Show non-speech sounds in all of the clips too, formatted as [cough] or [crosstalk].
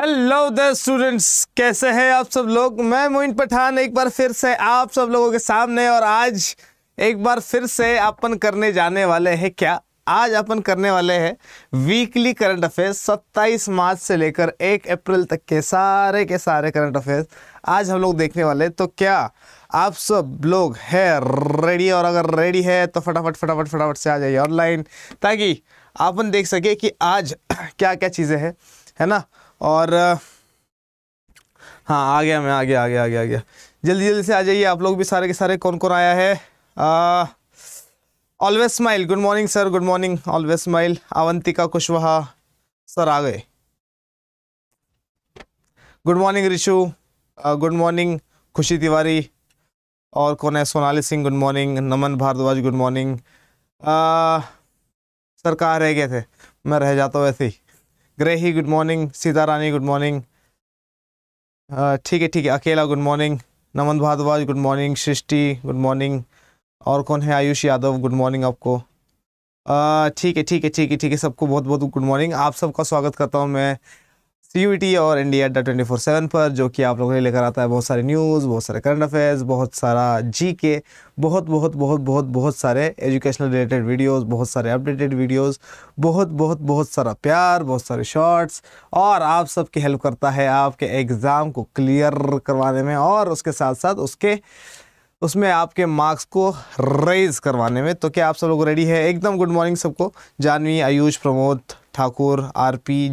Hello the students कैसे हैं आप सब लोग मैं मोइन पठान एक बार फिर से आप सब लोगों के सामने और आज एक बार फिर से अपन करने जाने वाले हैं क्या आज अपन करने वाले हैं वीकली करंट अफेयर्स सत्ताईस मार्च से लेकर एक अप्रैल तक के सारे के सारे करंट अफेयर्स आज हम लोग देखने वाले तो क्या आप सब लोग है रेडी और अगर रेडी है तो फटाफट फटाफट फटाफट से आ जाइए ऑनलाइन ताकि आपन देख सके कि आज [clears throat] क्या क्या चीज़ें हैं है ना और हाँ आ गया मैं आ गया आ गया आ गया आ गया जल्दी जल्दी से आ जाइए आप लोग भी सारे के सारे कौन कौन आया है always smile good morning sir good morning always smile Avantika Kushwaha sir आ गए good morning Rishu good morning Khushi Tiwari और कौन है Sonali Singh good morning Naman Bhardwaj good morning sir कहाँ रह गए थे मैं रह जाता हूँ वैसे ही ग्रेही good morning Sita Rani good morning ठीक है ठीक है अकेला good morning Naman Bhardwaj good morning Srishti good morning और कौन है आयुष यादव गुड मॉर्निंग आपको ठीक है ठीक है ठीक है ठीक है सबको बहुत बहुत गुड मॉर्निंग आप सबका स्वागत करता हूँ मैं सी यू टी और India Adda twenty four seven पर जो कि आप लोगों के लिए लेकर आता है बहुत सारे न्यूज़ बहुत सारे करंट अफेयर्स बहुत सारा जी के बहुत बहुत बहुत बहुत बहुत सारे एजुकेशनल रिलेटेड वीडियोस बहुत सारे अपडेटेड वीडियोस बहुत बहुत बहुत सारा प्यार बहुत सारे शॉर्ट्स और आप सब की हेल्प करता है आपके एग्ज़ाम को क्लियर करवाने में और उसके साथ साथ उसके उसमें आपके मार्क्स को रेज करवाने में तो क्या आप सब लोग रेडी है एकदम गुड मॉर्निंग सबको जानवी आयुष प्रमोद ठाकुर आर पी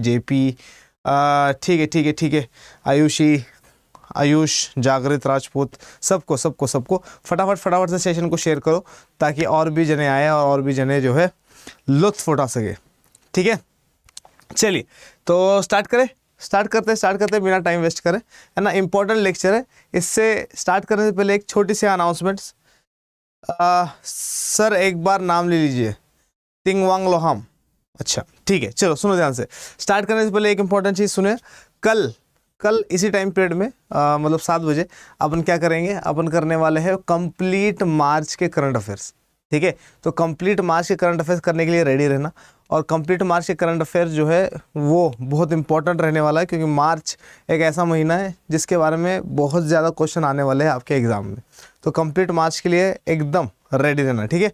ठीक है ठीक है ठीक है आयुषी आयुष जागृत राजपूत सबको सबको सबको फटाफट फटाफट से सेशन को शेयर करो ताकि और भी जने आए और, और भी जने जो है लुत्फ उठा सके ठीक है चलिए तो स्टार्ट करें स्टार्ट करते स्टार्ट करते बिना टाइम वेस्ट करें है ना इंपॉर्टेंट लेक्चर है इससे स्टार्ट करने से पहले एक छोटी सी अनाउंसमेंट्स सर एक बार नाम ले लीजिए तिंगवांग लोहाम अच्छा ठीक है चलो सुनो ध्यान से स्टार्ट करने से पहले एक इंपॉर्टेंट चीज़ सुने कल कल इसी टाइम पीरियड में आ, मतलब सात बजे अपन क्या करेंगे अपन करने वाले हैं कंप्लीट मार्च के करंट अफेयर्स ठीक है तो कंप्लीट मार्च के करंट अफेयर्स करने के लिए रेडी रहना और कंप्लीट मार्च के करंट अफेयर जो है वो बहुत इंपॉर्टेंट रहने वाला है क्योंकि मार्च एक ऐसा महीना है जिसके बारे में बहुत ज़्यादा क्वेश्चन आने वाले हैं आपके एग्ज़ाम में तो कंप्लीट मार्च के लिए एकदम रेडी रहना ठीक है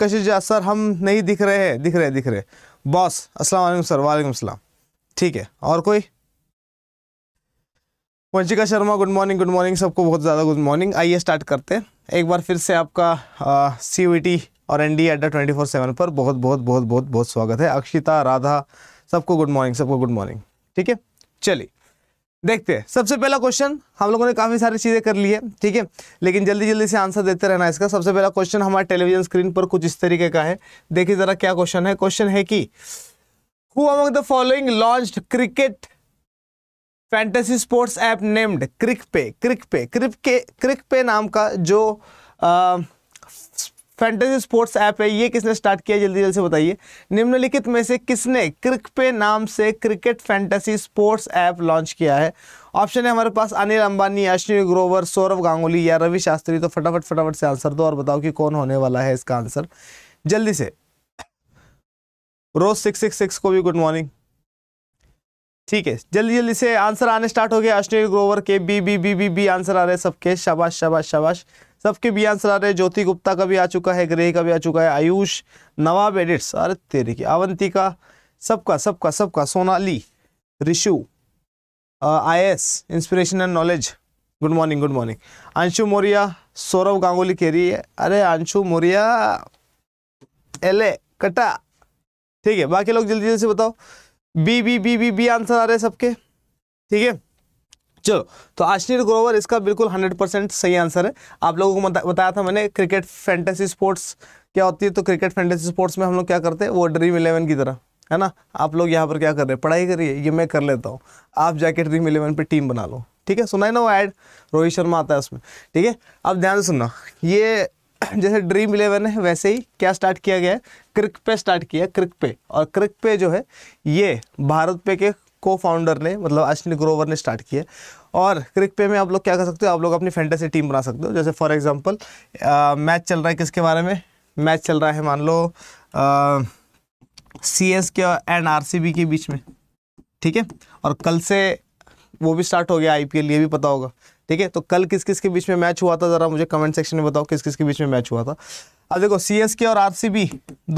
कशिश सर हम नहीं दिख रहे हैं दिख रहे हैं, दिख रहे बॉस अस्सलाम वालेकुम सर वालेकुम सलाम ठीक है और कोई Vanshika Sharma good morning good morning सबको बहुत ज़्यादा गुड मॉर्निंग आइए स्टार्ट करते हैं एक बार फिर से आपका सी यू टी और N D Adda twenty four seven पर बहुत बहुत बहुत बहुत बहुत स्वागत है अक्षिता राधा सबको गुड मॉर्निंग सबको गुड मॉर्निंग ठीक है चलिए देखते हैं सबसे पहला क्वेश्चन हम लोगों ने काफ़ी सारी चीज़ें कर ली है ठीक है लेकिन जल्दी जल्दी से आंसर देते रहना इसका सबसे पहला क्वेश्चन हमारे टेलीविजन स्क्रीन पर कुछ इस तरीके का है देखिए ज़रा क्या क्वेश्चन है क्वेश्चन है कि who among the following launch cricket fantasy sports app named CrickPe CrickPe क्रिक के क्रिक पे नाम का जो आ, फैंटेसी स्पोर्ट्स ऐप है ये किसने स्टार्ट किया जल्दी जल्दी से बताइए निम्नलिखित में से किसने क्रिक पे नाम से cricket fantasy sports app launch किया है ऑप्शन है हमारे पास अनिल अंबानी अश्विनी ग्रोवर सौरभ गांगुली या रवि शास्त्री तो फटाफट फटाफट से आंसर दो और बताओ कि कौन होने वाला है इसका आंसर जल्दी से रोज सिक्स सिक्स को भी गुड मॉर्निंग ठीक है जल्दी जल्दी से आंसर आने स्टार्ट हो गया अश्विनी ग्रोवर के B B B B B answer आ रहे हैं सबके शाबाश शाबाश शाबाश सबके भी आंसर आ रहे हैं ज्योति गुप्ता का भी आ चुका है ग्रह का भी आ चुका है आयुष नवाब एडिट्स अरे तेरे की अवंतिका सबका सबका सबका Sonali Rishu I S inspiration and knowledge good morning good morning Anshu Maurya Saurav Ganguly कह रही है अरे अंशु मौर्या एले कटा ठीक है बाकी लोग जल्दी जल्दी से बताओ B B B B B answer आ रहे हैं सबके ठीक है चलो तो आश्नीर ग्रोवर इसका बिल्कुल हंड्रेड परसेंट सही आंसर है आप लोगों को बताया था मैंने क्रिकेट फैंटेसी स्पोर्ट्स क्या होती है तो क्रिकेट फैंटेसी स्पोर्ट्स में हम लोग क्या करते हैं वो ड्रीम इलेवन की तरह है ना आप लोग यहाँ पर क्या कर रहे हैं पढ़ाई करिए ये मैं कर लेता हूँ आप जाके ड्रीम इलेवन पर टीम बना लो ठीक है सुना है ना वो ऐड रोहित शर्मा आता है उसमें ठीक है अब ध्यान से सुनना ये [clears throat] जैसे ड्रीम इलेवन है वैसे ही क्या स्टार्ट किया गया है क्रिक पे स्टार्ट किया क्रिक पे और क्रिक पे जो है ये भारत पे के को फाउंडर ने मतलब अश्विन ग्रोवर ने स्टार्ट किया और क्रिक पे में आप लोग क्या कर सकते हो आप लोग अपनी फैंटेसी टीम बना सकते हो जैसे फॉर एग्जांपल मैच चल रहा है किसके बारे में मैच चल रहा है मान लो C S K and R C B के बीच में ठीक है और कल से वो भी स्टार्ट हो गया आई पी एल ये भी पता होगा ठीक है तो कल किस किस के बीच में मैच हुआ था ज़रा मुझे कमेंट सेक्शन में बताओ किस किस के बीच में मैच हुआ था अब देखो सी एस के और आर सी बी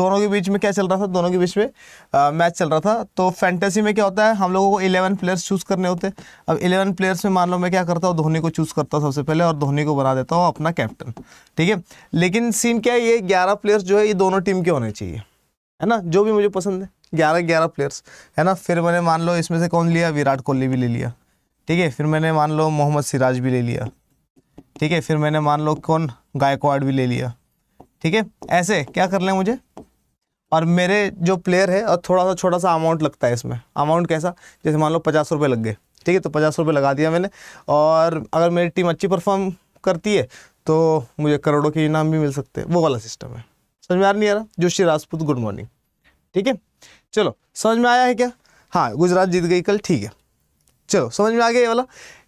दोनों के बीच में क्या चल रहा था दोनों के बीच में आ, मैच चल रहा था तो फैंटेसी में क्या होता है हम लोगों को इलेवन प्लेयर्स चूज़ करने होते हैं अब इलेवन प्लेयर्स में मान लो मैं क्या करता हूँ धोनी को चूज़ करता हूँ सबसे पहले और धोनी को बना देता हूँ अपना कैप्टन ठीक है लेकिन सीन क्या है ये ग्यारह प्लेयर्स जो है ये दोनों टीम के होने चाहिए है ना जो भी मुझे पसंद है ग्यारह ग्यारह प्लेयर्स है ना फिर मैंने मान लो इसमें से कौन लिया विराट कोहली भी ले लिया ठीक है फिर मैंने मान लो मोहम्मद सिराज भी ले लिया ठीक है फिर मैंने मान लो कौन गायकवाड भी ले लिया ठीक है ऐसे क्या कर लें मुझे और मेरे जो प्लेयर है और थोड़ा सा छोटा सा अमाउंट लगता है इसमें अमाउंट कैसा जैसे मान लो पचास रुपये लग गए ठीक है तो पचास रुपये लगा दिया मैंने और अगर मेरी टीम अच्छी परफॉर्म करती है तो मुझे करोड़ों के इनाम भी मिल सकते हैं वो वाला सिस्टम है समझ में आ नहीं आ रहा जोशी राजपूत गुड मॉर्निंग ठीक है चलो समझ में आया है क्या हाँ गुजरात जीत गई कल ठीक है चलो समझ में आ गया ये वाला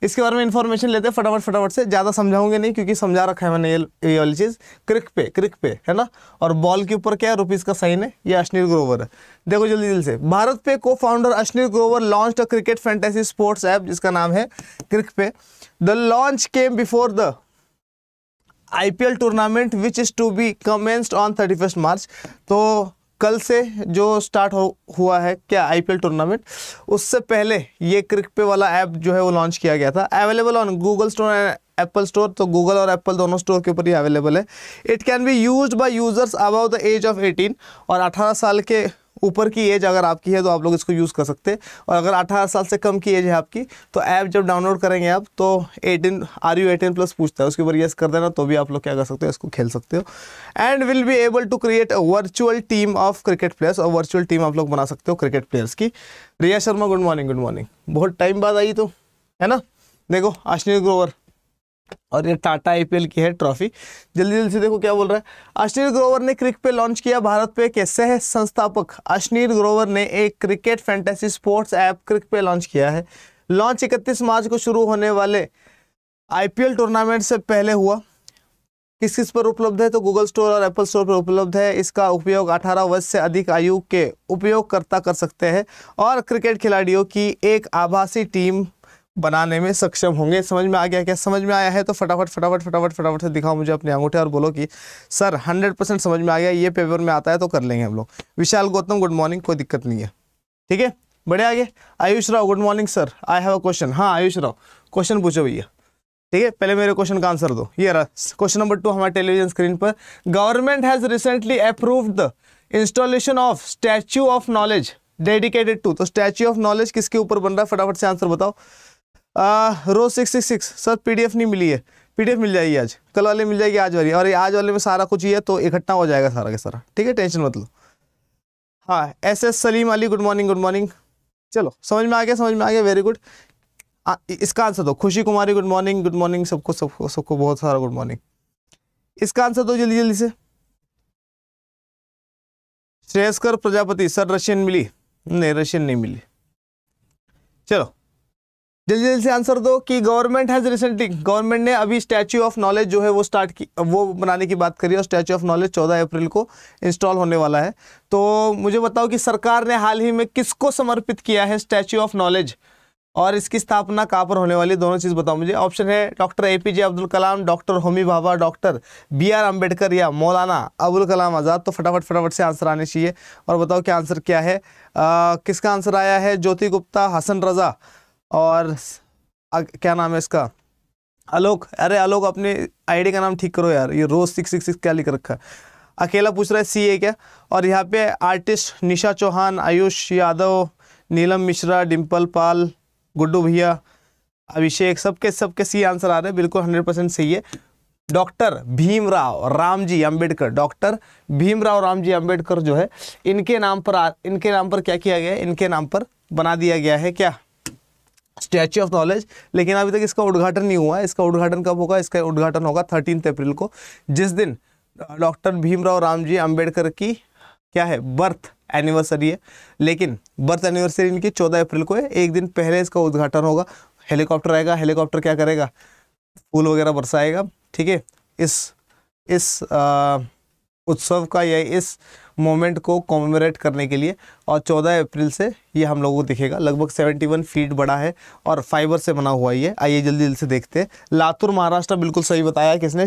इसके बारे में इन्फॉर्मेशन लेते हैं फटाफट फटाफट से ज़्यादा समझाऊंगे नहीं क्योंकि समझा रखा है मैंने ये ये वाली चीज़ क्रिक पे क्रिक पे है ना और बॉल के ऊपर क्या है रुपीज़ का साइन है ये अश्नील ग्रोवर है देखो जल्दी जल्दी से BharatPe cofounder Ashneer Grover launch a cricket fantasy sports app जिसका नाम है CricPe the launch came before the I tournament which is to be commenced on thirty March तो कल से जो स्टार्ट हो हुआ है क्या आईपीएल टूर्नामेंट उससे पहले ये क्रिक पे वाला ऐप जो है वो लॉन्च किया गया था available on Google store and Apple store तो गूगल और एप्पल दोनों स्टोर के ऊपर ही अवेलेबल है it can be use by users about the age of 18 और 18 साल के ऊपर की एज अगर आपकी है तो आप लोग इसको यूज़ कर सकते हैं और अगर अठारह साल से कम की एज है आपकी तो ऐप जब डाउनलोड करेंगे आप तो eighteen are you eighteen plus पूछता है उसके ऊपर येस कर देना तो भी आप लोग क्या कर सकते हो इसको खेल सकते हो and will be able to create a virtual team of cricket players और वर्चुअल टीम आप लोग बना सकते हो क्रिकेट प्लेयर्स की Riya Sharma good morning good morning बहुत टाइम बाद आई तो है ना देखो आश्नी ग्रोवर और ये टाटा आईपीएल की है ट्रॉफी जल्दी जल्दी से देखो क्या बोल रहा है अश्नीर ग्रोवर ने क्रिक पे लॉन्च किया भारत पे के सह संस्थापक अश्नीर ग्रोवर ने एक cricket fantasy sports app CricPe launch किया है लॉन्च 31 मार्च को शुरू होने वाले आईपीएल टूर्नामेंट से पहले हुआ किस किस पर उपलब्ध है तो गूगल स्टोर और एप्पल स्टोर पर उपलब्ध है इसका उपयोग 18 वर्ष से अधिक आयु के उपयोगकर्ता कर सकते हैं और क्रिकेट खिलाड़ियों की एक आभासी टीम बनाने में सक्षम होंगे समझ में आ गया क्या समझ में आया है तो फटाफट फटाफट फटाफट फटाफट से दिखाओ मुझे अपने अंगूठे और बोलो कि सर हंड्रेड परसेंट समझ में आ गया ये पेपर में आता है तो कर लेंगे हम लोग विशाल गौतम गुड मॉर्निंग कोई दिक्कत नहीं है ठीक है बढ़े आगे Ayush Rao good morning sir I have a question हाँ आयुष राव क्वेश्चन पूछो भैया ठीक है पहले मेरे क्वेश्चन का आंसर दो ये क्वेश्चन नंबर टू हमारे टेलीविजन स्क्रीन पर government has recently approved the installation of statue of knowledge dedicated to तो स्टैच्यू ऑफ नॉलेज किसके ऊपर बन रहा है फटाफट से आंसर बताओ रो six six six sir PDF नहीं मिली है पीडीएफ मिल जाएगी आज कल वाले मिल जाएगी आज वाली और ये आज वाले में सारा कुछ ही है तो इकट्ठा हो जाएगा सारा का सारा ठीक है टेंशन मतलब हाँ S S Salim Ali good morning good morning चलो समझ में आ गया समझ में आ गया वेरी गुड इसका आंसर दो Khushi Kumari good morning good morning सबको सबको सबको बहुत सारा गुड मॉर्निंग इसका आंसर दो जल्दी जल्दी से श्रेयस्कर प्रजापति सर रशियन मिली नहीं रशियन नहीं मिली चलो जल्दी जल्दी से आंसर दो कि गवर्नमेंट हैज रिसेंटली गवर्नमेंट ने अभी स्टैच्यू ऑफ नॉलेज जो है वो स्टार्ट की वो बनाने की बात करी और स्टैच्यू ऑफ नॉलेज 14 अप्रैल को इंस्टॉल होने वाला है तो मुझे बताओ कि सरकार ने हाल ही में किसको समर्पित किया है स्टैच्यू ऑफ नॉलेज और इसकी स्थापना कहाँ पर होने वाली दोनों चीज़ बताओ मुझे ऑप्शन है doctor A P J Abdul Kalam doctor Homi Bhabha doctor B R Ambedkar या मौलाना अबुल कलाम आज़ाद तो फटाफट फटाफट से आंसर आने चाहिए और बताओ कि आंसर क्या है आ, किसका आंसर आया है ज्योति गुप्ता हसन रज़ा और क्या नाम है इसका आलोक अरे आलोक अपने आईडी का नाम ठीक करो यार ये रोज सिक्स सिक्स सिक्स क्या लिख रखा है अकेला पूछ रहा है सी ए क्या और यहाँ पे आर्टिस्ट निशा चौहान आयुष यादव नीलम मिश्रा डिम्पल पाल गुड्डू भैया अभिषेक सबके सबके सी आंसर आ रहे हैं बिल्कुल हंड्रेड परसेंट सही है डॉक्टर भीमराव रामजी अंबेडकर डॉक्टर भीमराव रामजी अंबेडकर जो है इनके नाम पर आ, इनके नाम पर क्या किया गया है इनके नाम पर बना दिया गया है क्या स्टैच्यू ऑफ नॉलेज लेकिन अभी तक इसका उद्घाटन नहीं हुआ इसका उद्घाटन कब होगा इसका उद्घाटन होगा थर्टीन अप्रैल को जिस दिन डॉक्टर भीमराव रामजी अम्बेडकर की क्या है बर्थ एनिवर्सरी है लेकिन बर्थ एनिवर्सरी इनकी चौदह अप्रैल को है एक दिन पहले इसका उद्घाटन होगा हेलीकॉप्टर आएगा हेलीकॉप्टर क्या करेगा फूल वगैरह बरसाएगा ठीक है इस इस उत्सव का या इस मोमेंट को कॉमेमोरेट करने के लिए और 14 अप्रैल से ये हम लोगों को दिखेगा लगभग 71 फीट बड़ा है और फाइबर से बना हुआ ये आइए जल्दी जल्दी से देखते हैं लातूर महाराष्ट्र बिल्कुल सही बताया किसने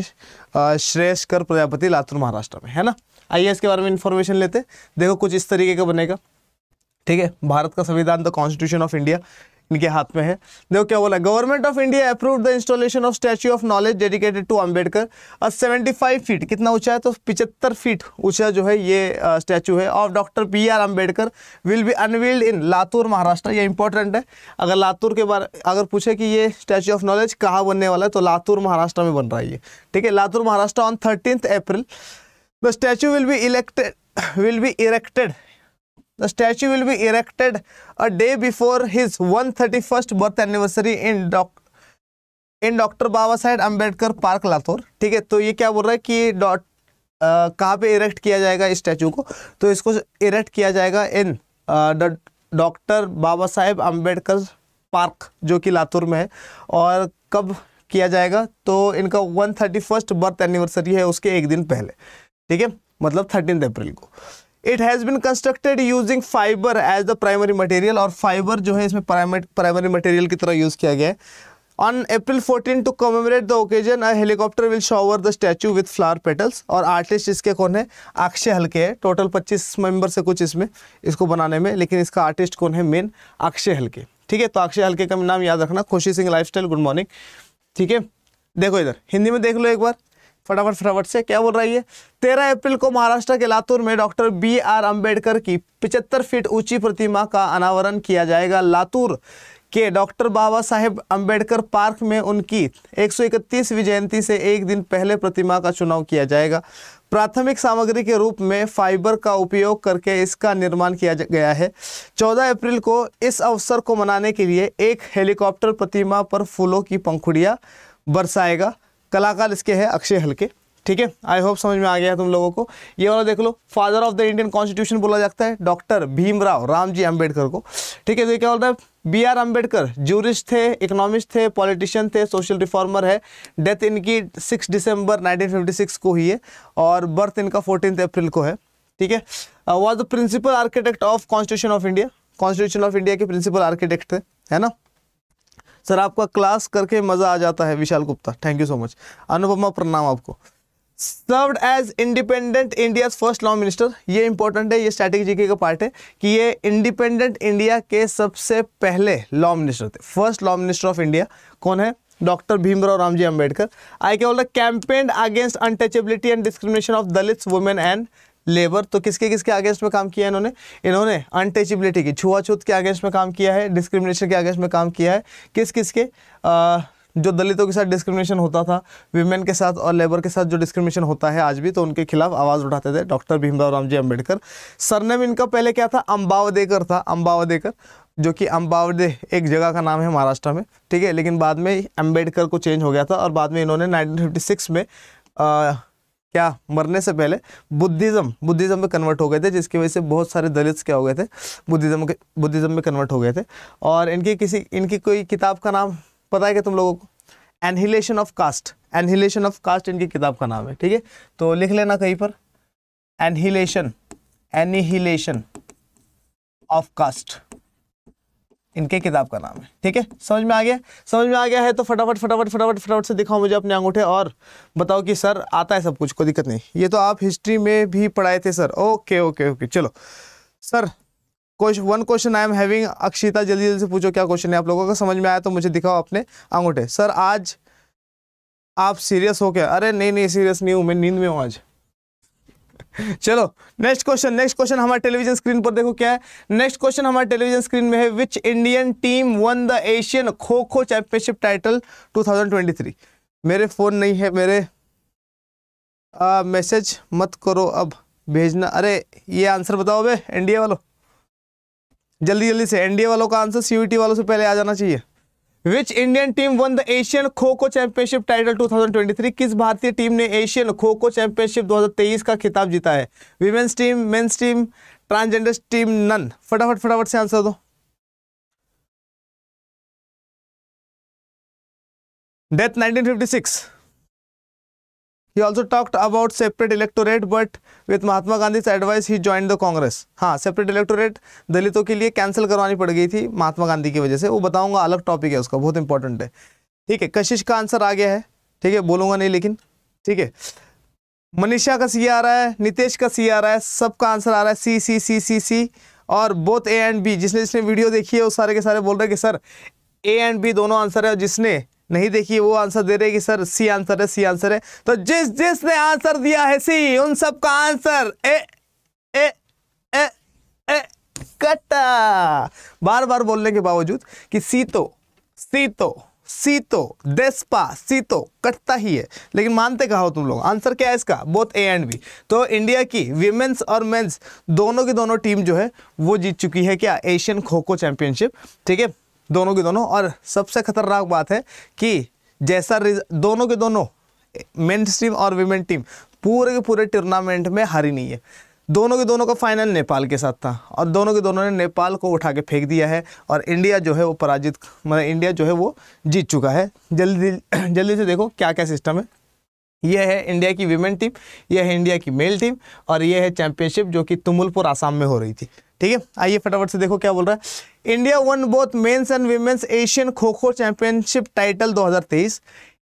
श्रेष्ठ प्रजापति लातूर महाराष्ट्र में है ना आइए इसके बारे में इन्फॉर्मेशन लेते देखो कुछ इस तरीके का बनेगा ठीक है भारत का संविधान द कॉन्स्टिट्यूशन ऑफ इंडिया इनके हाथ में है देखो क्या बोला government of India approve the installation of statue of knowledge dedicated to Ambedkar और सेवेंटी फाइव फीट कितना ऊंचा है तो पिचहत्तर फीट ऊंचा जो है ये स्टैचू है of doctor B R Ambedkar will be unveiled in Latur Maharashtra ये इंपॉर्टेंट है अगर लातूर के बारे अगर पूछे कि ये स्टैचू ऑफ नॉलेज कहाँ बनने वाला है तो लातूर महाराष्ट्र में बन रहा है ये ठीक है Latur Maharashtra on thirteen April the statue will be elected will be erected the statue will be erected a day before his one thirty first birth anniversary in in doctor Baba Saheb Ambedkar park Latur ठीक है तो ये क्या बोल रहा है कि डॉट uh, कहाँ पे इरेक्ट किया जाएगा इस स्टैचू को तो इसको इरेक्ट किया जाएगा in doctor Baba Saheb Ambedkar park जो कि लातूर में है और कब किया जाएगा तो इनका one thirty first birth anniversary है उसके एक दिन पहले ठीक है मतलब थर्टीन अप्रैल को it has been constructed using fibre as the primary material और फाइबर जो है इसमें प्राइमरी मटेरियल की तरह यूज़ किया गया है on April 14 to commemorate the occasion a helicopter will shower the statue with flower petals और आर्टिस्ट इसके कौन है अक्षय हल्के है टोटल 25 मेंबर से कुछ इसमें इसको बनाने में लेकिन इसका आर्टिस्ट कौन है मेन अक्षय हल्के ठीक है तो अक्षय हल्के का नाम याद रखना खुशी सिंह लाइफ गुड मॉर्निंग ठीक है देखो इधर हिंदी में देख लो एक बार फटाफट फटाफट से क्या बोल रहा है तेरह अप्रैल को महाराष्ट्र के लातूर में डॉक्टर बी आर अम्बेडकर की पिचहत्तर फीट ऊंची प्रतिमा का अनावरण किया जाएगा लातूर के डॉक्टर बाबा साहेब अम्बेडकर पार्क में उनकी एक इकतीसवीं जयंती से एक दिन पहले प्रतिमा का चुनाव किया जाएगा प्राथमिक सामग्री के रूप में फाइबर का उपयोग करके इसका निर्माण किया गया है 14 अप्रैल को इस अवसर को मनाने के लिए एक हेलीकॉप्टर प्रतिमा पर फूलों की पंखुड़ियाँ बरसाएगा कलाकार इसके हैं अक्षय हल्के ठीक है आई होप समझ में आ गया है तुम लोगों को ये वाला देख लो father of the Indian constitution बोला जाता है डॉक्टर भीमराव रामजी अंबेडकर को ठीक है तो क्या बोलता है बी आर अम्बेडकर जूरिस्ट थे इकोनॉमिस्ट थे पॉलिटिशियन थे सोशल रिफॉर्मर है डेथ इनकी 6 दिसंबर 1956 को ही है और बर्थ इनका फोर्टीन अप्रैल को है ठीक है was the principal architect of constitution of India constitution of India के प्रिंसिपल आर्किटेक्ट थे है ना सर आपका क्लास करके मज़ा आ जाता है Vishal Gupta thank you so much Anupama प्रणाम आपको served as independent India first law minister ये इंपॉर्टेंट है ये स्ट्रैटेजी जीके का पार्ट है कि ये इंडिपेंडेंट इंडिया के सबसे पहले लॉ मिनिस्टर थे first law minister of India कौन है doctor Bhimrao Ramji Ambedkar I can campaign against untouchability and discrimination of Dalit women and labour तो किसके किसके अगेंस्ट में काम किया इन्होंने इन्होंने अनटचेबिलिटी की छुआछूत के अगेंस्ट में काम किया है डिस्क्रिमिनेशन के अगेंस्ट में काम किया है किस किसके जो दलितों के साथ डिस्क्रिमिनेशन होता था वीमेन के साथ और लेबर के साथ जो डिस्क्रिमिनेशन होता है आज भी तो उनके खिलाफ आवाज़ उठाते थे डॉक्टर भीमराव रामजी अम्बेडकर सरनेम इनका पहले क्या था अम्बावदेकर था अम्बावदेकर जो कि अम्बावदे एक जगह का नाम है महाराष्ट्र में ठीक है लेकिन बाद में अम्बेडकर को चेंज हो गया था और बाद में इन्होंने नाइनटीन में आ, क्या मरने से पहले बुद्धिज़्म बुद्धिज़्म में कन्वर्ट हो गए थे जिसकी वजह से बहुत सारे दलित क्या हो गए थे बुद्धिज़्म के बुद्धिज़्म में कन्वर्ट हो गए थे और इनकी किसी इनकी कोई किताब का नाम पता है क्या तुम लोगों को annihilation of caste annihilation of caste इनकी किताब का नाम है ठीक है तो लिख लेना कहीं पर एनहिलेशन एनिहिलेशन ऑफ कास्ट इनके किताब का नाम है ठीक है समझ में आ गया समझ में आ गया है तो फटाफट फटाफट फटाफट फटाफट से दिखाओ मुझे अपने अंगूठे और बताओ कि सर आता है सब कुछ कोई दिक्कत नहीं ये तो आप हिस्ट्री में भी पढ़ाए थे सर ओके ओके ओके चलो sir question one question I am having Akshita जल्दी जल्दी से पूछो क्या क्वेश्चन है आप लोगों का समझ में आया तो मुझे दिखाओ अपने अंगूठे सर आज आप सीरियस हो क्या अरे नहीं नहीं सीरियस नहीं हूँ मैं नींद में हूँ आज चलो नेक्स्ट क्वेश्चन नेक्स्ट क्वेश्चन हमारे टेलीविजन स्क्रीन पर देखो क्या है नेक्स्ट क्वेश्चन हमारे टेलीविजन स्क्रीन में है which Indian team won the Asian kho kho championship title 2023 मेरे फोन नहीं है मेरे मैसेज मत करो अब भेजना अरे ये आंसर बताओ भे एनडीए वालों जल्दी जल्दी से एनडीए वालों का आंसर सीयूटी वालों से पहले आ जाना चाहिए which Indian team won the Asian kho kho championship title 2023 किस भारतीय टीम ने एशियन खो खो चैंपियनशिप 2023 का खिताब जीता है women's team men's team transgender team none फटाफट फटाफट से आंसर दो death 1956 he also talked about separate electorate but with Mahatma Gandhi's advice he joined the Congress हाँ separate electorate दलितों के लिए कैंसिल करवानी पड़ गई थी महात्मा गांधी की वजह से वो बताऊंगा अलग टॉपिक है उसका बहुत इंपॉर्टेंट है ठीक है कशिश का आंसर आ गया है ठीक है बोलूंगा नहीं लेकिन ठीक है मनीषा का सी आ रहा है नितेश का सी आ रहा है सबका आंसर आ रहा है सी सी सी सी सी और बोथ ए एंड बी जिसने जिसने वीडियो देखी है वो सारे के सारे बोल रहे हैं कि सर ए एंड बी दोनों आंसर है और जिसने नहीं देखिए वो आंसर दे रहे कि सर सी आंसर है सी आंसर है तो जिस जिसने आंसर दिया है सी उन सब का आंसर ए ए ए ए कटा बार बार बोलने के बावजूद कि सी तो सीतो सी तो, तो कटता ही है लेकिन मानते कहा हो तुम लोग आंसर क्या है इसका बोथ ए एंड बी तो इंडिया की विमेंस और मेंस दोनों की दोनों टीम जो है वो जीत चुकी है क्या एशियन खो खो चैंपियनशिप ठीक है दोनों के दोनों और सबसे खतरनाक बात है कि जैसा दोनों के दोनों मेन टीम और वीमेन टीम पूरे के पूरे टूर्नामेंट में हारी नहीं है दोनों के दोनों का फाइनल नेपाल के साथ था और दोनों के दोनों ने नेपाल को उठा के फेंक दिया है और इंडिया जो है वो पराजित मतलब इंडिया जो है वो जीत चुका है जल्दी जल्दी से देखो क्या क्या सिस्टम है यह है इंडिया की वीमेन टीम यह है इंडिया की मेल टीम और यह है चैंपियनशिप जो कि तुमुलपुर आसाम में हो रही थी ठीक है आइए फटाफट से देखो क्या बोल रहा है India won both men's and women's Asian kho kho championship title 2023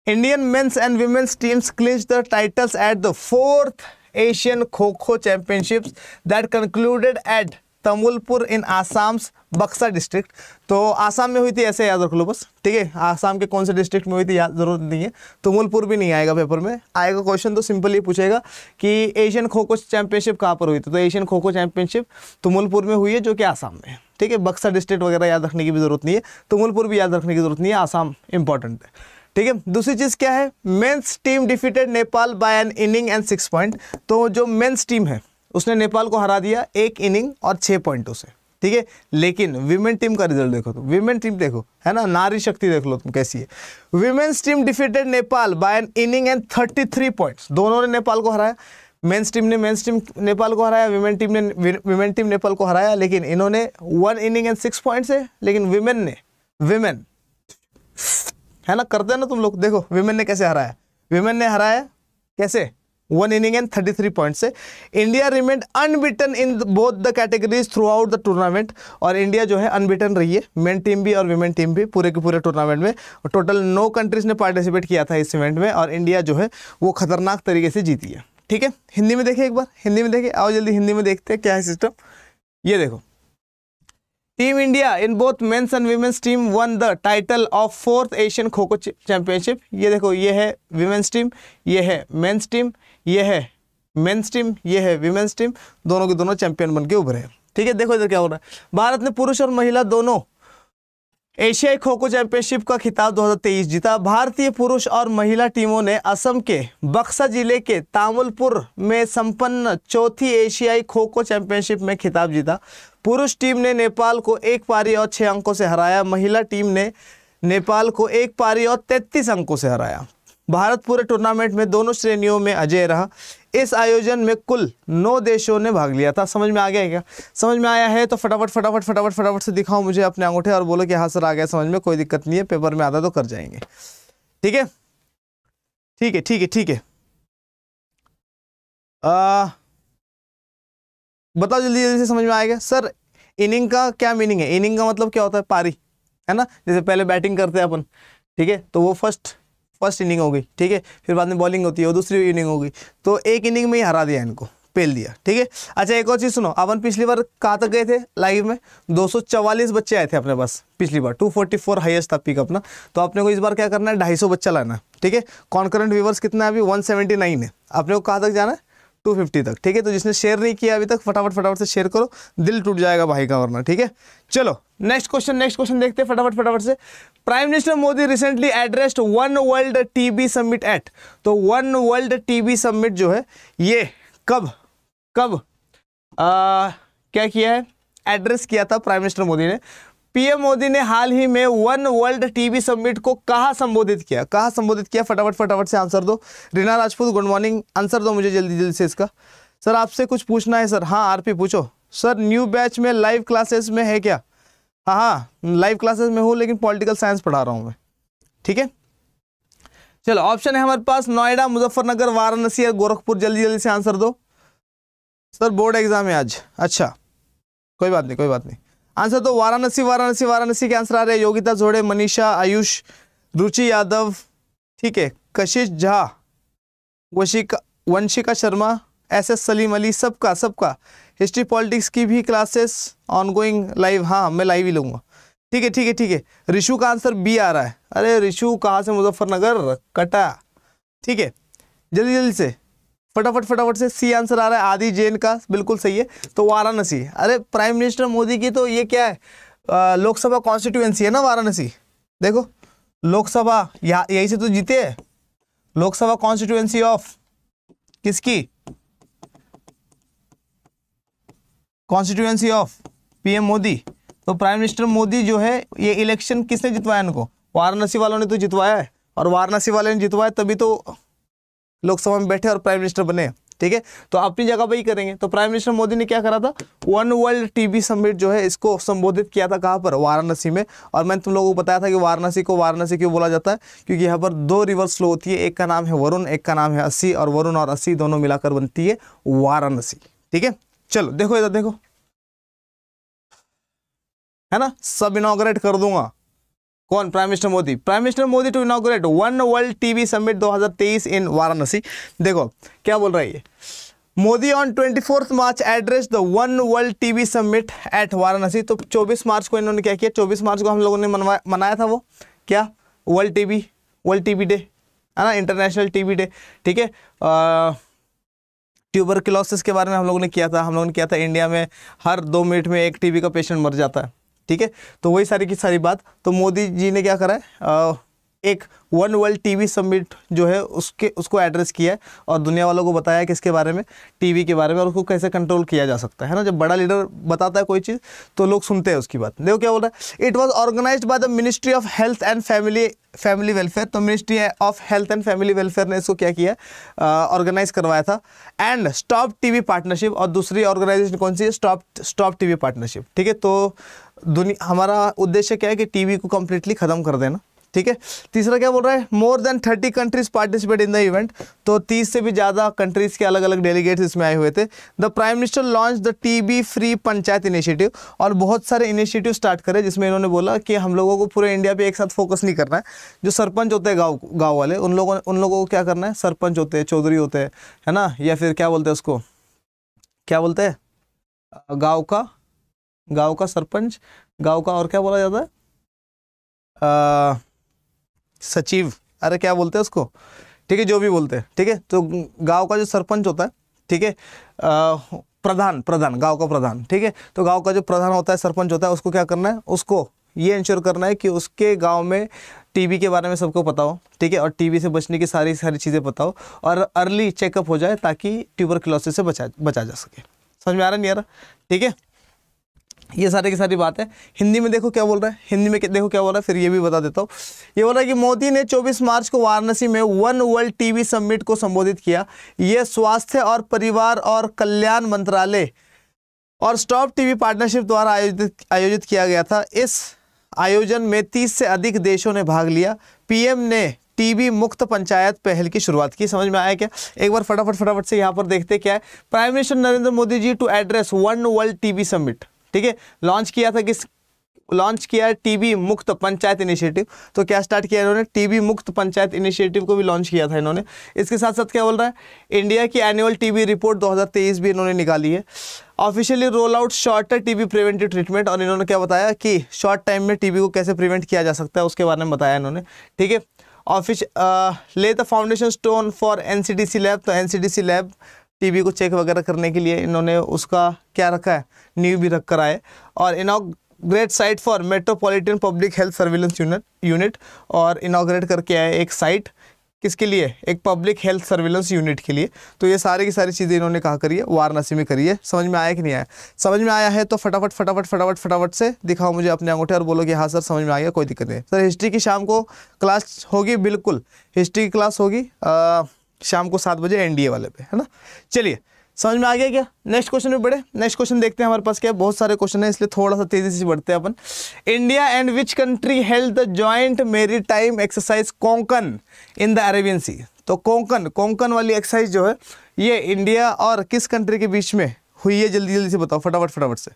Indian men's and women's teams clinch the titles at the fourth Asian kho kho championship that concluded at Tamulpur in Assam's Buxar district तो आसाम में हुई थी ऐसे याद रख लो बस ठीक है आसाम के कौन से डिस्ट्रिक्ट में हुई थी याद जरूरत नहीं है तुमुलपुर भी नहीं आएगा पेपर में आएगा क्वेश्चन तो सिंपल पूछेगा कि एशियन खो खो चैंपियनशिप कहाँ पर हुई थी तो एशियन खो खो चैंपियनशिप तुमुलपुर में हुई है जो कि आसाम में ठीक है बक्सर डिस्ट्रिक्ट वगैरह याद रखने की भी जरूरत नहीं है तुमुलपुर भी याद रखने की जरूरत नहीं है आसाम इंपॉर्टेंट है ठीक है दूसरी चीज़ क्या है men's team defeated Nepal by an inning and six point तो जो मेन्स टीम है उसने नेपाल को हरा दिया एक इनिंग और छः पॉइंटों से ठीक है लेकिन विमेन टीम का रिजल्ट देखो तुम विमेन टीम देखो है ना नारी शक्ति देख लो तुम कैसी है women's team defeated Nepal by an inning and thirty three points दोनों ने नेपाल को हराया मेन्स टीम ने मेन्स टीम नेपाल को हराया विमेन टीम ने विमेन टीम नेपाल को हराया लेकिन इन्होंने one inning and six points है लेकिन विमेन ने विमेन है ना करते ना तुम लोग देखो विमेन ने कैसे हराया विमेन ने हराया कैसे one inning and thirty three point से India remained unbeaten in both the categories throughout the tournament और इंडिया जो है अनबिटन रही है मेन टीम भी और वीमेन टीम भी पूरे के पूरे टूर्नामेंट में टोटल नो कंट्रीज ने पार्टिसिपेट किया था इस इवेंट में और इंडिया जो है वो खतरनाक तरीके से जीती है ठीक है हिंदी में देखिए एक बार हिंदी में देखिए आओ जल्दी हिंदी में देखते हैं क्या है सिस्टम ये देखो team India in both men's and women's team won the title of fourth Asian kho kho championship ये देखो ये है वीमेंस टीम ये है मेंस टीम ये है मेन्स टीम ये है वीमेंस टीम दोनों के दोनों चैंपियन बन के उभरे ठीक है देखो इधर क्या हो रहा है भारत ने पुरुष और महिला दोनों एशियाई खो खो चैंपियनशिप का खिताब 2023 जीता भारतीय पुरुष और महिला टीमों ने असम के बक्सा जिले के तामुलपुर में संपन्न चौथी एशियाई खो खो चैंपियनशिप में खिताब जीता पुरुष टीम ने नेपाल को एक पारी और छः अंकों से हराया महिला टीम ने नेपाल को एक पारी और तैतीस अंकों से हराया भारत पूरे टूर्नामेंट में दोनों श्रेणियों में अजय रहा इस आयोजन में कुल नौ देशों ने भाग लिया था समझ में आ गया क्या समझ में आया है तो फटाफट फटाफट फटाफट फटाफट से दिखाओ मुझे अपने अंगूठे और बोलो कि हाँ सर आ गया समझ में कोई दिक्कत नहीं है पेपर में आता तो कर जाएंगे ठीक है ठीक है ठीक है ठीक है बताओ जल्दी जल्दी से समझ में आएगा सर इनिंग का क्या मीनिंग है इनिंग का मतलब क्या होता है पारी है ना जैसे पहले बैटिंग करते हैं अपन ठीक है तो वो फर्स्ट फर्स्ट इनिंग हो गई ठीक है फिर बाद में बॉलिंग होती है और दूसरी इनिंग हो गई तो एक इनिंग में ही हरा दिया इनको पेल दिया ठीक है अच्छा एक और चीज़ सुनो अपन पिछली बार कहाँ तक गए थे लाइव में 244 बच्चे आए थे अपने पास पिछली बार 244 हाईएस्ट था पिक अपना तो अपने को इस बार क्या करना है 250 बच्चा लाना ठीक है कॉन्करेंट व्यूवर्स कितना है अभी 179 है अपने को कहाँ तक जाना है टू फिफ्टी तक ठीक है तो जिसने शेयर नहीं किया अभी तक फटाफट फटाफट से शेयर करो दिल टूट जाएगा भाई का वरना ठीक है चलो नेक्स्ट क्वेश्चन नेक्स्ट क्वेश्चन देखते हैं फटाफट फटाफट से prime minister Modi recently addressed one world TB summit at तो वन वर्ल्ड टीबी समिट जो है ये कब कब आ, क्या किया है एड्रेस किया था प्राइम मिनिस्टर मोदी ने पीएम मोदी ने हाल ही में वन वर्ल्ड टीवी समिट को कहा संबोधित किया कहा संबोधित किया फटाफट फटाफट से आंसर दो Reena Rajput good morning answer दो मुझे जल्दी जल्दी से इसका सर आपसे कुछ पूछना है सर हाँ आरपी पूछो सर न्यू बैच में लाइव क्लासेस में है क्या हाँ हाँ लाइव क्लासेस में हूँ लेकिन पॉलिटिकल साइंस पढ़ा रहा हूँ मैं ठीक है चलो ऑप्शन है हमारे पास नोएडा मुजफ्फरनगर वाराणसी और गोरखपुर जल्दी जल्दी से आंसर दो सर बोर्ड एग्जाम है आज अच्छा कोई बात नहीं कोई बात नहीं आंसर तो वाराणसी वाराणसी वाराणसी के आंसर आ रहे हैं योगिता जोड़े मनीषा आयुष रुचि यादव ठीक है कशिश झा वशिका वंशिका शर्मा एस एस सलीम अली सबका सबका हिस्ट्री पॉलिटिक्स की भी क्लासेस ऑनगोइंग लाइव हाँ मैं लाइव ही लूँगा ठीक है ठीक है ठीक है रिशु का आंसर बी आ रहा है अरे ऋषु कहाँ से मुजफ्फरनगर कटा ठीक है जल्दी जल्दी से फटाफट फटाफट से सी आंसर आ रहा है आदि जैन का बिल्कुल सही है तो वाराणसी अरे प्राइम मिनिस्टर मोदी की तो ये क्या है लोकसभा कॉन्स्टिट्यूएंसी है ना वाराणसी देखो लोकसभा यहाँ यही से तो जीते है लोकसभा कॉन्स्टिट्यूएंसी ऑफ किसकी कॉन्स्टिट्यूएंसी ऑफ पीएम मोदी तो प्राइम मिनिस्टर मोदी जो है ये इलेक्शन किसने जितवाया इनको वाराणसी वालों ने तो जितवाया है और वाराणसी वाले ने जितवाया तभी तो लोकसभा में बैठे और प्राइम मिनिस्टर बने ठीक है तो अपनी जगह पर ही करेंगे तो प्राइम मिनिस्टर मोदी ने क्या करा था वन वर्ल्ड टीबी समिट जो है इसको संबोधित किया था कहाँ पर वाराणसी में और मैंने तुम लोगों को बताया था कि वाराणसी को वाराणसी क्यों बोला जाता है क्योंकि यहाँ पर दो रिवर्स फ्लो होती है एक का नाम है वरुण एक का नाम है अस्सी और वरुण और अस्सी दोनों मिलाकर बनती है वाराणसी ठीक है चलो देखो इधर देखो है ना सब इनोग्रेट कर दूंगा कौन prime minister Modi prime minister Modi to inaugurate one world TB summit 2023 in Varanasi देखो क्या बोल रहा है ये Modi on twenty fourth March address the one world TB summit at Varanasi तो 24 मार्च को इन्होंने क्या किया 24 मार्च को हम लोगों ने मनाया था वो क्या world TB world TB day है ना इंटरनेशनल टीवी डे ठीक है ट्यूबर के बारे में हम लोगों ने किया था हम लोगों ने किया था इंडिया में हर दो मिनट में एक टीबी का पेशेंट मर जाता है ठीक है तो वही सारी की सारी बात तो मोदी जी ने क्या करा है एक वन वर्ल्ड टीवी समिट जो है उसके उसको एड्रेस किया है और दुनिया वालों को बताया कि किसके बारे में टीवी के बारे में और उसको कैसे कंट्रोल किया जा सकता है ना जब बड़ा लीडर बताता है कोई चीज़ तो लोग सुनते हैं उसकी बात देखो क्या बोल रहा है it was organise by the ministry of health and family family welfare तो ministry of health and family welfare ने इसको क्या किया ऑर्गेनाइज करवाया था एंड स्टॉप टीवी पार्टनरशिप और दूसरी ऑर्गेनाइजेशन कौन सी है स्टॉप स्टॉप टीवी पार्टनरशिप ठीक है तो दुनिया हमारा उद्देश्य क्या है कि टीवी को कम्प्लीटली ख़त्म कर देना ठीक है तीसरा क्या बोल रहा है more than thirty countries participate in the event तो तीस से भी ज़्यादा कंट्रीज के अलग अलग डेलीगेट्स इसमें आए हुए थे the prime minister launch the TB free panchayat initiative और बहुत सारे इनिशिएटिव स्टार्ट करे जिसमें इन्होंने बोला कि हम लोगों को पूरे इंडिया पर एक साथ फोकस नहीं करना है जो सरपंच होते हैं गाँव गाँव वाले उन लोगों उन लोगों को क्या करना है सरपंच होते हैं चौधरी होते हैं है ना या फिर क्या बोलते हैं उसको क्या बोलते हैं गाँव का गाँव का सरपंच गाँव का और क्या बोला जाता है सचिव अरे क्या बोलते हैं उसको ठीक है जो भी बोलते हैं ठीक है तो गांव का जो सरपंच होता है ठीक है प्रधान प्रधान गांव का प्रधान ठीक है तो गांव का जो प्रधान होता है सरपंच होता है उसको क्या करना है उसको ये इंश्योर करना है कि उसके गांव में टीबी के बारे में सबको पता हो ठीक है और टीबी से बचने की सारी सारी चीज़ें पता हो और अर्ली चेकअप हो जाए ताकि ट्यूबर से बचा बचा जा सके समझ में आ रहा नहीं आ रहा ठीक है ये सारे की सारी बात है हिंदी में देखो क्या बोल रहा है हिंदी में देखो क्या बोल रहा है फिर ये भी बता देता हूँ ये बोल रहा है कि मोदी ने 24 मार्च को वाराणसी में वन वर्ल्ड टीवी समिट को संबोधित किया ये स्वास्थ्य और परिवार और कल्याण मंत्रालय और स्टॉप टीवी पार्टनरशिप द्वारा आयोजित आयोजित किया गया था इस आयोजन में तीस से अधिक देशों ने भाग लिया पी ने टीवी मुक्त पंचायत पहल की शुरुआत की समझ में आया क्या एक बार फटाफट फटाफट से यहाँ पर देखते क्या है prime minister Narendra Modi ji to address one world TB summit ठीक है लॉन्च किया था किस लॉन्च किया है टीबी मुक्त पंचायत इनिशिएटिव तो क्या स्टार्ट किया इन्होंने टीबी मुक्त पंचायत इनिशिएटिव को भी लॉन्च किया था इन्होंने इसके साथ साथ क्या बोल रहा है इंडिया की एनुअल टीबी रिपोर्ट 2023 भी इन्होंने निकाली है officially roll out shorter TB preventive treatment और इन्होंने क्या बताया कि शॉर्ट टाइम में टीबी को कैसे प्रिवेंट किया जा सकता है उसके बारे में बताया इन्होंने ठीक है officially the foundation stone for an lab तो एन लैब टीबी को चेक वगैरह करने के लिए इन्होंने उसका क्या रखा है न्यू भी रख कर आए और inaugurate site for metropolitan public health surveillance unit unit और इनाग्रेट करके आए एक साइट किसके लिए एक पब्लिक हेल्थ सर्विलेंस यूनिट के लिए तो ये सारी की सारी चीज़ें इन्होंने कहा करिए वाराणसी में करी है समझ में आया कि नहीं आया समझ में आया है तो फटाफट फटाफट फटाफट फटाफट से दिखाओ मुझे अपने अंगूठे और बोलो कि हाँ सर समझ में आ गया कोई दिक्कत नहीं सर हिस्ट्री की शाम को क्लास होगी बिल्कुल हिस्ट्री की क्लास होगी शाम को सात बजे एनडीए वाले पे है ना चलिए समझ में आ गया क्या नेक्स्ट क्वेश्चन में बढ़े नेक्स्ट क्वेश्चन देखते हैं हमारे पास क्या बहुत सारे क्वेश्चन है इसलिए थोड़ा सा तेजी से बढ़ते हैं अपन India and which country held the joint maritime exercise Konkan in the Arabian sea तो कोंकन कोंकन वाली एक्सरसाइज जो है ये इंडिया और किस कंट्री के बीच में हुई है जल्दी जल्दी से बताओ फटाफट फटाफट से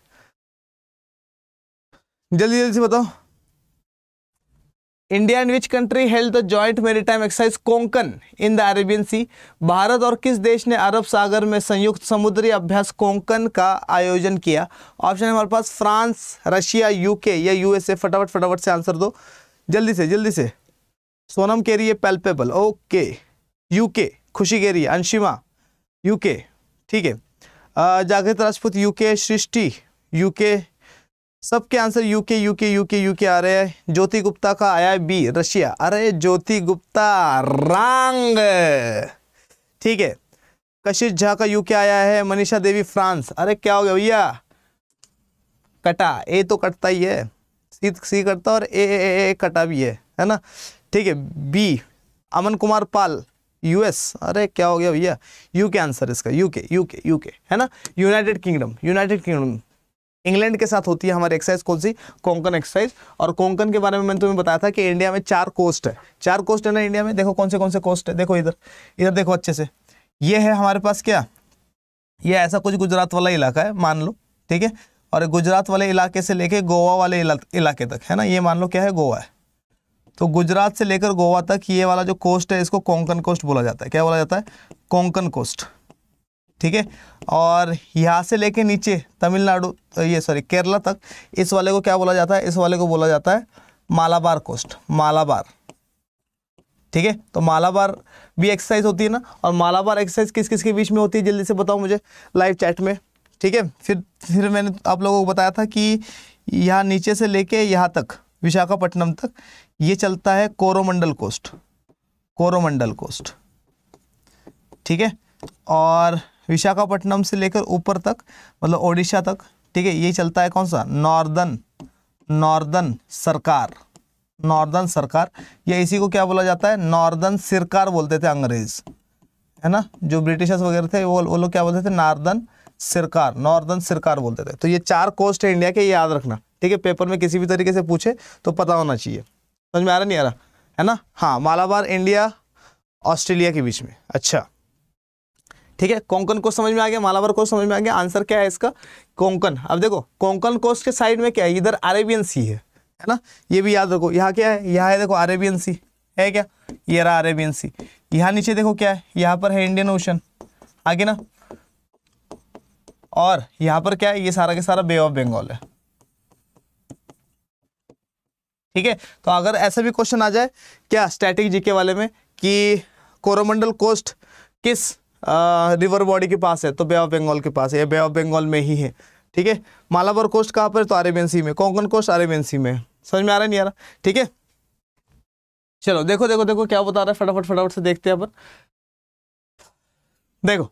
जल्दी जल्दी से बताओ India and which country held the joint maritime exercise Konkan in the Arabian sea Bharat और किस देश ने अरब सागर में संयुक्त समुद्री अभ्यास कोंकन का आयोजन किया ऑप्शन हमारे पास फ्रांस रशिया यूके या यूएसए फटाफट फटाफट से आंसर दो जल्दी से जल्दी से सोनम कह रही है पेल्पेबल ओके यूके खुशी कह रही है अंशिमा यूके ठीक है जागृत राजपूत यूके सृष्टि यूके सबके answer UK UK UK UK आ रहे हैं ज्योति गुप्ता का आया है बी रशिया अरे ज्योति गुप्ता रंग ठीक है कशिश झा का यूके आया है मनीषा देवी फ्रांस अरे क्या हो गया भैया कटा ए तो कटता ही है सी सी कटता और ए ए ए, ए कटा भी है है ना ठीक है बी अमन कुमार पाल यूएस अरे क्या हो गया भैया यू के आंसर इसका यूके यूके यूके है ना united kingdom united kingdom England के साथ होती है हमारी एक्सरसाइज कौन सी कोंकन एक्सरसाइज और कोंकन के बारे में मैंने तुम्हें बताया था कि इंडिया में चार कोस्ट है चार कोस्ट है ना इंडिया में देखो कौन से कौन से कोस्ट है देखो इधर इधर देखो अच्छे से ये है हमारे पास क्या ये ऐसा कुछ गुजरात वाला इलाका है मान लो ठीक है और गुजरात वाले इलाके से लेके गोवा वाले इलाके तक है ना ये मान लो क्या है गोवा है तो गुजरात से लेकर गोवा तक ये वाला जो कोस्ट है इसको कोंकण कोस्ट बोला जाता है क्या बोला जाता है कोंकण कोस्ट ठीक है और यहाँ से लेके नीचे तमिलनाडु तो ये सॉरी केरला तक इस वाले को क्या बोला जाता है इस वाले को बोला जाता है मालाबार कोस्ट मालाबार ठीक है तो मालाबार भी एक्सरसाइज होती है ना और मालाबार एक्सरसाइज किस किस के बीच में होती है जल्दी से बताओ मुझे लाइव चैट में ठीक है फिर फिर मैंने आप लोगों को बताया था कि यहाँ नीचे से लेके यहाँ तक विशाखापट्टनम तक ये चलता है कोरोमंडल कोस्ट कोरोमंडल कोस्ट ठीक है और विशाखापट्टनम से लेकर ऊपर तक मतलब ओडिशा तक ठीक है ये चलता है कौन सा नॉर्दर्न नॉर्दर्न सरकार नॉर्दर्न सरकार या इसी को क्या बोला जाता है नॉर्दर्न सरकार बोलते थे अंग्रेज है ना जो ब्रिटिशर्स वगैरह थे वो वो लोग क्या बोलते थे नॉर्दर्न सरकार नॉर्दर्न सरकार बोलते थे तो ये चार कोस्ट है इंडिया के याद रखना ठीक है पेपर में किसी भी तरीके से पूछे तो पता होना चाहिए समझ में आ रहा नहीं आ रहा है ना हाँ मालाबार इंडिया ऑस्ट्रेलिया के बीच में अच्छा ठीक है कोंकण कोस्ट समझ में आ गया मालाबार कोस्ट समझ में आ गया आंसर क्या है इसका कोंकण अब देखो कोंकण कोस्ट के साइड में क्या है इधर अरेबियन सी है है ना ये भी याद रखो यहाँ क्या है यहाँ है देखो अरेबियन सी है क्या ये रहा अरेबियन सी यहाँ नीचे देखो क्या है यहाँ पर है इंडियन ओशन आगे ना और यहाँ पर क्या है ये सारा के सारा बे ऑफ बंगाल है ठीक है तो अगर ऐसा भी क्वेश्चन आ जाए क्या स्टैटिक जीके वाले में कि कोरोमंडल कोस्ट किस रिवर बॉडी के पास है तो बे ऑफ बंगाल के पास है बे ऑफ बंगाल में ही है ठीक है मालाबार कोस्ट कहाँ पर तो अरेबियन सी में कोंकण कोस्ट अरेबियन सी में समझ में आ रहा है नहीं आ रहा ठीक है चलो देखो देखो देखो क्या बता रहा है फटाफट फटाफट से देखते हैं अपन देखो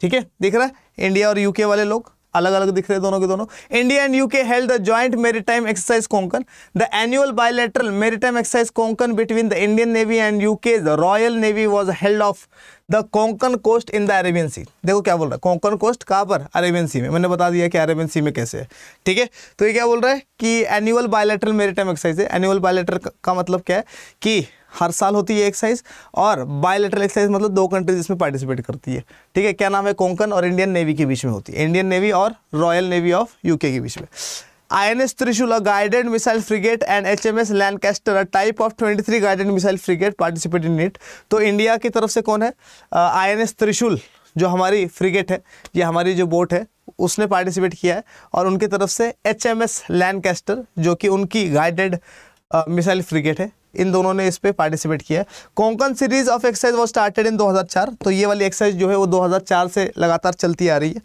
ठीक है दिख रहा है इंडिया और यूके वाले लोग अलग अलग दिख रहे दोनों के दोनों India and UK held the joint maritime exercise Konkan the annual bilateral maritime exercise Konkan between the Indian Navy and UK the Royal Navy was held off the Konkan coast in the Arabian Sea देखो क्या बोल रहा है कोंकन coast कहाँ पर Arabian सी में मैंने बता दिया कि अरेबियन सी में कैसे है ठीक है तो ये क्या बोल रहा है कि एनुअल बायोलेटरल मेरीटाइम एक्सरसाइज है एनुअल बायोलेटर का मतलब क्या है कि हर साल होती है एक्साइज और बायोलेटरल एक्साइज मतलब दो कंट्रीज इसमें पार्टिसिपेट करती है ठीक है क्या नाम है कोंकण और इंडियन नेवी के बीच में होती है इंडियन नेवी और रॉयल नेवी ऑफ यूके के बीच में I N S Trishula guided missile frigate and H M S Lancaster type of twenty three guided missile frigate participate in it तो इंडिया की तरफ से कौन है आई एन एस त्रिशूल जो हमारी फ्रिगेट है ये हमारी जो बोट है उसने पार्टिसिपेट किया है और उनकी तरफ से एच एम एस लैंडकेस्टर जो कि उनकी गाइडेड मिसाइल फ्रिगेट है इन दोनों ने इस पर पार्टिसिपेट किया है कोंकण सीरीज ऑफ एक्सरसाइज वो स्टार्टेड इन 2004 तो ये वाली एक्सरसाइज जो है वो 2004 से लगातार चलती आ रही है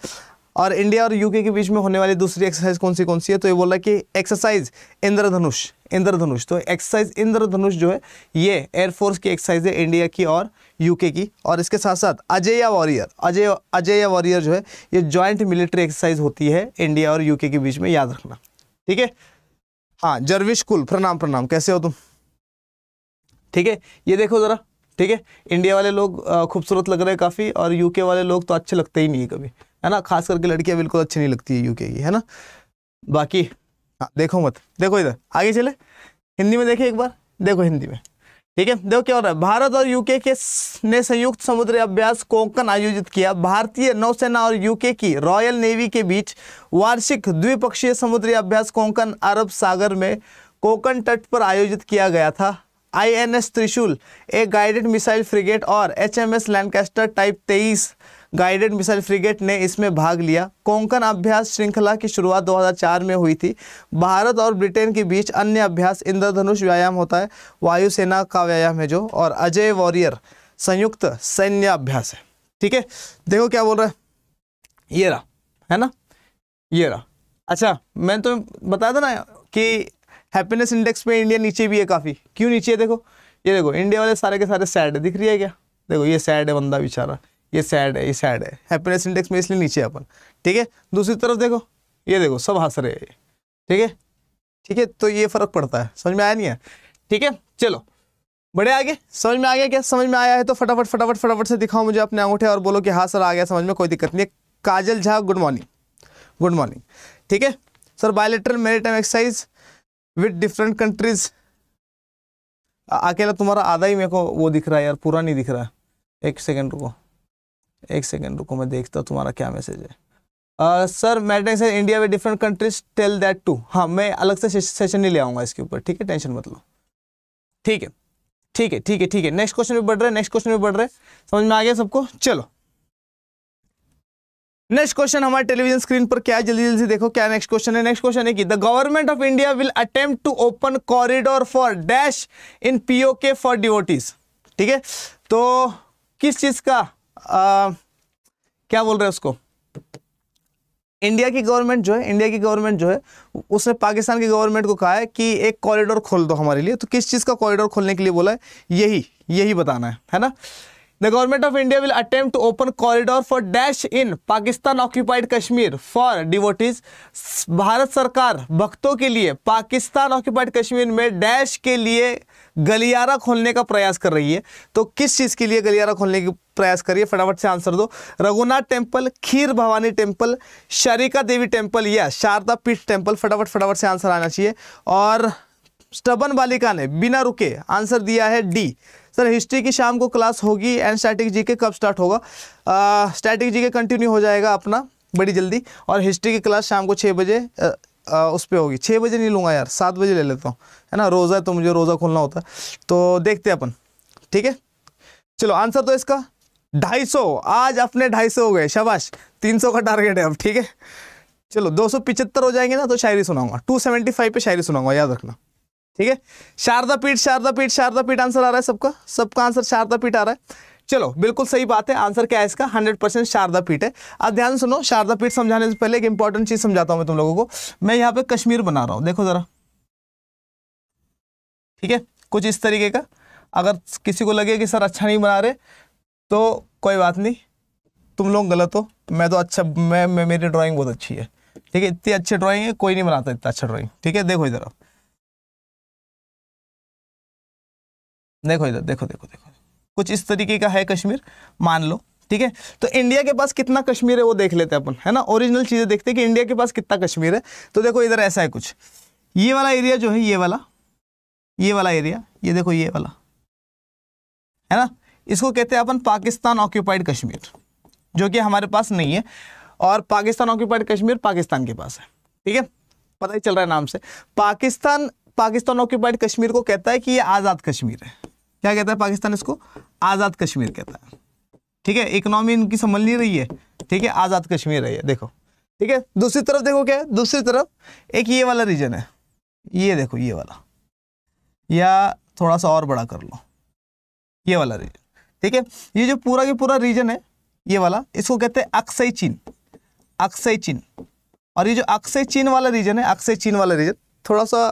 और इंडिया और यूके के बीच में होने वाली दूसरी एक्सरसाइज कौन सी कौन सी है तो ये बोला कि एक्सरसाइज इंद्रधनुष इंद्रधनुष तो एक्सरसाइज इंद्रधनुष जो है ये एयरफोर्स की एक्सरसाइज है इंडिया की और यूके की और इसके साथ साथ अजय वॉरियर अजय अजय वॉरियर जो है ये जॉइंट मिलिट्री एक्सरसाइज होती है इंडिया और यूके के बीच में याद रखना ठीक है हाँ जर्विश कुल प्रणाम प्रणाम कैसे हो तुम ठीक है ये देखो ज़रा ठीक है इंडिया वाले लोग खूबसूरत लग रहे हैं काफ़ी और यूके वाले लोग तो अच्छे लगते ही नहीं है कभी है ना खास करके लड़कियाँ बिल्कुल अच्छी नहीं लगती है यूके की है ना बाकी हाँ देखो मत देखो इधर आगे चले हिंदी में देखिए एक बार देखो हिंदी में ठीक है देखो क्या हो रहा है भारत और यूके के ने संयुक्त समुद्र अभ्यास कोंकण आयोजित किया भारतीय नौसेना और यूके की रॉयल नेवी के बीच वार्षिक द्विपक्षीय समुद्री अभ्यास कोंकण अरब सागर में कोंकण तट पर आयोजित किया गया था आईएनएस त्रिशूल एक गाइडेड मिसाइल फ्रिगेट और एचएमएस लैंडकास्टर टाइप तेईस गाइडेड मिसाइल फ्रिगेट ने इसमें भाग लिया कोंकण अभ्यास श्रृंखला की शुरुआत 2004 में हुई थी भारत और ब्रिटेन के बीच अन्य अभ्यास इंद्रधनुष व्यायाम होता है वायुसेना का व्यायाम है जो और अजय वॉरियर संयुक्त सैन्य अभ्यास है ठीक है देखो क्या बोल रहा है ये रहा है ना ये रहा अच्छा मैंने तुम्हें तो बताया था ना कि हैप्पीनेस इंडेक्स पे इंडिया नीचे भी है काफ़ी क्यों नीचे है देखो ये देखो इंडिया वाले सारे के सारे सैड दिख रही है क्या देखो ये सैड है बंदा बेचारा ये सैड है ये सैड है हैप्पीनेस इंडेक्स में इसलिए नीचे अपन ठीक है दूसरी तरफ देखो ये देखो सब हंस रहे हैं ठीक है ठीक है तो ये फर्क पड़ता है समझ में आया नहीं है ठीक है चलो बड़े आगे समझ में आ गया क्या समझ में आया है तो फटाफट फटाफट फटाफट से दिखाओ मुझे अपने अंगूठे और बोलो कि हाँ सर आ गया समझ में कोई दिक्कत नहीं है Kajal Jha good morning good morning ठीक है sir bilateral maritime exercise with different countries अकेला तुम्हारा आधा ही मेरे को वो दिख रहा है यार पूरा नहीं दिख रहा है एक सेकेंड रुको एक सेकेंड रुको मैं देखता हूँ तुम्हारा क्या मैसेज है सर मैटिंग sir India with different countries tell that to हाँ मैं अलग से सेशन नहीं ले आऊँगा इसके ऊपर ठीक है टेंशन मत लो ठीक है ठीक है ठीक है ठीक है नेक्स्ट क्वेश्चन भी बढ़ रहे हैं नेक्स्ट क्वेश्चन भी बढ़ रहे हैं समझ में आ गया सबको चलो नेक्स्ट क्वेश्चन हमारे टेलीविजन स्क्रीन पर क्या जल्दी जल्दी देखो क्या नेक्स्ट क्वेश्चन है नेक्स्ट क्वेश्चन है कि the government of India will attempt to open corridor for dash in PoK for devotees ठीक है तो किस चीज का आ, क्या बोल रहे हैं उसको इंडिया की गवर्नमेंट जो है इंडिया की गवर्नमेंट जो है उसने पाकिस्तान की गवर्नमेंट को कहा है कि एक कॉरिडोर खोल दो हमारे लिए तो किस चीज़ का कॉरिडोर खोलने के लिए बोला है यही यही बताना है है ना the government of India will attempt to open corridor for dash in Pakistan occupied Kashmir for devotees Bharat सरकार भक्तों के लिए पाकिस्तान ऑक्यूपाइड कश्मीर में डैश के लिए गलियारा खोलने का प्रयास कर रही है तो किस चीज़ के लिए गलियारा खोलने की प्रयास करिए फटाफट से आंसर दो Raghunath temple Kheer Bhawani temple Sharika Devi temple या शारदा पीठ टेम्पल फटाफट फटाफट से आंसर आना चाहिए और स्टबन बालिका ने बिना रुके आंसर दिया है डी सर हिस्ट्री की शाम को क्लास होगी एंड स्टैटिक जी के कब स्टार्ट होगा स्टैटिक जी के कंटिन्यू हो जाएगा अपना बड़ी जल्दी और हिस्ट्री की क्लास शाम को छः बजे उस पर होगी छः बजे नहीं लूँगा यार सात बजे ले लेता हूँ है ना रोज़ा है तो मुझे रोज़ा खोलना होता है तो देखते हैं अपन ठीक है चलो आंसर तो इसका ढाई सौ आज अपने ढाई सौ हो गए शबाश तीन सौ का टारगेट है अब ठीक है चलो दो सौ पिचहत्तर हो जाएंगे ना तो शायरी सुनाऊंगा टू सेवेंटी फाइव पर शायरी सुनाऊंगा याद रखना ठीक है शारदा पीठ शारदा पीठ शारदा पीठ आंसर आ रहा है सबका सबका आंसर शारदा पीठ आ रहा है चलो बिल्कुल सही बात है आंसर क्या है इसका हंड्रेड परसेंट शारदा पीठ है अब ध्यान सुनो शारदा पीठ समझाने से पहले एक इंपॉर्टेंट चीज समझाता हूँ मैं तुम लोगों को मैं यहाँ पे कश्मीर बना रहा हूँ देखो जरा ठीक है कुछ इस तरीके का अगर किसी को लगे कि सर अच्छा नहीं बना रहे तो कोई बात नहीं तुम लोग गलत हो मैं तो अच्छा मैं, मैं मेरी ड्रॉइंग बहुत अच्छी है ठीक है इतनी अच्छी ड्रॉइंग है कोई नहीं बनाता इतना अच्छा ड्रॉइंग ठीक है देखो इधर देखो इधर देखो देखो देखो कुछ इस तरीके का है कश्मीर मान लो ठीक है तो इंडिया के पास कितना कश्मीर है वो देख लेते हैं अपन है ना ओरिजिनल चीज़ें देखते हैं कि इंडिया के पास कितना कश्मीर है तो देखो इधर ऐसा है कुछ ये वाला एरिया जो है ये वाला ये वाला एरिया ये देखो ये वाला है ना इसको कहते हैं अपन पाकिस्तान ऑक्यूपाइड कश्मीर जो कि हमारे पास नहीं है और पाकिस्तान ऑक्यूपाइड कश्मीर पाकिस्तान के पास है ठीक है पता ही चल रहा है नाम से पाकिस्तान पाकिस्तान ऑक्यूपाइड कश्मीर को कहता है कि ये आज़ाद कश्मीर है क्या कहता है पाकिस्तान इसको आज़ाद कश्मीर कहता है ठीक है इकोनॉमी इनकी संभल नहीं रही है ठीक है आज़ाद कश्मीर रही है देखो ठीक है दूसरी तरफ देखो क्या है दूसरी तरफ एक ये वाला रीजन है ये देखो ये वाला या थोड़ा सा और बड़ा कर लो ये वाला रीजन ठीक है ये जो पूरा के पूरा रीजन है ये वाला इसको कहते हैं अक्सय चीन अक्सय चीन और ये जो अक्सय चीन वाला रीजन है अक्सय चीन वाला रीजन थोड़ा सा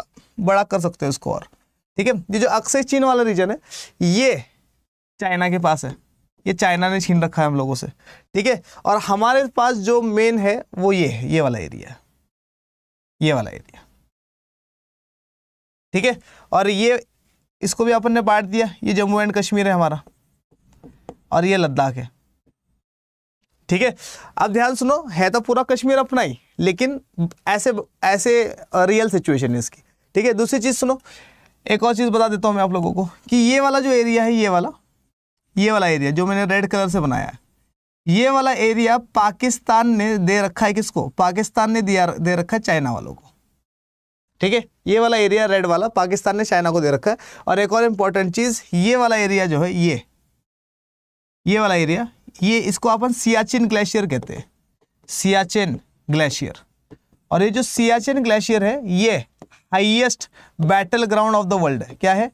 बड़ा कर सकते हो इसको और ठीक है ये जो अक्सर चीन वाला रीजन है ये चाइना के पास है ये चाइना ने छीन रखा है हम लोगों से ठीक है और हमारे पास जो मेन है वो ये है ये वाला एरिया ये वाला एरिया ठीक है और ये इसको भी अपन ने बांट दिया ये जम्मू एंड कश्मीर है हमारा और ये लद्दाख है ठीक है अब ध्यान सुनो है तो पूरा कश्मीर अपना ही लेकिन ऐसे ऐसे रियल सिचुएशन है इसकी ठीक है दूसरी चीज़ सुनो एक और चीज़ बता देता हूँ मैं आप लोगों को कि ये वाला जो एरिया है ये वाला ये वाला एरिया जो मैंने रेड कलर से बनाया है ये वाला एरिया पाकिस्तान ने दे रखा है किसको पाकिस्तान ने दिया दे रखा है चाइना वालों को ठीक है ये वाला एरिया रेड वाला पाकिस्तान ने चाइना को दे रखा है और एक और इंपॉर्टेंट चीज़ ये वाला एरिया जो है ये ये वाला एरिया ये इसको अपन सियाचिन ग्लेशियर कहते हैं सियाचिन ग्लेशियर और ये जो सियाचिन ग्लेशियर है ये highest battle ground of the world क्या है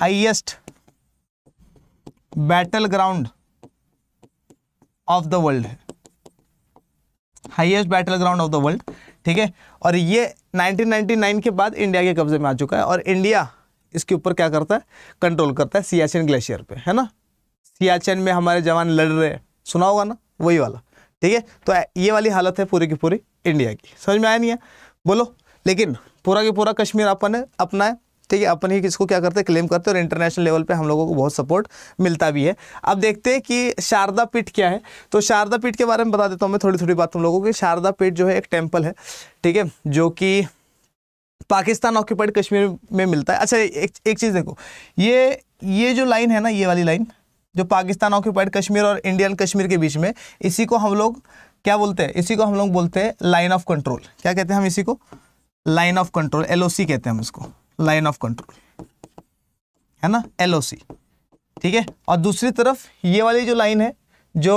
highest battle ground of the world है battle ground of the world ठीक है और ये 1999 के बाद इंडिया के कब्जे में आ चुका है और इंडिया इसके ऊपर क्या करता है कंट्रोल करता है सियाचिन ग्लेशियर पे है ना सियाचिन में हमारे जवान लड़ रहे हैं सुना होगा ना वही वाला ठीक है तो ये वाली हालत है पूरी की पूरी इंडिया की समझ में आया नहीं है बोलो लेकिन पूरा की पूरा कश्मीर अपन अपना है ठीक है अपन ही किसको क्या करते हैं क्लेम करते हैं और इंटरनेशनल लेवल पे हम लोगों को बहुत सपोर्ट मिलता भी है अब देखते हैं कि शारदा पीठ क्या है तो शारदा पीठ के बारे में बता देता हूँ मैं थोड़ी थोड़ी बात तुम लोगों की शारदा पीठ जो है एक टेम्पल है ठीक है जो कि पाकिस्तान ऑक्यूपाइड कश्मीर में मिलता है अच्छा एक एक चीज़ देखो ये ये जो लाइन है ना ये वाली लाइन जो पाकिस्तान ऑक्यूपाइड कश्मीर और इंडियन कश्मीर के बीच में इसी को हम लोग क्या बोलते हैं इसी को हम लोग बोलते हैं लाइन ऑफ कंट्रोल क्या कहते हैं हम इसी को लाइन ऑफ कंट्रोल एलओसी कहते हैं हम इसको लाइन ऑफ कंट्रोल है ना एलओसी ठीक है और दूसरी तरफ ये वाली जो लाइन है जो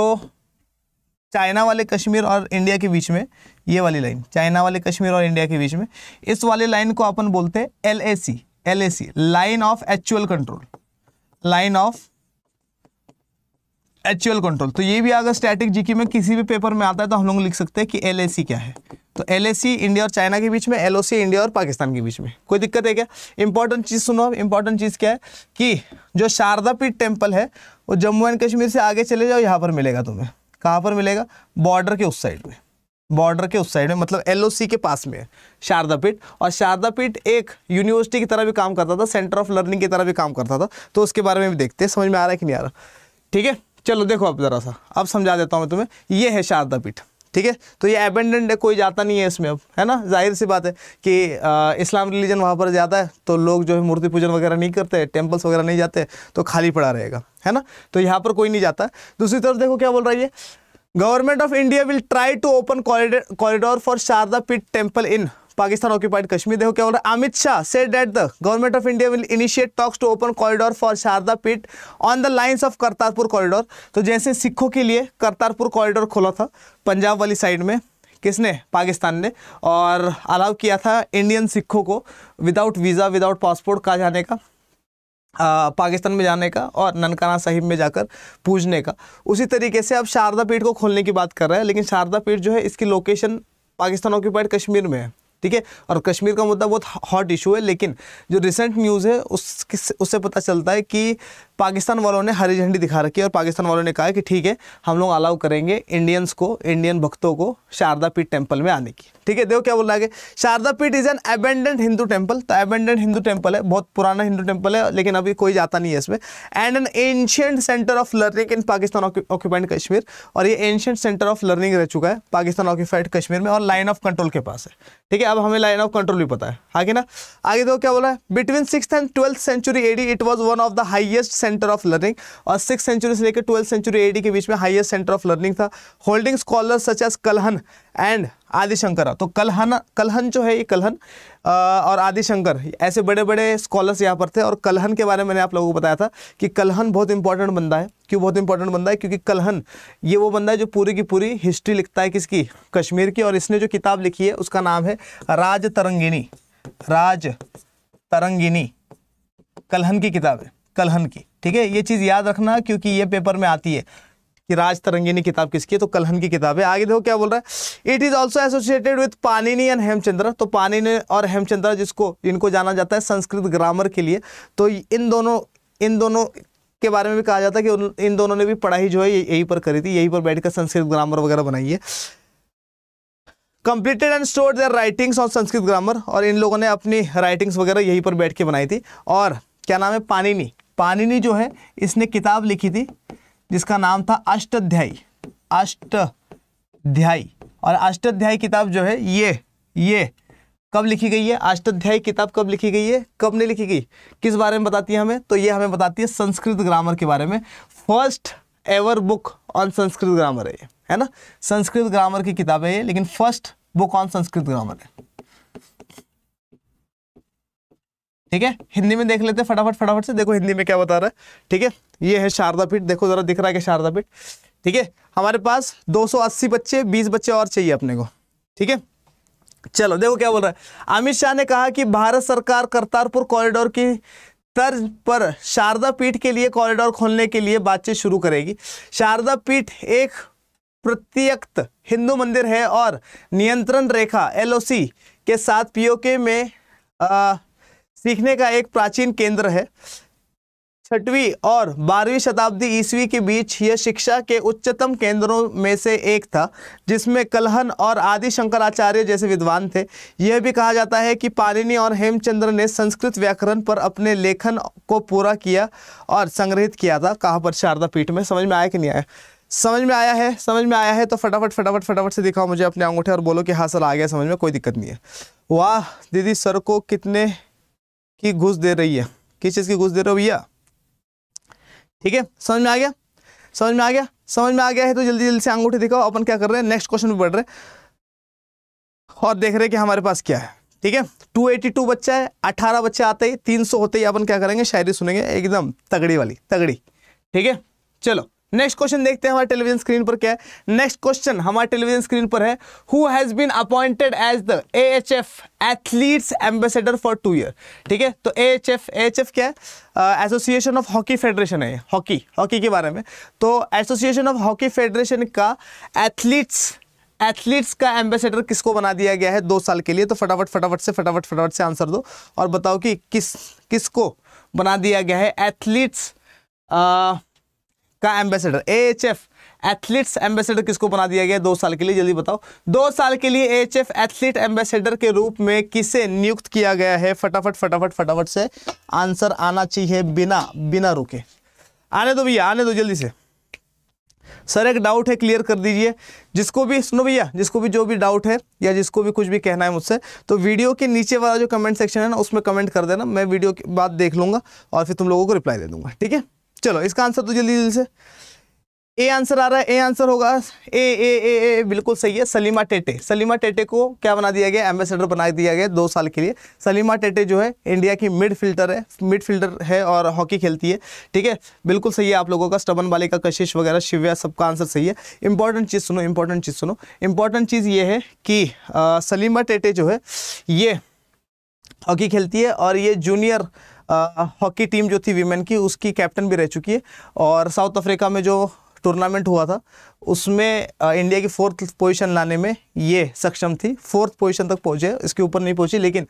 चाइना वाले कश्मीर और इंडिया के बीच में ये वाली लाइन चाइना वाले कश्मीर और इंडिया के बीच में इस वाली लाइन को अपन बोलते हैं L A C L A C line of actual control line of एचुअल कंट्रोल तो ये भी अगर स्टैटिक जीके में किसी भी पेपर में आता है तो हम लोग लिख सकते हैं कि एल क्या है तो एल इंडिया और चाइना के बीच में एल इंडिया और पाकिस्तान के बीच में कोई दिक्कत है क्या इंपॉर्टेंट चीज़ सुनो अब इंपॉर्टेंट चीज़ क्या है कि जो शारदा पीठ टेम्पल है वो जम्मू एंड कश्मीर से आगे चले जाओ यहाँ पर मिलेगा तुम्हें कहाँ पर मिलेगा बॉर्डर के उस साइड में बॉर्डर के उस साइड में मतलब एल के पास में है शारदा पीठ और शारदा पीठ एक यूनिवर्सिटी की तरह भी काम करता था सेंटर ऑफ लर्निंग की तरह भी काम करता था तो उसके बारे में भी देखते हैं समझ में आ रहा है कि नहीं आ रहा ठीक है चलो देखो आप ज़रा सा अब समझा देता हूँ मैं तुम्हें ये है शारदा पीठ ठीक है तो ये एबेंडेंट है कोई जाता नहीं है इसमें अब है ना जाहिर सी बात है कि इस्लाम रिलीजन वहाँ पर ज़्यादा है तो लोग जो है मूर्ति पूजन वगैरह नहीं करते टेम्पल्स वगैरह नहीं जाते तो खाली पड़ा रहेगा है ना तो यहाँ पर कोई नहीं जाता दूसरी तरफ देखो क्या बोल रही है government of India will try to open corridor for Sharada Peeth temple in Pakistan occupied Kashmir देखो क्या बोल रहा है अमित शाह से that the government of India will initiate talks to open corridor for Sharada Peeth on the lines of Kartarpur corridor तो जैसे सिखों के लिए करतारपुर कॉरिडोर खोला था पंजाब वाली साइड में किसने पाकिस्तान ने और अलाउ किया था इंडियन सिखों को विदाउट वीज़ा विदाउट पासपोर्ट कहा जाने का आ, पाकिस्तान में जाने का और ननकाना साहिब में जाकर पूजने का उसी तरीके से अब शारदा पीठ को खोलने की बात कर रहे हैं लेकिन शारदा पीठ जो है इसकी लोकेशन पाकिस्तान ऑक्यूपाइड कश्मीर में है ठीक है और कश्मीर का मुद्दा बहुत हॉट इशू है लेकिन जो रिसेंट न्यूज़ है उस उससे पता चलता है कि पाकिस्तान वालों ने हरी झंडी दिखा रखी है और पाकिस्तान वालों ने कहा कि ठीक है हम लोग अलाउ करेंगे इंडियंस को इंडियन भक्तों को शारदा पीठ टेम्पल में आने की ठीक है देखो क्या बोल रहा है Sharada Peeth is an abandoned Hindu temple तो एबेंडेंट हिंदू टेम्पल है बहुत पुराना हिंदू टेम्पल है लेकिन अभी कोई जाता नहीं है इसमें and an ancient centre of learning in Pakistan occupied Kashmir और ये एंशियंट सेंटर ऑफ लर्निंग रह चुका है पाकिस्तान ऑक्यूपाइड कश्मीर में और लाइन ऑफ कंट्रोल के पास है ठीक है अब हमें लाइन ऑफ कंट्रोल भी पता है आगे ना आगे देखो क्या बोला है between six and twelfth century AD it was one of the highest centre of learning और सिक्स सेंचुरी से लेकर ट्वेल्थ सेंचुरी एडी के बीच में हाईएस्ट सेंटर ऑफ लर्निंग था holding scholar such as Kalhana and Adishankar तो कलहन कलहन जो है ये कलहन और आदिशंकर ऐसे बड़े बड़े स्कॉलर्स यहाँ पर थे और कलहन के बारे में मैंने आप लोगों को बताया था कि कलहन बहुत इंपॉर्टेंट बंदा है क्यों बहुत इंपॉर्टेंट बंदा है क्योंकि कलहन ये वो बंदा है जो पूरी की पूरी हिस्ट्री लिखता है किसकी कश्मीर की और इसने जो किताब लिखी है उसका नाम है राज तरंगिनी राज तरंगिनी कलहन की किताब है कलहन की ठीक है ये चीज़ याद रखना क्योंकि ये पेपर में आती है कि राज तरंगिनी किताब किसकी है तो कलहन की किताब है आगे देखो क्या बोल रहा है it is also associated with Panini and Hemachandra तो पानिनी और हेमचंद्र जिसको इनको जाना जाता है संस्कृत ग्रामर के लिए तो इन दोनों इन दोनों के बारे में भी कहा जाता है कि इन दोनों ने भी पढ़ाई जो है यहीं पर करी थी यहीं पर बैठकर संस्कृत ग्रामर वगैरह बनाई है completed and store their writings on Sanskrit grammar और इन लोगों ने अपनी राइटिंग्स वगैरह यहीं पर बैठ के बनाई थी और क्या नाम है पानिनी पानिनी जो है इसने किताब लिखी थी जिसका नाम था अष्टाध्यायी अष्टाध्यायी और अष्टाध्यायी किताब जो है ये ये कब लिखी गई है अष्टाध्यायी किताब कब लिखी गई है कब नहीं लिखी गई किस बारे में बताती है हमें तो ये हमें बताती है संस्कृत ग्रामर के बारे में first ever book on Sanskrit grammar है ये है ना संस्कृत ग्रामर की किताब है ये लेकिन first book on Sanskrit grammar है ठीक है हिंदी में देख लेते हैं फटाफट फटाफट से देखो हिंदी में क्या बता रहा है ठीक है ये है शारदा पीठ देखो जरा दिख रहा है कि शारदा पीठ ठीक है हमारे पास 280 बच्चे 20 बच्चे और चाहिए अपने को ठीक है चलो देखो क्या बोल रहा है अमित शाह ने कहा कि भारत सरकार करतारपुर कॉरिडोर की तर्ज पर शारदा पीठ के लिए कॉरिडोर खोलने के लिए बातचीत शुरू करेगी शारदा पीठ एक प्रत्यक्त हिंदू मंदिर है और नियंत्रण रेखा एलओसी के साथ पीओके में आ, सीखने का एक प्राचीन केंद्र है छठवीं और बारहवीं शताब्दी ईस्वी के बीच यह शिक्षा के उच्चतम केंद्रों में से एक था जिसमें कलहन और आदि शंकराचार्य जैसे विद्वान थे यह भी कहा जाता है कि पालिनी और हेमचंद्र ने संस्कृत व्याकरण पर अपने लेखन को पूरा किया और संग्रहित किया था कहाँ पर शारदा पीठ में समझ में आया कि नहीं आया समझ में आया है समझ में आया है तो फटाफट फटाफट फटाफट से दिखाओ मुझे अपने अंगूठे और बोलो कि हाँ सर आ गया समझ में कोई दिक्कत नहीं है वाह दीदी सर को कितने की घुस दे रही है किस चीज़ की घुस दे रहे हो भैया ठीक है समझ में आ गया समझ में आ गया समझ में आ गया है तो जल्दी जल्दी से अंगूठे दिखाओ अपन क्या कर रहे हैं नेक्स्ट क्वेश्चन भी बढ़ रहे हैं और देख रहे हैं कि हमारे पास क्या है ठीक है 282 बच्चा है 18 बच्चे आते ही 300 होते ही अपन क्या करेंगे शायरी सुनेंगे एकदम तगड़ी वाली तगड़ी ठीक है चलो नेक्स्ट क्वेश्चन देखते हैं हमारे टेलीविजन स्क्रीन पर क्या है नेक्स्ट क्वेश्चन हमारे टेलीविजन स्क्रीन पर है who has been appointed as the AHF athletes ambassador for two year ठीक है तो एएचएफ एएचएफ क्या है एसोसिएशन ऑफ हॉकी फेडरेशन है हॉकी हॉकी के बारे में तो एसोसिएशन ऑफ हॉकी फेडरेशन का एथलीट्स एथलीट्स का एम्बेसडर किसको बना दिया गया है दो साल के लिए तो फटाफट फटाफट से फटाफट फटाफट से आंसर दो और बताओ कि किस किसको बना दिया गया है एथलीट्स का एम्बेसडर एफ एथलीट्स एम्बेसडर किसको बना दिया गया दो साल के लिए जल्दी बताओ दो साल के लिए एच एफ एथलीट एम्बेसडर के रूप में किसे नियुक्त किया गया है फटाफट फटाफट फटाफट से आंसर आना चाहिए बिना बिना रुके आने दो भैया आने दो जल्दी से सर एक डाउट है क्लियर कर दीजिए जिसको भी सुनो भैया जिसको भी जो भी डाउट है या जिसको भी कुछ भी कहना है मुझसे तो वीडियो के नीचे वाला जो कमेंट सेक्शन है ना उसमें कमेंट कर देना मैं वीडियो के बाद देख लूंगा और फिर तुम लोगों को रिप्लाई दे दूंगा ठीक है चलो इसका आंसर तो जल्दी जल्दी से ए आंसर आ रहा है ए आंसर होगा ए ए ए ए बिल्कुल सही है सलीमा टेटे सलीमा टेटे को क्या बना दिया गया एम्बेसडर बना दिया गया दो साल के लिए सलीमा टेटे जो है इंडिया की मिड फील्डर है मिड फील्डर है और हॉकी खेलती है ठीक है बिल्कुल सही है आप लोगों का स्टबन बाले का कशिश वगैरह शिव्या सबका आंसर सही है इंपॉर्टेंट चीज़ सुनो इंपॉर्टेंट चीज़ सुनो इंपॉर्टेंट चीज़ ये है कि आ, सलीमा टेटे जो है ये हॉकी खेलती है और ये जूनियर हॉकी टीम जो थी वीमेन की उसकी कैप्टन भी रह चुकी है और साउथ अफ्रीका में जो टूर्नामेंट हुआ था उसमें इंडिया की फोर्थ पोजीशन लाने में ये सक्षम थी फोर्थ पोजीशन तक पहुंचे इसके ऊपर नहीं पहुंची लेकिन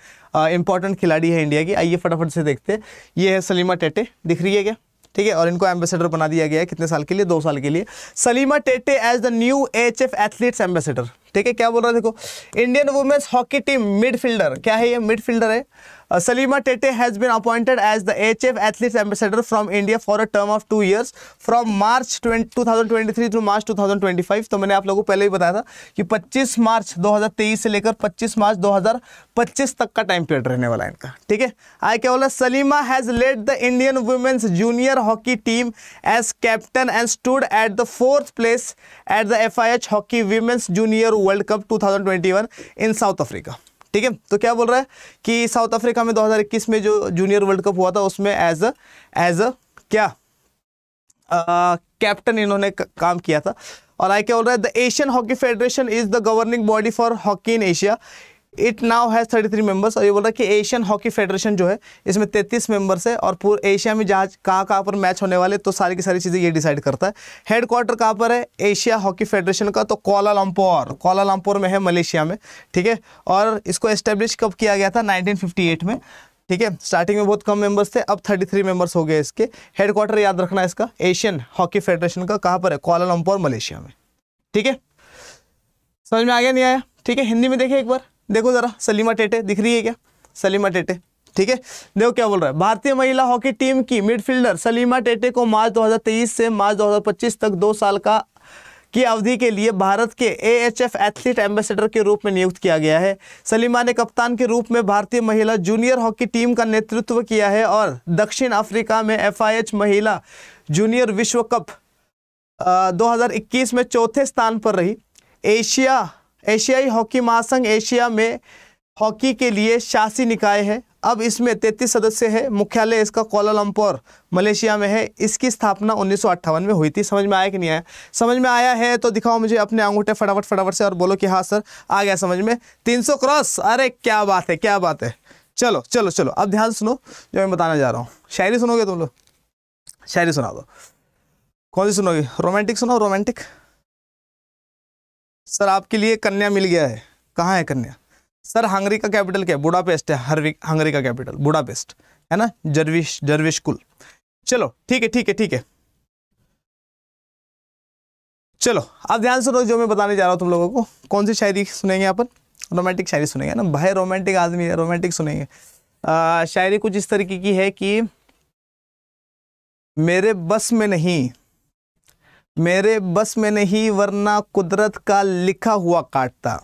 इंपॉर्टेंट खिलाड़ी है इंडिया की आइए फटाफट से देखते ये है सलीमा टेटे दिख रही है क्या ठीक है और इनको एम्बेसडर बना दिया गया है कितने साल के लिए दो साल के लिए Salima Tete as the new H F athletes ambassador ठीक है क्या बोल रहा है देखो Indian women's hockey team midfielder क्या है ये मिडफील्डर है Uh, Salima Tete has been appointed as the HF Athletes Ambassador from India for a term of two years from March 20, 2023 through March 2025. तो मैंने आप लोगों को पहले ही बताया था कि 25 मार्च 2023 से लेकर 25 मार्च 2025 तक का टाइम पीरियड रहने वाला है इनका ठीक है आई क्या बोला Salima has led the Indian women's junior hockey team as captain and stood at the fourth place at the F I H hockey women's junior World Cup two thousand twenty one in South Africa ठीक है तो क्या बोल रहा है कि south Africa में 2021 में जो जूनियर वर्ल्ड कप हुआ था उसमें एज अ एज अ क्या कैप्टन इन्होंने काम किया था और आई क्या बोल रहा है the Asian Hockey Federation is the governing body for hockey in Asia it now has thirty three members और ये बोल रहा है कि एशियन हॉकी फेडरेशन जो है इसमें तैतीस मेंबर्स है और पूरे एशिया में जहाँ कहाँ कहाँ पर मैच होने वाले तो सारी की सारी चीज़ें ये डिसाइड करता है हेड क्वार्टर कहाँ पर है एशिया हॉकी फेडरेशन का तो कोला लम्पोर में है मलेशिया में ठीक है और इसको इस्टेब्लिश कब किया गया था एट में ठीक है स्टार्टिंग में बहुत कम मेंबर्स थे अब 33 मेंबर्स हो गए इसके हेडक्वार्टर याद रखना इसका एशियन हॉकी फेडरेशन का कहाँ पर है लम्पोर मलेशिया में ठीक है समझ में आ गया नहीं आया ठीक है हिंदी में देखिए एक बार देखो ज़रा सलीमा टेटे दिख रही है क्या सलीमा टेटे ठीक है देखो क्या बोल रहा है भारतीय महिला हॉकी टीम की मिडफील्डर सलीमा टेटे को मार्च 2023 से मार्च 2025 तक दो साल का की अवधि के लिए भारत के एएचएफ एथलीट एम्बेसडर के रूप में नियुक्त किया गया है सलीमा ने कप्तान के रूप में भारतीय महिला जूनियर हॉकी टीम का नेतृत्व किया है और दक्षिण अफ्रीका में एफ महिला जूनियर विश्व कप दो में चौथे स्थान पर रही एशिया एशियाई हॉकी महासंघ एशिया में हॉकी के लिए शासी निकाय है अब इसमें तैतीस सदस्य है मुख्यालय इसका कोलालंपुर मलेशिया में है इसकी स्थापना उन्नीस में हुई थी समझ में आया कि नहीं आया समझ में आया है तो दिखाओ मुझे अपने अंगूठे फटाफट फटाफट से और बोलो कि हाँ सर आ गया समझ में 300 क्रॉस अरे क्या बात है क्या बात है चलो चलो चलो अब ध्यान सुनो जो मैं बताना जा रहा हूँ शायरी सुनोगे तुम लोग शायरी सुना दो कौन सी सुनोगे रोमांटिक सुनाओ रोमांटिक सर आपके लिए कन्या मिल गया है कहाँ है कन्या सर हंगरी का कैपिटल क्या है बुडापेस्ट है हर हंगरी का कैपिटल बुडापेस्ट है ना जरविश जरविश कुल चलो ठीक है ठीक है ठीक है चलो अब ध्यान से जो मैं बताने जा रहा हूँ तुम लोगों को कौन सी शायरी सुनेंगे अपन रोमांटिक शायरी सुनेंगे ना भाई रोमांटिक आदमी है रोमांटिक सुनेंगे शायरी कुछ इस तरीके की है कि मेरे बस में नहीं मेरे बस में नहीं वरना कुदरत का लिखा हुआ काटता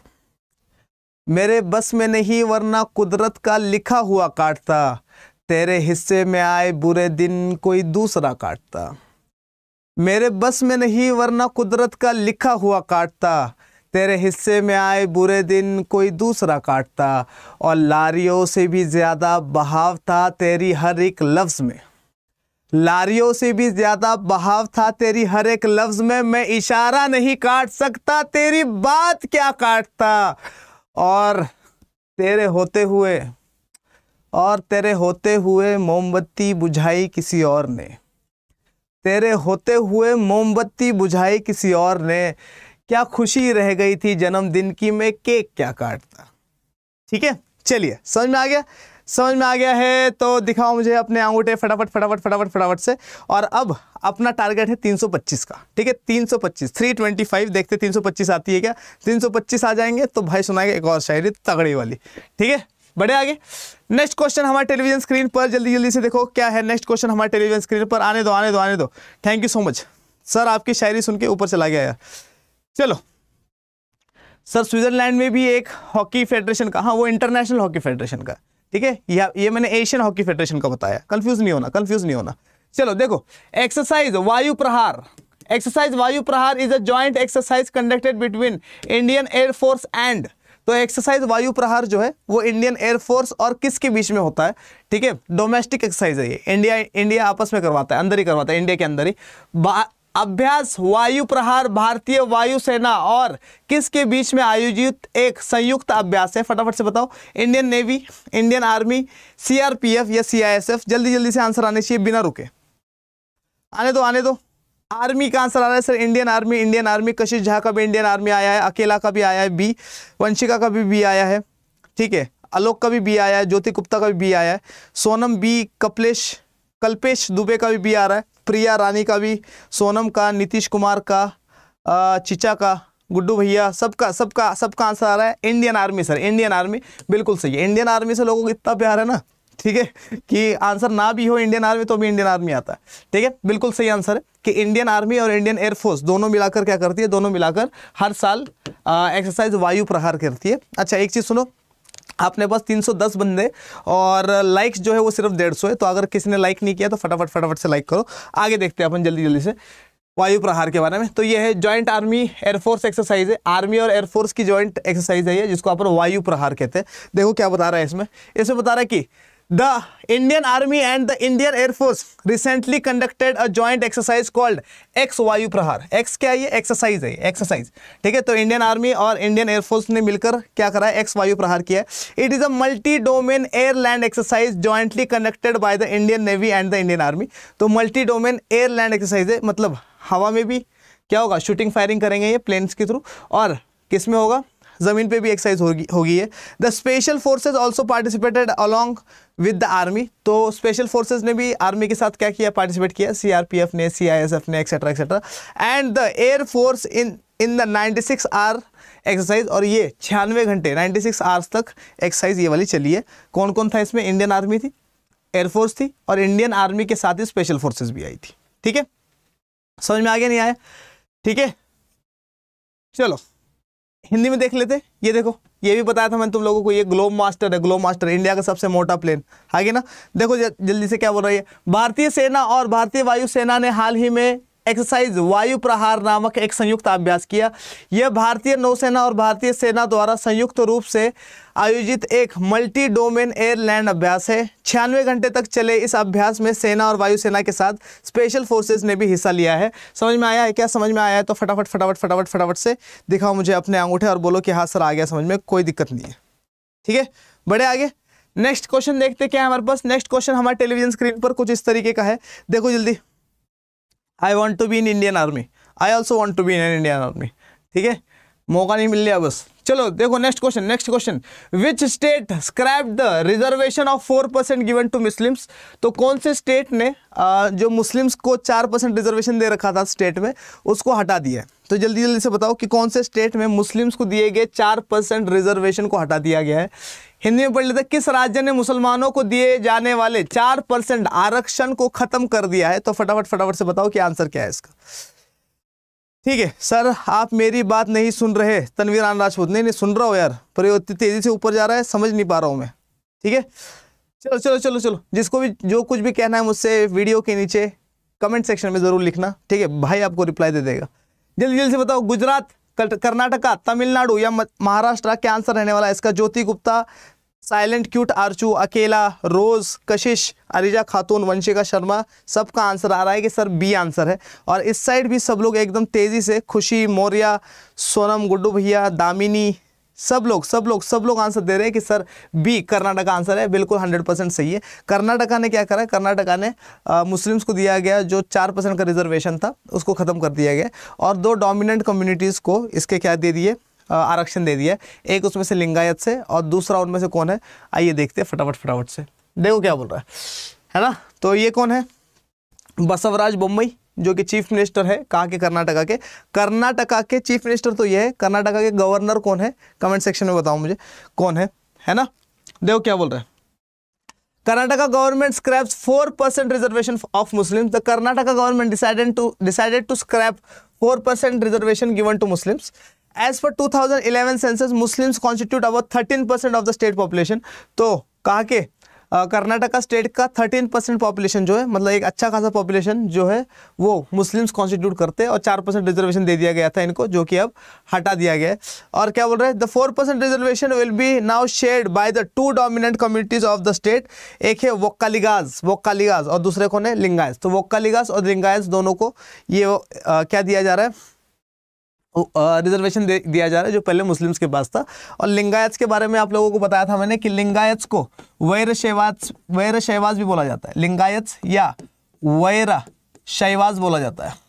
मेरे बस में नहीं वरना कुदरत का लिखा हुआ काटता तेरे हिस्से में आए बुरे दिन कोई दूसरा काटता मेरे बस में नहीं वरना कुदरत का लिखा हुआ काटता तेरे हिस्से में आए बुरे दिन कोई दूसरा काटता और लारियों से भी ज़्यादा बहाव था तेरी हर एक लफ्ज़ में लारियों से भी ज्यादा बहाव था तेरी हर एक लफ्ज में मैं इशारा नहीं काट सकता तेरी बात क्या काटता और तेरे होते हुए और तेरे होते हुए मोमबत्ती बुझाई किसी और ने तेरे होते हुए मोमबत्ती बुझाई किसी और ने क्या खुशी रह गई थी जन्मदिन की मैं केक क्या काटता ठीक है चलिए समझ में आ गया समझ में आ गया है तो दिखाओ मुझे अपने अंगूठे फटाफट फटाफट फटाफट फटाफट से और अब अपना टारगेट है 325 का ठीक है 325 325 देखते 325 आती है क्या 325 आ जाएंगे तो भाई सुनाएगा एक और शायरी तगड़ी वाली ठीक है बढ़े आगे नेक्स्ट क्वेश्चन हमारे टेलीविजन स्क्रीन पर जल्दी जल्दी से देखो क्या है नेक्स्ट क्वेश्चन हमारे टेलीविजन स्क्रीन पर आने दो आने दो आने दो thank you so much sir आपकी शायरी सुन के ऊपर चला गया यार चलो सर स्विट्जरलैंड में भी एक हॉकी फेडरेशन का हाँ वो इंटरनेशनल हॉकी फेडरेशन का ठीक है ये ये मैंने एशियन हॉकी फेडरेशन का बताया कंफ्यूज नहीं होना कंफ्यूज नहीं होना चलो देखो एक्सरसाइज वायु प्रहार exercise Vayu Prahar is a joint exercise conducted between Indian air force and तो एक्सरसाइज वायु प्रहार जो है वो इंडियन एयरफोर्स और किसके बीच में होता है ठीक है डोमेस्टिक एक्सरसाइज है ये इंडिया इंडिया आपस में करवाता है अंदर ही करवाता है इंडिया के अंदर ही अभ्यास वायु प्रहार भारतीय वायुसेना और किसके बीच में आयोजित एक संयुक्त अभ्यास है फटाफट से बताओ Indian Navy Indian Army CRPF या सीआईएसएफ जल्दी जल्दी से आंसर आने चाहिए बिना रुके आने दो आने दो आर्मी का आंसर आ रहा है sir Indian Army Indian Army Kashish Jha का भी इंडियन आर्मी आया है अकेला का भी आया है बी वंशिका का भी बी आया है ठीक है अलोक का भी बी आया है ज्योति गुप्ता का भी बी आया है सोनम बी कपलेश कल्पेश दुबे का भी बी आ रहा है प्रिया रानी का भी सोनम का नीतीश कुमार का चिचा का गुड्डू भैया सबका सबका सबका आंसर आ रहा है Indian Army sir Indian Army बिल्कुल सही है इंडियन आर्मी से लोगों को इतना प्यार है ना ठीक है कि आंसर ना भी हो इंडियन आर्मी तो भी इंडियन आर्मी आता है ठीक है बिल्कुल सही आंसर है कि इंडियन आर्मी और इंडियन एयरफोर्स दोनों मिलाकर क्या करती है दोनों मिलाकर हर साल एक्सरसाइज वायु प्रहार करती है अच्छा एक चीज़ सुनो आपने पास 310 बंदे और लाइक्स जो है वो सिर्फ डेढ़ सौ है तो अगर किसी ने लाइक नहीं किया तो फटाफट फटाफट से लाइक करो आगे देखते हैं अपन जल्दी जल्दी से वायु प्रहार के बारे में तो ये है जॉइंट आर्मी एयरफोर्स एक्सरसाइज है आर्मी और एयरफोर्स की जॉइंट एक्सरसाइज है जिसको आप वायु प्रहार कहते हैं देखो क्या बता रहा है इसमें इसमें बता रहा है कि the Indian Army and the Indian air force recently conducted a joint exercise called ex Vayu Prahar x क्या है एक्सरसाइज है एक्सरसाइज ठीक है तो इंडियन आर्मी और इंडियन एयरफोर्स ने मिलकर क्या करा है एक्स वायु प्रहार किया है it is a multi domain air land exercise jointly conducted by the Indian Navy and the Indian Army तो multi domain air land exercise है मतलब हवा में भी क्या होगा शूटिंग फायरिंग करेंगे ये प्लेन्स के थ्रू और किस में होगा ज़मीन पे भी एक्सरसाइज होगी होगी है the special forces also participated along with the army तो स्पेशल फोर्सेज ने भी आर्मी के साथ क्या किया पार्टिसिपेट किया सीआरपीएफ ने सीआईएसएफ ने etcetera etcetera and the air force in in the ninety six hour exercise और ये छियानवे घंटे नाइन्टी सिक्स आवर्स तक एक्सरसाइज ये वाली चली है कौन कौन था इसमें इंडियन आर्मी थी एयरफोर्स थी और इंडियन आर्मी के साथ ही स्पेशल फोर्सेज भी आई थी ठीक है समझ में आगे नहीं आया ठीक है चलो हिंदी में देख लेते ये देखो ये भी बताया था मैंने तुम लोगों को ये ग्लोब मास्टर है ग्लोब मास्टर इंडिया का सबसे मोटा प्लेन आगे ना देखो जल्दी से क्या बोल रही है भारतीय सेना और भारतीय वायुसेना ने हाल ही में एक्सरसाइज वायु प्रहार नामक एक संयुक्त अभ्यास किया यह भारतीय नौसेना और भारतीय सेना द्वारा संयुक्त रूप से आयोजित एक मल्टी डोमेन एयर लैंड अभ्यास है छियानवे घंटे तक चले इस अभ्यास में सेना और वायुसेना के साथ स्पेशल फोर्सेज ने भी हिस्सा लिया है समझ में आया है क्या समझ में आया है तो फटाफट फटाफट फटाफट फटाफट से दिखाओ मुझे अपने अंगूठे और बोलो कि हाँ सर आ गया समझ में कोई दिक्कत नहीं है ठीक है बड़े आगे नेक्स्ट क्वेश्चन देखते क्या है हमारे पास नेक्स्ट क्वेश्चन हमारे टेलीविजन स्क्रीन पर कुछ इस तरीके का है देखो जल्दी I want to be in Indian Army I also want to be in Indian Army ठीक है मौका नहीं मिल रहा बस चलो देखो next question next question which state scrap the reservation of four percent given to Muslims तो कौन से स्टेट ने जो मुस्लिम्स को चार परसेंट रिजर्वेशन दे रखा था स्टेट में उसको हटा दिया है तो जल्दी जल्दी से बताओ कि कौन से स्टेट में मुस्लिम्स को दिए गए चार परसेंट रिजर्वेशन को हटा दिया गया है हिंदी में पढ़ लेते किस राज्य ने मुसलमानों को दिए जाने वाले चार परसेंट आरक्षण को खत्म कर दिया है तो फटाफट फटाफट से बताओ कि आंसर क्या है इसका ठीक है सर आप मेरी बात नहीं सुन रहे तनवीर आन राजपूत नहीं नहीं सुन रहा हो यार पर तेजी से ऊपर जा रहा है समझ नहीं पा रहा हूँ मैं ठीक है चलो चलो चलो चलो जिसको भी जो कुछ भी कहना है मुझसे वीडियो के नीचे कमेंट सेक्शन में ज़रूर लिखना ठीक है भाई आपको रिप्लाई दे देगा जल्दी जल्दी से बताओ गुजरात कर्नाटका तमिलनाडु या महाराष्ट्र क्या आंसर रहने वाला है इसका ज्योति गुप्ता साइलेंट क्यूट आरचू अकेला रोज़ कशिश अरिजा खातून वंशिका शर्मा सबका आंसर आ रहा है कि सर बी आंसर है और इस साइड भी सब लोग एकदम तेज़ी से खुशी मौर्या सोनम गुड्डू भैया दामिनी सब लोग सब लोग सब लोग आंसर दे रहे हैं कि सर बी का आंसर है बिल्कुल हंड्रेड परसेंट सही है कर्नाटका ने क्या करा कर्नाटका ने मुस्लिम्स को दिया गया जो चार परसेंट का रिजर्वेशन था उसको ख़त्म कर दिया गया और दो डोमिनेंट कम्युनिटीज़ को इसके क्या दे दिए आरक्षण दे दिया है एक उसमें से लिंगायत से और दूसरा उनमें से कौन है आइए देखते हैं फटाफट फटाफट से देखो क्या बोल रहा है है ना तो ये कौन है बसवराज बोम्बई जो कि चीफ मिनिस्टर है कहाँ के कर्नाटका के कर्नाटका के चीफ मिनिस्टर तो ये है कर्नाटका के गवर्नर कौन है कमेंट सेक्शन में बताओ मुझे कौन है है ना देखो क्या बोल रहा है Karnataka government scraps 4% reservation of Muslims. Karnataka government decided to decided to scrap four percent reservation given to Muslims as per 2011 census Muslims constitute about thirteen percent of the state population तो कहा के कर्नाटका स्टेट का 13 percent population जो है मतलब एक अच्छा खासा पॉपुलेशन जो है वो मुस्लिम्स कॉन्स्टिट्यूट करते हैं और चार परसेंट रिजर्वेशन दे दिया गया था इनको जो कि अब हटा दिया गया है और क्या बोल रहे हैं the four percent reservation will be now shared by the two dominant communities of the state एक है वोक्कालिगाज वोक्कालिगाज और दूसरे कौन है लिंगायस तो वोक्कालिगाज और लिंगायस दोनों को ये आ, क्या दिया जा रहा है रिजर्वेशन दे दिया जा रहा है जो पहले मुस्लिम्स के पास था और लिंगायत के बारे में आप लोगों को बताया था मैंने कि लिंगायत को वैर शहवाज वैर शहवाज भी बोला जाता है लिंगायत या वैरा शहवाज बोला जाता है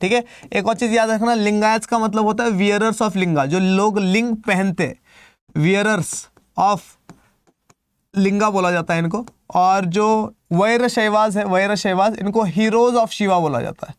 ठीक है एक और चीज़ याद रखना लिंगायत का मतलब होता है वियरर्स ऑफ लिंगा जो लोग लिंग पहनते वियरर्स ऑफ लिंगा बोला जाता है इनको और जो वैर शहवाज है वैर शहवाज इनको हीरोज ऑफ शिवा बोला जाता है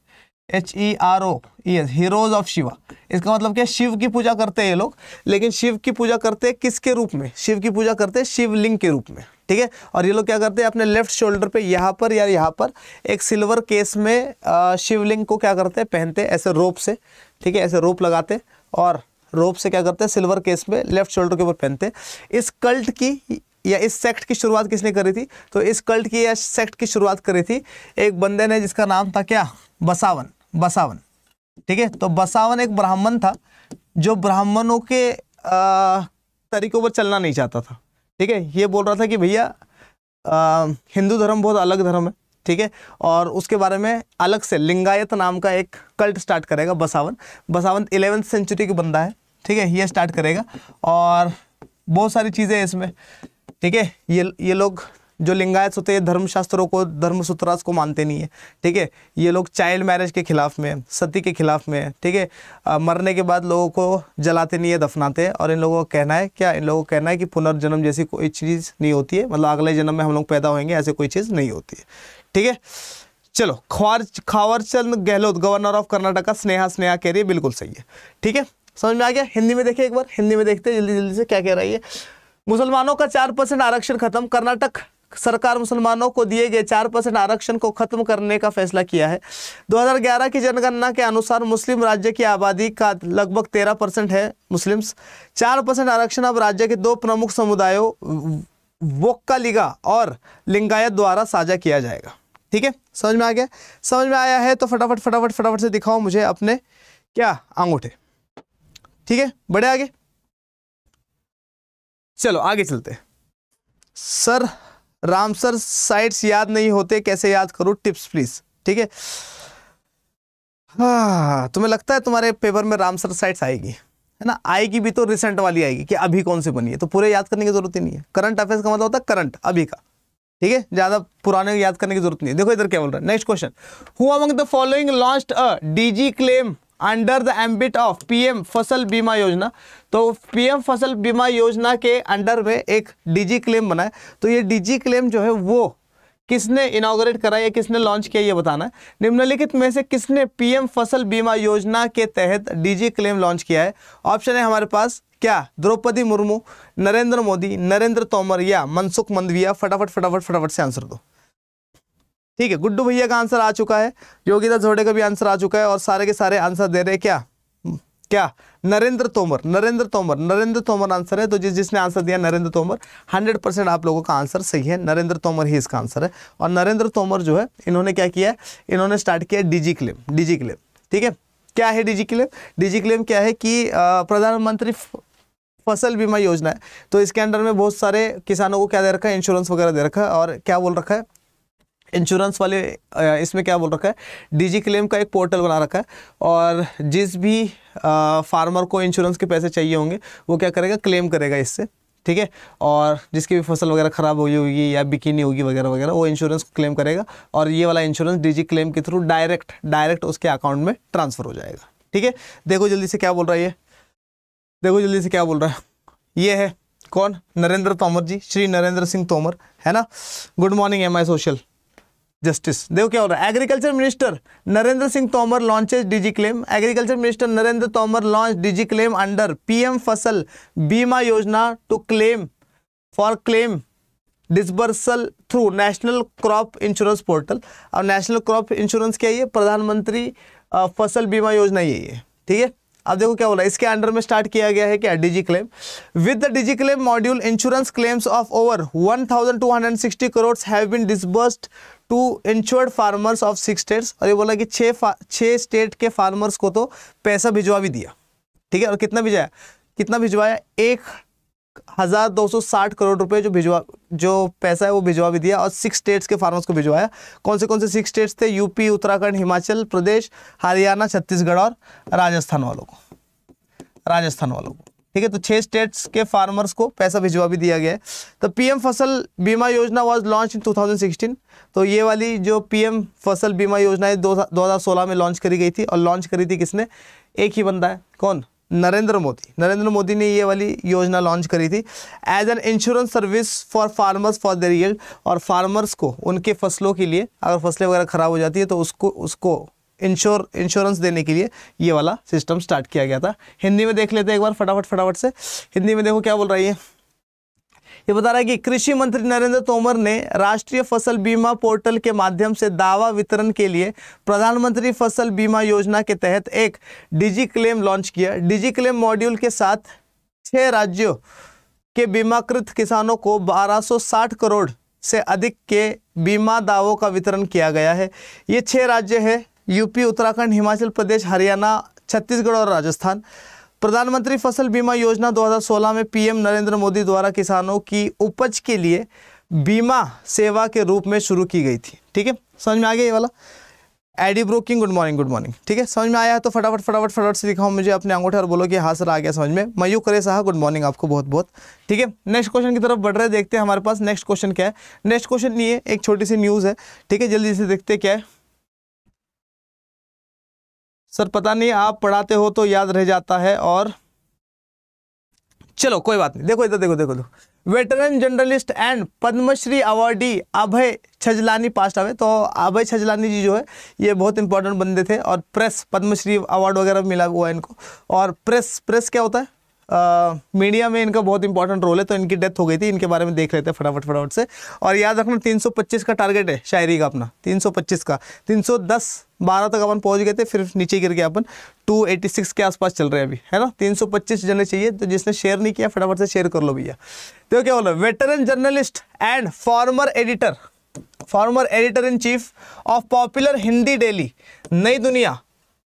H E R O S heroes of Shiva इसका मतलब क्या शिव की पूजा करते हैं ये लोग लेकिन शिव की पूजा करते हैं किसके रूप में शिव की पूजा करते हैं शिवलिंग के रूप में ठीक है और ये लोग क्या करते हैं अपने लेफ्ट शोल्डर पे यहाँ पर या यहाँ पर एक सिल्वर केस में शिवलिंग को क्या करते हैं पहनते हैं ऐसे रोप से ठीक है ऐसे रोप लगाते और रोप से क्या करते हैं सिल्वर केस में लेफ्ट शोल्डर के ऊपर पहनते इस कल्ट की या इस सेक्ट की शुरुआत किसने करी थी तो इस कल्ट की या सेक्ट की शुरुआत करी थी एक बंदे ने जिसका नाम था क्या बसावन बसावन ठीक है तो बसावन एक ब्राह्मण था जो ब्राह्मणों के तरीकों पर चलना नहीं चाहता था ठीक है ये बोल रहा था कि भैया हिंदू धर्म बहुत अलग धर्म है ठीक है और उसके बारे में अलग से लिंगायत नाम का एक कल्ट स्टार्ट करेगा बसावन बसावन इलेवेंथ सेंचुरी का बंदा है ठीक है ये स्टार्ट करेगा और बहुत सारी चीज़ें हैं इसमें ठीक है ये ये लोग जो लिंगायत होते हैं धर्मशास्त्रों को धर्म सूत्रास को मानते नहीं है ठीक है ये लोग चाइल्ड मैरिज के खिलाफ में सती के खिलाफ में ठीक है मरने के बाद लोगों को जलाते नहीं है दफनाते हैं और इन लोगों का कहना है क्या इन लोगों का कहना है कि पुनर्जन्म जैसी कोई चीज़ नहीं होती है मतलब अगले जन्म में हम लोग पैदा होंगे ऐसे कोई चीज़ नहीं होती है ठीक है चलो ख्वार खावरचंद गहलोत गवर्नर ऑफ कर्नाटका स्नेहा स्नेहा कह रही है बिल्कुल सही है ठीक है समझ में आ गया हिंदी में देखिए एक बार हिंदी में देखते हैं जल्दी जल्दी से क्या कह रही है मुसलमानों का चार परसेंट आरक्षण खत्म कर्नाटक सरकार मुसलमानों को दिए गए चार परसेंट आरक्षण को खत्म करने का फैसला किया है 2011 की जनगणना के अनुसार मुस्लिम राज्य की आबादी का लगभग तेरह परसेंट है मुस्लिम्स चार परसेंट आरक्षण अब राज्य के दो प्रमुख समुदायों वोक्कालिगा और लिंगायत द्वारा साझा किया जाएगा ठीक है समझ में आ गया समझ में आया है तो फटाफट फटाफट फटाफट से दिखाओ मुझे अपने क्या अंगूठे ठीक है बड़े आगे चलो आगे चलते सर रामसर साइट्स याद नहीं होते कैसे याद करो टिप्स प्लीज ठीक है हाँ तुम्हें लगता है तुम्हारे पेपर में रामसर साइट्स आएगी है ना आएगी भी तो रिसेंट वाली आएगी कि अभी कौन सी बनी है तो पूरे याद करने की जरूरत ही नहीं है करंट अफेयर्स का मतलब होता है करंट अभी का ठीक है ज्यादा पुराने याद करने की जरूरत नहीं है देखो इधर क्या बोल रहा है नेक्स्ट क्वेश्चन हुआ the following launch a DigiClaim under the ambit of PM Fasal Bima योजना तो पीएम फसल बीमा योजना के अंडर में एक डीजी क्लेम बना है तो ये डीजी क्लेम जो है वो किसने इनाग्रेट करा या किसने लॉन्च किया ये बताना है निम्नलिखित में से किसने पीएम फसल बीमा योजना के तहत डीजी क्लेम लॉन्च किया है ऑप्शन है हमारे पास क्या द्रौपदी मुर्मू नरेंद्र मोदी नरेंद्र तोमर या मनसुख मंदविया फटाफट फटाफट फटाफट से आंसर दो ठीक है गुड्डू भैया का आंसर आ चुका है योगिता झोड़े का भी आंसर आ चुका है और सारे के सारे आंसर दे रहे हैं क्या क्या नरेंद्र तोमर नरेंद्र तोमर नरेंद्र तोमर आंसर है तो जिस जिसने आंसर दिया नरेंद्र तोमर 100 परसेंट आप लोगों का आंसर सही है नरेंद्र तोमर ही इसका आंसर है और नरेंद्र तोमर जो है इन्होंने क्या किया है इन्होंने स्टार्ट किया डीजी क्लेम डीजी क्लेम ठीक है क्या है डीजी क्लेम डीजी क्लेम क्या है कि प्रधानमंत्री फसल बीमा योजना है तो इसके अंडर में बहुत सारे किसानों को क्या दे रखा है इंश्योरेंस वगैरह दे रखा है और क्या बोल रखा है इंश्योरेंस वाले इसमें क्या बोल रखा है डीजी क्लेम का एक पोर्टल बना रखा है और जिस भी फार्मर को इंश्योरेंस के पैसे चाहिए होंगे वो क्या करेगा क्लेम करेगा इससे ठीक है और जिसकी भी फसल वगैरह ख़राब हुई होगी या बिकी नहीं होगी वगैरह वगैरह वो इंश्योरेंस क्लेम करेगा और ये वाला इंश्योरेंस डीजी क्लेम के थ्रू डायरेक्ट डायरेक्ट उसके अकाउंट में ट्रांसफ़र हो जाएगा ठीक है देखो जल्दी से क्या बोल रहा है ये देखो जल्दी से क्या बोल रहा है ये है कौन नरेंद्र तोमर जी श्री नरेंद्र सिंह तोमर है ना good morning M I social justice देखो क्या हो रहा है agriculture minister Narendra Singh Tomar launches DigiClaim agriculture minister Narendra Tomar launch DigiClaim under PM Fasal Bima Yojana to claim for claim disbursal through national crop insurance portal और नेशनल क्रॉप इंश्योरेंस क्या है प्रधानमंत्री फसल बीमा योजना ये है ठीक है अब देखो क्या बोला इसके अंडर में स्टार्ट किया गया है क्या DigiClaim with the DigiClaim module insurance claims of over 1260 crore have been disbursed to insured farmers of six states और ये बोला कि छः छः स्टेट के फार्मर्स को तो पैसा भिजवा भी दिया ठीक है और कितना भिजवाया कितना भिजवाया एक हज़ार दो सौ साठ करोड़ रुपए जो भिजवा जो पैसा है वो भिजवा भी दिया और सिक्स स्टेट्स के फार्मर्स को भिजवाया कौन से कौन से सिक्स स्टेट्स थे यूपी उत्तराखंड हिमाचल प्रदेश हरियाणा छत्तीसगढ़ और राजस्थान वालों को राजस्थान वालों को ठीक है तो छह स्टेट्स के फार्मर्स को पैसा भिजवा भी दिया गया है तो पीएम फसल बीमा योजना वाज लॉन्च इन 2016 तो ये वाली जो पीएम फसल बीमा योजना है दो हज़ार सोलह में लॉन्च करी गई थी और लॉन्च करी थी किसने एक ही बंदा है कौन नरेंद्र मोदी नरेंद्र मोदी ने ये वाली योजना लॉन्च करी थी as an insurance service for farmers for their yield और फार्मर्स को उनके फसलों के लिए अगर फसलें वगैरह ख़राब हो जाती है तो उसको उसको इंश्योर इंश्योरेंस देने के लिए ये वाला सिस्टम स्टार्ट किया गया था हिंदी में देख लेते हैं एक बार फटाफट फटाफट से हिंदी में देखो क्या बोल रहा है ये ये बता रहा है कि कृषि मंत्री नरेंद्र तोमर ने राष्ट्रीय फसल बीमा पोर्टल के माध्यम से दावा वितरण के लिए प्रधानमंत्री फसल बीमा योजना के तहत एक डिजी क्लेम लॉन्च किया डिजी क्लेम मॉड्यूल के साथ छह राज्यों के बीमाकृत किसानों को 1260 करोड़ से अधिक के बीमा दावों का वितरण किया गया है ये छह राज्य है यूपी उत्तराखंड हिमाचल प्रदेश हरियाणा छत्तीसगढ़ और राजस्थान प्रधानमंत्री फसल बीमा योजना 2016 में पीएम नरेंद्र मोदी द्वारा किसानों की उपज के लिए बीमा सेवा के रूप में शुरू की गई थी ठीक है समझ में आ गया ये वाला AD broking good morning good morning ठीक है समझ में आया है तो फटाफट फटाफट फटाफट से दिखाओ मुझे अपने अंगूठे और बोलो कि हाँ सर आ गया समझ में मयू करे साहा गुड मॉर्निंग आपको बहुत बहुत ठीक है नेक्स्ट क्वेश्चन की तरफ बढ़ रहे देखते हैं हमारे पास नेक्स्ट क्वेश्चन क्या है नेक्स्ट क्वेश्चन ये एक छोटी सी न्यूज़ है ठीक है जल्दी से देखते क्या है सर पता नहीं आप पढ़ाते हो तो याद रह जाता है और चलो कोई बात नहीं देखो इधर देखो देखो देखो veteran journalist and Padmashri awardee Abhay Chhajlani passed away तो अभय छजलानी जी जो है ये बहुत इंपॉर्टेंट बंदे थे और प्रेस पद्मश्री अवार्ड वगैरह मिला हुआ है इनको और प्रेस प्रेस क्या होता है मीडिया में इनका बहुत इंपॉर्टेंट रोल है तो इनकी डेथ हो गई थी इनके बारे में देख लेते हैं फटाफट फटाफट से और याद रखना 325 का टारगेट है शायरी का अपना 325 का 310 12 तक अपन पहुंच गए थे फिर नीचे गिर गया अपन 286 के आसपास चल रहे हैं अभी है ना 325 जने चाहिए तो जिसने शेयर नहीं किया फटाफट से शेयर कर लो भैया तो क्या बोलो veteran journalist and former editor former editor in chief of popular Hindi daily Nai Dunia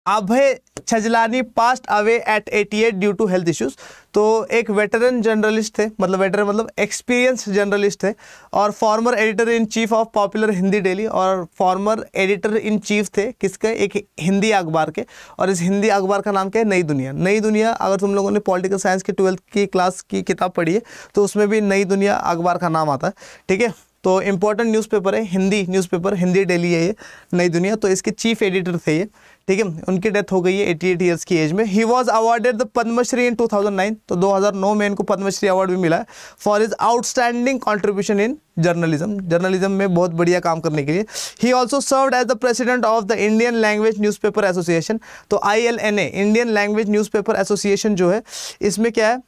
Abhay Chhajlani passed away at eighty eight due to health issues तो एक वेटरन जर्नलिस्ट थे मतलब वेटरन मतलब एक्सपीरियंस जर्नलिस्ट थे और former editor in chief of popular Hindi daily और former editor in chief थे किसके एक हिंदी अखबार के और इस हिंदी अखबार का नाम क्या है नई दुनिया नई दुनिया अगर तुम लोगों ने पॉलिटिकल साइंस की ट्वेल्थ की क्लास की किताब पढ़ी है तो उसमें भी नई दुनिया अखबार का नाम आता है ठीक है तो इम्पोर्टेंट न्यूज़पेपर है हिंदी न्यूज़पेपर हिंदी डेली है ये नई दुनिया तो इसके चीफ एडिटर थे ये ठीक है उनकी डेथ हो गई है एटी एट ईयर्स की एज में ही was awarded the Padmashri in 2009 तो 2009 में इनको पद्मश्री अवार्ड भी मिला है for his outstanding contribution in journalism journalism में बहुत बढ़िया काम करने के लिए ही also serve as the president of the Indian language paper association तो I Indian language paper association जो है इसमें क्या है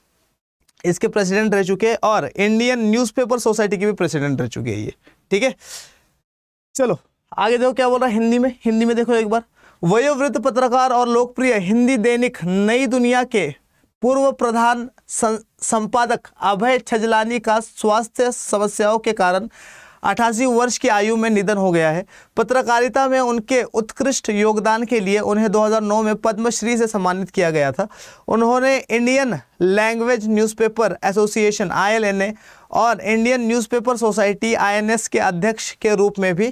इसके प्रेसिडेंट रह चुके हैं और इंडियन न्यूज़पेपर सोसाइटी के भी प्रेसिडेंट रह चुके हैं ये ठीक है चलो आगे देखो क्या बोल रहा है हिंदी में हिंदी में देखो एक बार वयोवृद्ध पत्रकार और लोकप्रिय हिंदी दैनिक नई दुनिया के पूर्व प्रधान संपादक अभय छजलानी का स्वास्थ्य समस्याओं के कारण अठासी वर्ष की आयु में निधन हो गया है पत्रकारिता में उनके उत्कृष्ट योगदान के लिए उन्हें 2009 में पद्मश्री से सम्मानित किया गया था उन्होंने Indian language newspaper association I और इंडियन न्यूज़पेपर सोसाइटी आई के अध्यक्ष के रूप में भी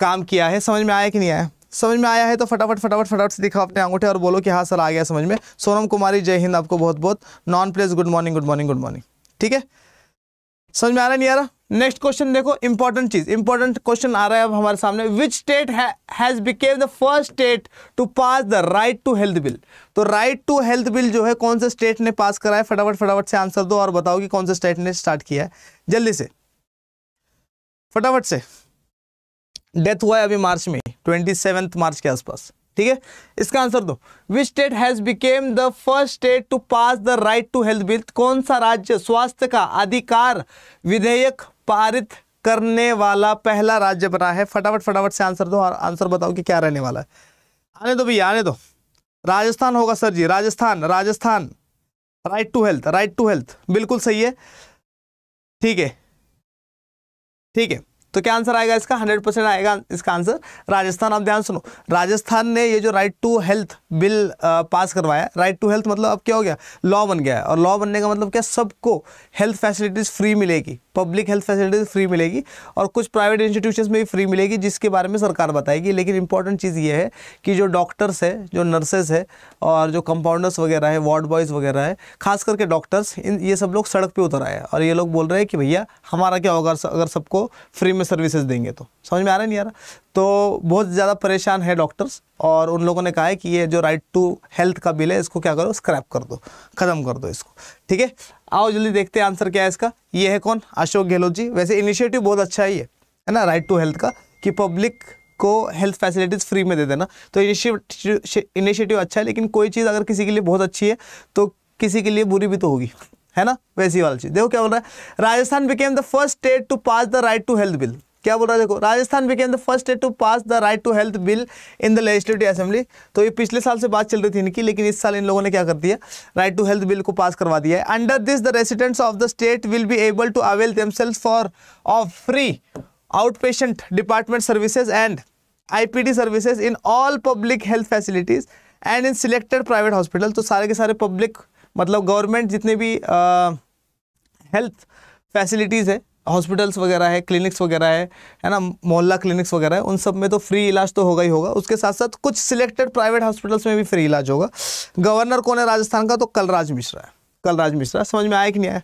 काम किया है समझ में आया कि नहीं आया समझ में आया है तो फटाफट फटाफट फटाफट से दिखाओ अपने अंगूठे और बोलो कि हाँ सर आ गया समझ में सोनम कुमारी जय हिंद आपको बहुत बहुत नॉन प्लेस good morning good morning good morning ठीक है समझ में आ रहा नहीं आ रहा नेक्स्ट क्वेश्चन देखो इंपॉर्टेंट चीज इंपॉर्टेंट क्वेश्चन आ रहा है अब हमारे सामने which state has become the first state to pass the right to health bill तो राइट टू हेल्थ बिल जो है कौन से स्टेट ने पास कराया फटाफट फटाफट से आंसर दो और बताओ कि कौन से स्टेट ने स्टार्ट किया है जल्दी से फटाफट से डेथ हुआ है अभी मार्च में ट्वेंटी सेवेंथ मार्च के आसपास ठीक है इसका आंसर दो which state has become the first state to pass the right to health bill कौन सा राज्य स्वास्थ्य का अधिकार विधेयक पारित करने वाला पहला राज्य बना है फटाफट फटाफट से आंसर दो और आंसर बताओ कि क्या रहने वाला है आने दो भैया आने दो राजस्थान होगा sir ji Rajasthan Rajasthan right to health right to health बिल्कुल सही है ठीक है ठीक है तो क्या आंसर आएगा इसका 100 परसेंट आएगा इसका आंसर राजस्थान आप ध्यान सुनो राजस्थान ने ये जो right to health bill pass करवाया राइट टू हेल्थ मतलब अब क्या हो गया लॉ बन गया है और लॉ बनने का मतलब क्या सबको हेल्थ फैसिलिटीज़ फ्री मिलेगी पब्लिक हेल्थ फैसिलिटीज फ्री मिलेगी और कुछ प्राइवेट इंस्टीट्यूशन में भी फ्री मिलेगी जिसके बारे में सरकार बताएगी लेकिन इंपॉर्टेंट चीज़ ये है कि जो डॉक्टर्स है जो नर्सेज है और जो कंपाउंडर्स वगैरह है वार्ड बॉयज़ वगैरह है खास करके डॉक्टर्स इन ये सब लोग सड़क पर उतर आए और ये लोग बोल रहे हैं कि भैया हमारा क्या होगा अगर सबको फ्री में सर्विसेज देंगे तो समझ में आ रहा नहीं आ रहा तो बहुत ज़्यादा परेशान है डॉक्टर्स और उन लोगों ने कहा है कि ये जो राइट टू हेल्थ का बिल है इसको क्या करो स्क्रैप कर दो ख़त्म कर दो इसको ठीक है आओ जल्दी देखते हैं आंसर क्या है इसका ये है कौन अशोक गहलोत जी वैसे इनिशिएटिव बहुत अच्छा ही है है ना राइट टू हेल्थ का कि पब्लिक को हेल्थ फैसिलिटीज़ फ्री में दे देना तो इनिशिएटिव अच्छा है लेकिन कोई चीज़ अगर किसी के लिए बहुत अच्छी है तो किसी के लिए बुरी भी तो होगी है ना वैसी वाली चीज़ देखो क्या बोल रहा है Rajasthan became the first state to pass the right to health bill क्या बोल रहा है देखो Rajasthan became the first state to pass the right to health bill in the legislative assembly तो ये पिछले साल से बात चल रही थी इनकी लेकिन इस साल इन लोगों ने क्या कर दिया राइट टू हेल्थ बिल को पास करवा दिया है under this the residents of the state will be able to avail themselves for of free out patient department services and eye services in all public health facilities and in selected private hospital तो सारे के सारे public मतलब government जितने भी health facilities है hospitals वगैरह है क्लिनिक्स वगैरह है है ना मोहल्ला क्लिनिक्स वगैरह है उन सब में तो फ्री इलाज तो होगा ही होगा उसके साथ साथ कुछ सिलेक्टेड प्राइवेट हॉस्पिटल्स में भी फ्री इलाज होगा गवर्नर कौन है राजस्थान का तो कलराज मिश्रा है कलराज मिश्रा समझ में आया कि नहीं आया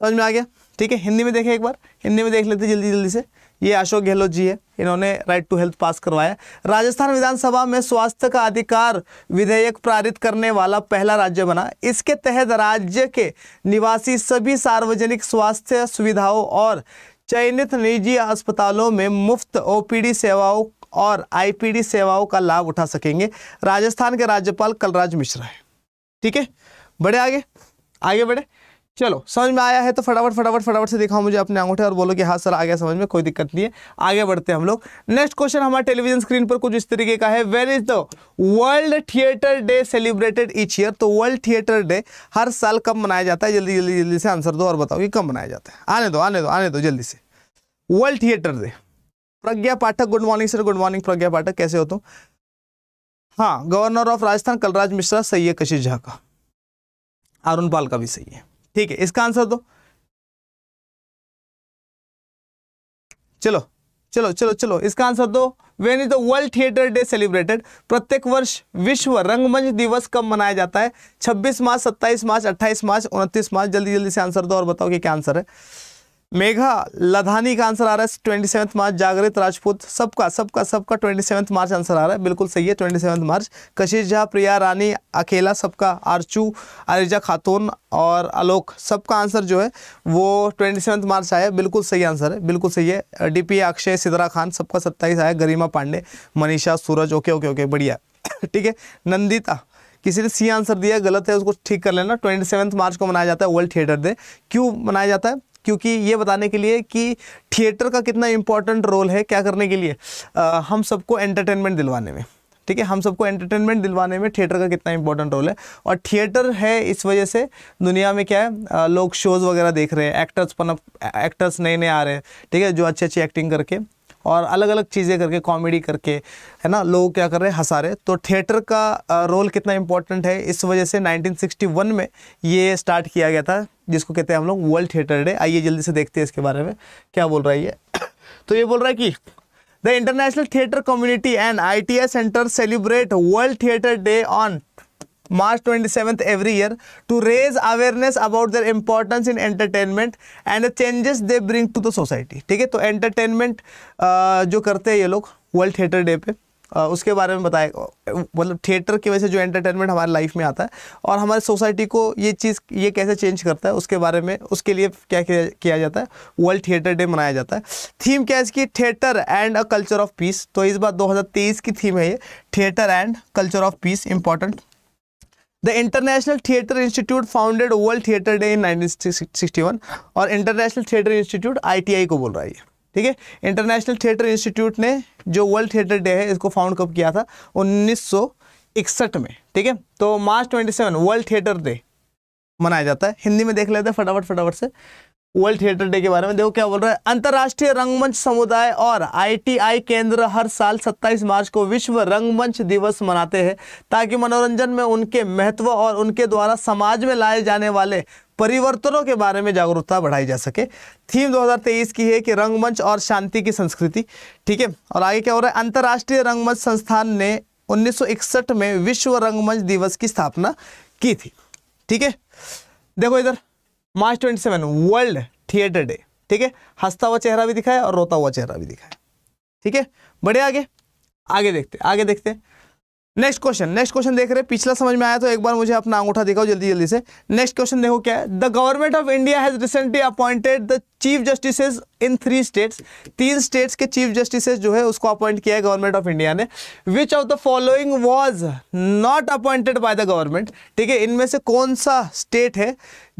समझ में आ गया ठीक है हिंदी में देखें एक बार हिंदी में देख लेते जल्दी जल्दी से ये अशोक गहलोत जी है इन्होंने राइट टू हेल्थ पास करवाया राजस्थान विधानसभा में स्वास्थ्य का अधिकार विधेयक पारित करने वाला पहला राज्य बना इसके तहत राज्य के निवासी सभी सार्वजनिक स्वास्थ्य सुविधाओं और चयनित निजी अस्पतालों में मुफ्त ओपीडी सेवाओं और आईपीडी सेवाओं का लाभ उठा सकेंगे राजस्थान के राज्यपाल कलराज मिश्रा है ठीक है बड़े आगे आगे बढ़े चलो समझ में आया है तो फटाफट फटाफट फटाफट से दिखाओ मुझे अपने अंगूठे और बोलो कि हाँ सर आ गया समझ में कोई दिक्कत नहीं है आगे बढ़ते हैं हम लोग नेक्स्ट क्वेश्चन हमारे टेलीविजन स्क्रीन पर कुछ इस तरीके का है where is the world theatre day celebrated each year तो वर्ल्ड थिएटर डे हर साल कब मनाया जाता है जल्दी जल्दी जल्दी से आंसर दो और बताओ कि कब मनाया जाता है आने दो आने दो आने दो जल्दी से world theatre day Pragya Pathak good morning sir good morning Pragya Pathak कैसे हो तुम हाँ गवर्नर ऑफ राजस्थान कलराज मिश्रा सही है कशिश झा का अरुण पाल का भी सही है ठीक है इसका आंसर दो चलो चलो चलो चलो इसका आंसर दो when is the world theatre day celebrated प्रत्येक वर्ष विश्व रंगमंच दिवस कब मनाया जाता है 26 मार्च 27 मार्च 28 मार्च 29 मार्च जल्दी जल्दी से आंसर दो और बताओ कि क्या आंसर है मेघा लधानी का आंसर आ रहा है ट्वेंटी सेवन्थ मार्च जागृत राजपूत सबका सबका सबका ट्वेंटी सेवन्थ मार्च आंसर आ रहा है बिल्कुल सही है ट्वेंटी सेवन्थ मार्च कशिश झा प्रिया रानी अकेला सबका आरचू अरिजा खातून और आलोक सबका आंसर जो है वो ट्वेंटी सेवन्थ मार्च आया बिल्कुल सही आंसर है बिल्कुल सही है डी पी अक्षय सिदरा खान सबका सत्ताईस आया Garima Pandey Manisha Suraj okay okay okay बढ़िया [coughs] ठीक है नंदिता किसी ने सी आंसर दिया गलत है उसको ठीक कर लेना ट्वेंटी सेवन्थ मार्च को मनाया जाता है वर्ल्ड थिएटर डे क्यों मनाया जाता है क्योंकि ये बताने के लिए कि थिएटर का कितना इम्पोर्टेंट रोल है क्या करने के लिए आ, हम सबको एंटरटेनमेंट दिलवाने में ठीक है हम सबको एंटरटेनमेंट दिलवाने में थिएटर का कितना इंपॉर्टेंट रोल है और थिएटर है इस वजह से दुनिया में क्या है आ, लोग शोज़ वगैरह देख रहे हैं एक्टर्स पन एक्टर्स नए नए आ रहे हैं ठीक है जो अच्छी अच्छी एक्टिंग करके और अलग अलग चीज़ें करके कॉमेडी करके है ना लोग क्या कर रहे हैं हंसा रहे तो थिएटर का रोल कितना इम्पोर्टेंट है इस वजह से 1961 में ये स्टार्ट किया गया था जिसको कहते हैं हम लोग वर्ल्ड थिएटर डे आइए जल्दी से देखते हैं इसके बारे में क्या बोल रहा है ये [coughs] तो ये बोल रहा है कि the international theatre community and I T center celebrate world theatre day on March twenty 27th every year to raise awareness about their importance in entertainment and the changes they bring to the society ठीक है तो entertainment जो करते हैं ये लोग world theatre day पे उसके बारे में बताए मतलब थिएटर की वजह से जो एंटरटेनमेंट हमारे लाइफ में आता है और हमारे सोसाइटी को ये चीज़ ये कैसे चेंज करता है उसके बारे में उसके लिए क्या किया जाता है वर्ल्ड थिएटर डे मनाया जाता है थीम क्या है इसकी theatre and a culture of peace तो इस बार 2023 की थीम है ये theatre and culture of peace important the international theatre institute founded world theatre day in 1961 और इंटरनेशनल थिएटर इंस्टीट्यूट आईटीआई को बोल रहा है ठीक है इंटरनेशनल थिएटर इंस्टीट्यूट ने जो वर्ल्ड थिएटर डे है इसको फाउंड कब किया था उन्नीस इकसठ में ठीक है तो March twenty seven world theatre day मनाया जाता है हिंदी में देख लेते हैं फटाफट फटाफट से वर्ल्ड थिएटर डे के बारे में देखो क्या बोल रहा है अंतर्राष्ट्रीय रंगमंच समुदाय और आईटीआई केंद्र हर साल 27 मार्च को विश्व रंगमंच दिवस मनाते हैं ताकि मनोरंजन में उनके महत्व और उनके द्वारा समाज में लाए जाने वाले परिवर्तनों के बारे में जागरूकता बढ़ाई जा सके थीम 2023 की है कि रंगमंच और शांति की संस्कृति ठीक है और आगे क्या हो रहा है अंतर्राष्ट्रीय रंगमंच संस्थान ने उन्नीस में विश्व रंगमंच दिवस की स्थापना की थी ठीक है देखो इधर March twenty seven world theatre day ठीक है हंसता हुआ चेहरा भी दिखाया और रोता हुआ चेहरा भी दिखाया ठीक है बढ़े आगे आगे देखते आगे देखते हैं नेक्स्ट क्वेश्चन नेक्स्ट क्वेश्चन देख रहे हैं पिछला समझ में आया तो एक बार मुझे अपना अंगूठा दिखाओ जल्दी जल्दी से नेक्स्ट क्वेश्चन देखो क्या है the government of India has recently appointed the chief justices in three states तीन स्टेट्स के चीफ जस्टिसेस जो है उसको अपॉइंट किया है गवर्नमेंट ऑफ इंडिया ने which of the following was not appointed by the government ठीक है इनमें से कौन सा स्टेट है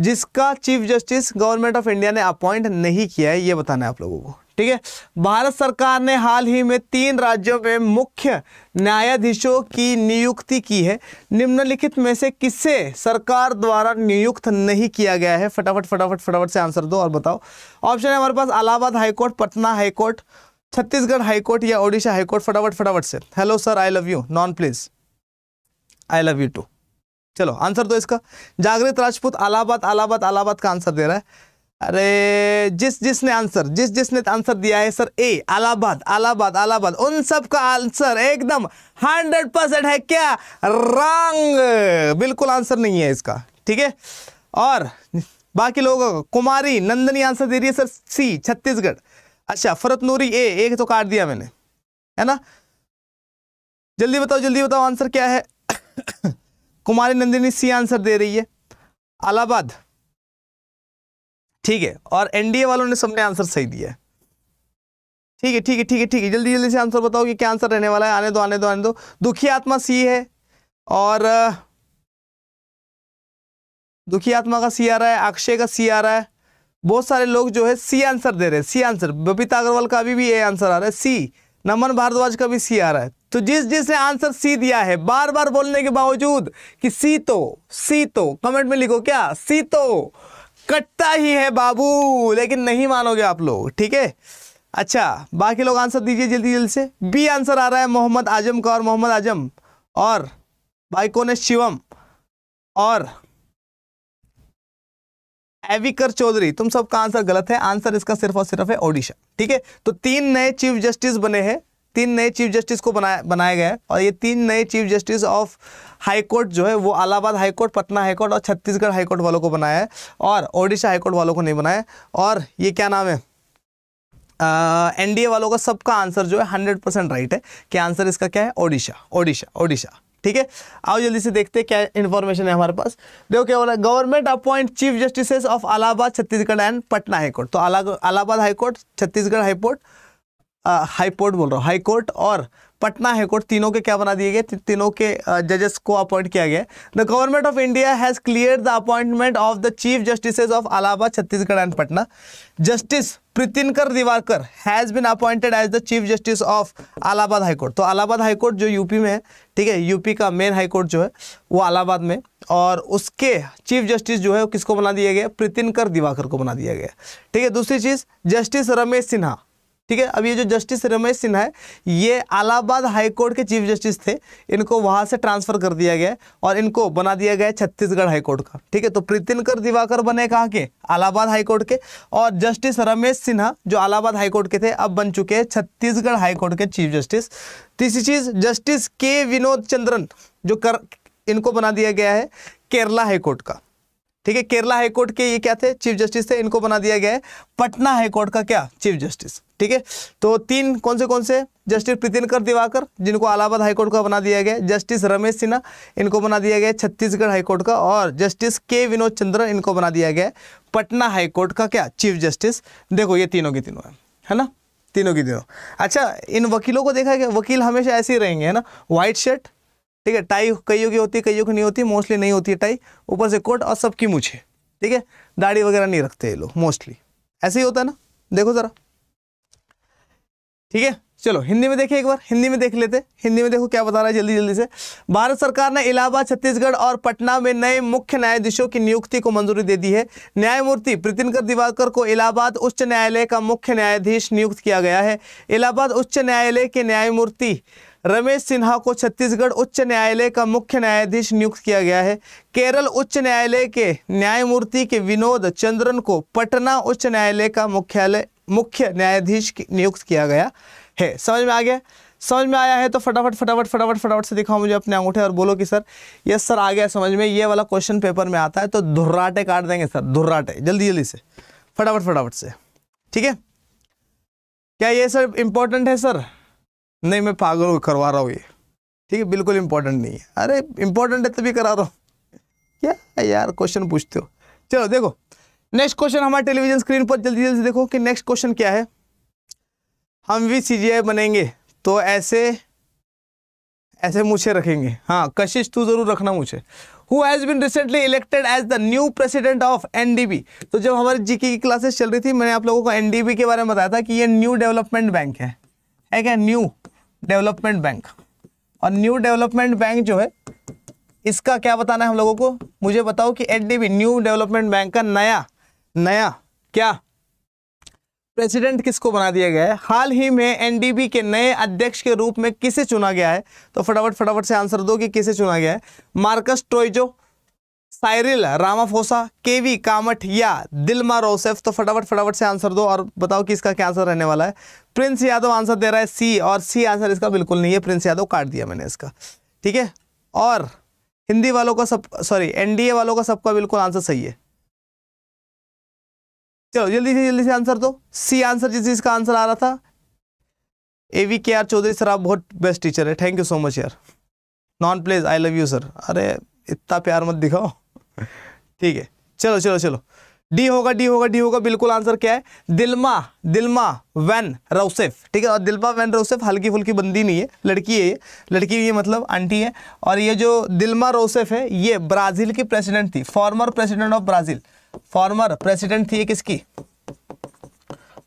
जिसका chief justice government of India ने अपॉइंट नहीं किया है ये बताना है आप लोगों को ठीक है भारत सरकार ने हाल ही में तीन राज्यों में मुख्य न्यायाधीशों की नियुक्ति की है निम्नलिखित में से किसे सरकार द्वारा नियुक्त नहीं किया गया है फटाफट फटाफट फटाफट से आंसर दो और बताओ ऑप्शन है हमारे पास Allahabad high court Patna high court Chhattisgarh high court या ओडिशा हाईकोर्ट फटाफट फटाफट से hello sir I love you नॉन please I love you too चलो आंसर दो इसका जागृत राजपूत अलाहाबाद अलाहाबाद अलाहाबाद का आंसर दे रहा है अरे जिस जिसने आंसर जिस जिसने तो आंसर दिया है सर ए अलाहाबाद अलाहाबाद अलाहाबाद उन सब का आंसर एकदम हंड्रेड परसेंट है क्या रंग बिल्कुल आंसर नहीं है इसका ठीक है और बाकी लोगों कुमारी नंदनी आंसर दे रही है सर सी छत्तीसगढ़ अच्छा फरत नूरी ए एक तो काट दिया मैंने है ना जल्दी बताओ जल्दी बताओ आंसर क्या है [coughs] कुमारी नंदिनी सी आंसर दे रही है अलाहाबाद ठीक है और एनडीए वालों ने सबने आंसर सही दिया ठीक है ठीक है ठीक है ठीक है जल्दी जल्दी से आंसर बताओ कि क्या आंसर रहने वाला है आने दो आने दो आने दो दुखी आत्मा सी है और दुखी आत्मा का सी आ रहा है अक्षय का सी आ रहा है बहुत सारे लोग जो है सी आंसर दे रहे हैं सी आंसर बबीता अग्रवाल का अभी भी ए आंसर आ रहा है सी नमन भारद्वाज का भी सी आ रहा है तो जिस जिसने आंसर सी दिया है बार बार बोलने के बावजूद कि सी तो सी तो कमेंट में लिखो क्या सी तो कटता ही है बाबू लेकिन नहीं मानोगे आप लोग ठीक है अच्छा बाकी लोग आंसर दीजिए जल्दी जल्दी से बी आंसर आ रहा है मोहम्मद आजम का और मोहम्मद आजम और भाई कौन है शिवम और एविकर चौधरी तुम सबका आंसर गलत है आंसर इसका सिर्फ और सिर्फ है ओडिशा ठीक है तो तीन नए चीफ जस्टिस बने हैं तीन नए चीफ जस्टिस को बनाया बनाया गया है और ये तीन नए चीफ जस्टिस ऑफ हाईकोर्ट जो है वो अलाहाबाद हाईकोर्ट पटना हाईकोर्ट और छत्तीसगढ़ हाईकोर्ट वालों को बनाया है और ओडिशा हाईकोर्ट वालों को नहीं बनाया और ये क्या नाम है एनडीए वालों का सबका आंसर जो है हंड्रेड परसेंट राइट है कि आंसर इसका क्या है ओडिशा ओडिशा ओडिशा ठीक है आओ जल्दी से देखते हैं क्या इन्फॉर्मेशन है हमारे पास देखो क्या बोला government appoint chief justices of Allahabad Chhattisgarh and Patna high court तो Allahabad high court Chhattisgarh high court high court बोल रहा हूँ हाईकोर्ट और पटना हाईकोर्ट तीनों के क्या बना दिए गए तीनों के जजेस को अपॉइंट किया गया the government of India has cleared the appointment of the chief justices of Allahabad Chhattisgarh and Patna justice Pritinker Diwaker has been appointed as the chief justice of Allahabad high court तो अलाहाबाद हाईकोर्ट जो यूपी में है ठीक है यूपी का मेन हाईकोर्ट जो है वो अलाहाबाद में और उसके चीफ जस्टिस जो है वो किसको बना दिया गया प्रीतिनकर दिवाकर को बना दिया गया ठीक है दूसरी चीज़ जस्टिस रमेश सिन्हा ठीक है अब ये जो जस्टिस रमेश सिन्हा है ये अलाहाबाद हाईकोर्ट के चीफ जस्टिस थे इनको वहाँ से ट्रांसफ़र कर दिया गया और इनको बना दिया गया छत्तीसगढ़ हाईकोर्ट का ठीक है तो प्रीतिनकर दिवाकर बने कहाँ के अलाहाबाद हाईकोर्ट के और जस्टिस रमेश सिन्हा जो अलाहाबाद हाईकोर्ट के थे अब बन चुके हैं छत्तीसगढ़ हाईकोर्ट के चीफ जस्टिस तीसरी चीज़ जस्टिस के विनोद चंद्रन जो कर इनको बना दिया गया है केरला हाईकोर्ट का ठीक है केरला हाईकोर्ट के ये क्या थे चीफ जस्टिस थे इनको बना दिया गया है पटना हाईकोर्ट का क्या चीफ जस्टिस ठीक है तो तीन कौन से कौन से जस्टिस प्रीतिनकर दिवाकर जिनको अलाहाबाद हाईकोर्ट का बना दिया गया जस्टिस रमेश सिन्हा इनको बना दिया गया छत्तीसगढ़ हाईकोर्ट का और जस्टिस के विनोद चंद्र इनको बना दिया गया पटना हाईकोर्ट का क्या चीफ जस्टिस देखो ये तीनों के तीनों है है ना तीनों के तीनों अच्छा इन वकीलों को देखा गया वकील हमेशा ऐसे ही रहेंगे है ना व्हाइट शर्ट ठीक है टाई कईयों की होती है कईयों की नहीं होती मोस्टली नहीं होती है टाई ऊपर से कोट और सबकी मुझे ठीक है दाढ़ी वगैरह नहीं रखते ये लोग मोस्टली ऐसे ही होता है ना देखो ज़रा ठीक है चलो हिंदी में देखिए एक बार हिंदी में देख लेते हिंदी में देखो क्या बता रहा है जल्दी जल्दी से भारत सरकार ने इलाहाबाद छत्तीसगढ़ और पटना में नए मुख्य न्यायाधीशों की नियुक्ति को मंजूरी दे दी है न्यायमूर्ति प्रीतिनकर दिवाकर को इलाहाबाद उच्च न्यायालय का मुख्य न्यायाधीश नियुक्त किया गया है इलाहाबाद उच्च न्यायालय के न्यायमूर्ति रमेश सिन्हा को छत्तीसगढ़ उच्च न्यायालय का मुख्य न्यायाधीश नियुक्त किया गया है केरल उच्च न्यायालय के न्यायमूर्ति के विनोद चंद्रन को पटना उच्च न्यायालय का मुख्यालय मुख्य न्यायाधीश नियुक्त किया गया है समझ में आ गया समझ में आया है तो फटाफट फटाफट फटाफट फटाफट से दिखाओ मुझे अपने अंगूठे और बोलो कि सर यस सर आ गया समझ में ये वाला क्वेश्चन पेपर में आता है तो धुर्राटे काट देंगे सर धुर्राटे जल्दी जल्दी से फटाफट फटाफट से ठीक है क्या ये सर इंपॉर्टेंट है सर नहीं मैं पागल करवा रहा हूँ ये ठीक है बिल्कुल इंपॉर्टेंट नहीं है अरे इंपॉर्टेंट है तभी करा रहा हूँ क्या यार क्वेश्चन पूछते हो चलो देखो नेक्स्ट क्वेश्चन हमारे टेलीविजन स्क्रीन पर जल्दी जल्दी देखो कि नेक्स्ट क्वेश्चन क्या है हम भी सी बनेंगे तो ऐसे ऐसे मुझे रखेंगे हाँ कशिश तू जरूर रखना मुझे who has been recently elected as the new president of NDB तो जब हमारी जीके की क्लासेस चल रही थी मैंने आप लोगों को एनडीबी के बारे में बताया था कि ये न्यू डेवलपमेंट बैंक है है क्या न्यू डेवलपमेंट बैंक और न्यू डेवलपमेंट बैंक जो है इसका क्या बताना है हम लोगों को मुझे बताओ कि एच न्यू डेवलपमेंट बैंक का नया नया क्या प्रेसिडेंट किसको बना दिया गया है हाल ही में एनडीबी के नए अध्यक्ष के रूप में किसे चुना गया है तो फटाफट फटाफट से आंसर दो कि किसे चुना गया है Marcos Troyjo Cyril Ramaphosa K V Kamath या दिलमा रोसेफ तो फटाफट फटाफट से आंसर दो और बताओ कि इसका क्या आंसर रहने वाला है प्रिंस यादव आंसर दे रहा है सी और सी आंसर इसका बिल्कुल नहीं है प्रिंस यादव काट दिया मैंने इसका ठीक है और हिंदी वालों का सब सॉरी एनडीए वालों का सबका बिल्कुल आंसर सही है चलो जल्दी से जल्दी से आंसर दो सी आंसर जिस इसका आंसर आ रहा था A V K R Chaudhary sir आप बहुत बेस्ट टीचर है थैंक यू सो मच यार नॉन प्लेज आई लव यू सर अरे इतना प्यार मत दिखाओ ठीक है चलो चलो चलो डी होगा डी होगा डी होगा बिल्कुल आंसर क्या है दिलमा दिलमा वैन रौसेफ ठीक है और दिलमा वैन रौसेफ हल्की फुल्की बंदी नहीं है लड़की है ये लड़की ये मतलब आंटी है और ये जो दिलमा रौसेफ है ये ब्राज़ील की प्रेसिडेंट थी former president of Brazil former president थी ये किसकी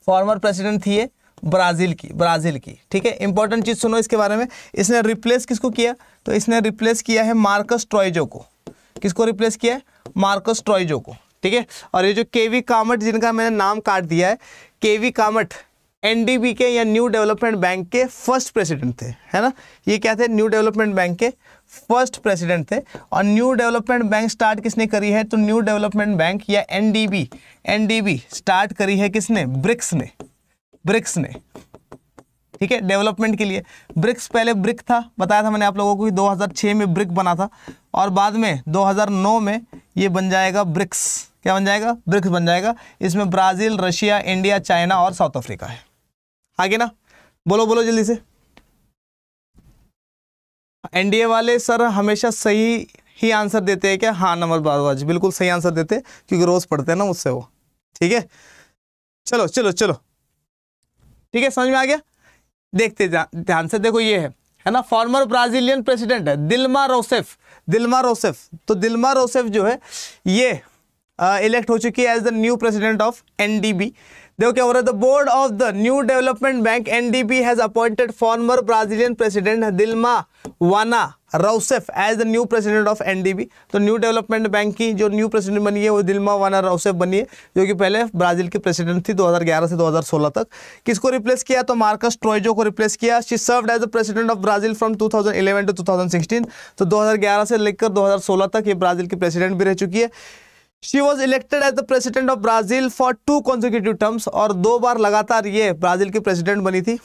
फॉर्मर प्रेसिडेंट थी ये ब्राज़ील की ब्राज़ील की ठीक है इंपॉर्टेंट चीज़ सुनो इसके बारे में इसने रिप्लेस किसको किया तो इसने रिप्लेस किया है मार्कस ट्रॉयजो को किसको रिप्लेस किया है मार्कस ट्रॉइजो को ठीक है और ये जो के वी कामट जिनका मैंने नाम काट दिया है के वी कामट एनडीबी के या न्यू डेवलपमेंट बैंक के फर्स्ट प्रेसिडेंट थे है ना ये क्या थे न्यू डेवलपमेंट बैंक के फर्स्ट प्रेसिडेंट थे और न्यू डेवलपमेंट बैंक स्टार्ट किसने करी है तो न्यू डेवलपमेंट बैंक या एनडीबी एनडीबी स्टार्ट करी है किसने ब्रिक्स ने ब्रिक्स ने ठीक है डेवलपमेंट के लिए ब्रिक्स पहले ब्रिक था बताया था मैंने आप लोगों को कि 2006 में ब्रिक बना था और बाद में 2009 में ये बन जाएगा ब्रिक्स क्या बन जाएगा ब्रिक्स बन जाएगा इसमें ब्राज़ील रशिया इंडिया चाइना और साउथ अफ्रीका है आगे ना बोलो बोलो जल्दी से एनडीए वाले सर हमेशा सही ही आंसर देते हैं क्या हाँ नंबर बाजी बिल्कुल सही आंसर देते हैं क्योंकि रोज़ पढ़ते हैं ना उससे वो ठीक है चलो चलो चलो ठीक है समझ में आ गया देखते ध्यान से देखो ये है है ना फॉर्मर ब्राजीलियन प्रेसिडेंट है दिल्मा रोसेफ दिलमा रोसेफ तो दिलमा रोसेफ जो है ये इलेक्ट हो चुकी है as the new president of NDB देखो क्या हो रहा है the board of the new development bank NDB has appointed former Brazilian president Dilma Vana Rousseff as the new president of NDB तो न्यू डेवलपमेंट बैंक की जो new president बनी है वो दिल्मा वाना राउसेफ बनी है जो कि पहले ब्राजील की प्रेसिडेंट थी 2011 से 2016 तक किसको रिप्लेस किया तो मार्कस ट्रोइजो को रिप्लेस किया she serve as the president of Brazil from 2011 to two तो दो से लेकर दो तक ये ब्राजील की प्रेसिडेंट भी रह चुकी है she was elected as the president of Brazil for two consecutive terms और दो बार लगातार ये ब्राजील की प्रेसिडेंट बनी थी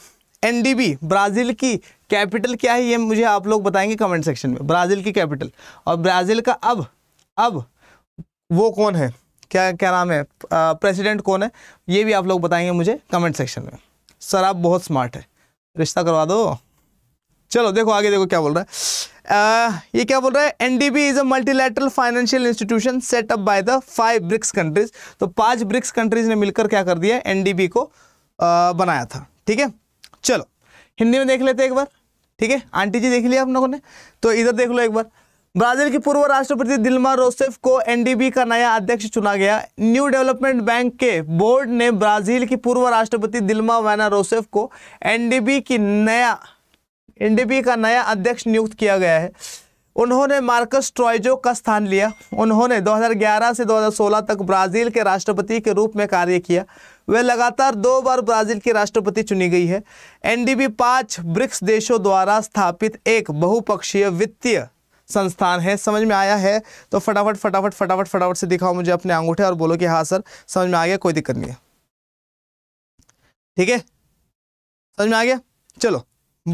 एनडीबी ब्राजील की कैपिटल क्या है ये मुझे आप लोग बताएंगे कमेंट सेक्शन में ब्राजील की कैपिटल और ब्राजील का अब अब वो कौन है क्या क्या नाम है प्रेसिडेंट कौन है ये भी आप लोग बताएंगे मुझे कमेंट सेक्शन में सर आप बहुत स्मार्ट है रिश्ता करवा दो चलो देखो आगे देखो क्या बोल रहा है ये क्या बोल रहा है NDB is a multilateral financial institution set up by the five BRICS countries तो पांच ब्रिक्स कंट्रीज ने मिलकर क्या कर दिया एनडीबी को आ, बनाया था ठीक है चलो हिंदी में देख लेते एक बार ठीक है आंटी जी देख लिया आप लोगों ने तो इधर देख लो एक बार ब्राजील की पूर्व राष्ट्रपति दिलमा रोसेफ को एनडीबी का नया अध्यक्ष चुना गया न्यू डेवलपमेंट बैंक के बोर्ड ने ब्राजील की पूर्व राष्ट्रपति दिलमा वैना रोसेफ को एनडीबी की नया एनडीपी का नया अध्यक्ष नियुक्त किया गया है उन्होंने मार्कस ट्रॉयजो का स्थान लिया उन्होंने 2011 से 2016 तक ब्राज़ील के राष्ट्रपति के रूप में कार्य किया वे लगातार दो बार ब्राज़ील की राष्ट्रपति चुनी गई है एनडीबी पांच ब्रिक्स देशों द्वारा स्थापित एक बहुपक्षीय वित्तीय संस्थान है समझ में आया है तो फटाफट फटाफट फटाफट फटाफट से दिखाओ मुझे अपने अंगूठे और बोलो कि हाँ सर समझ में आ गया कोई दिक्कत नहीं है ठीक है समझ में आ गया चलो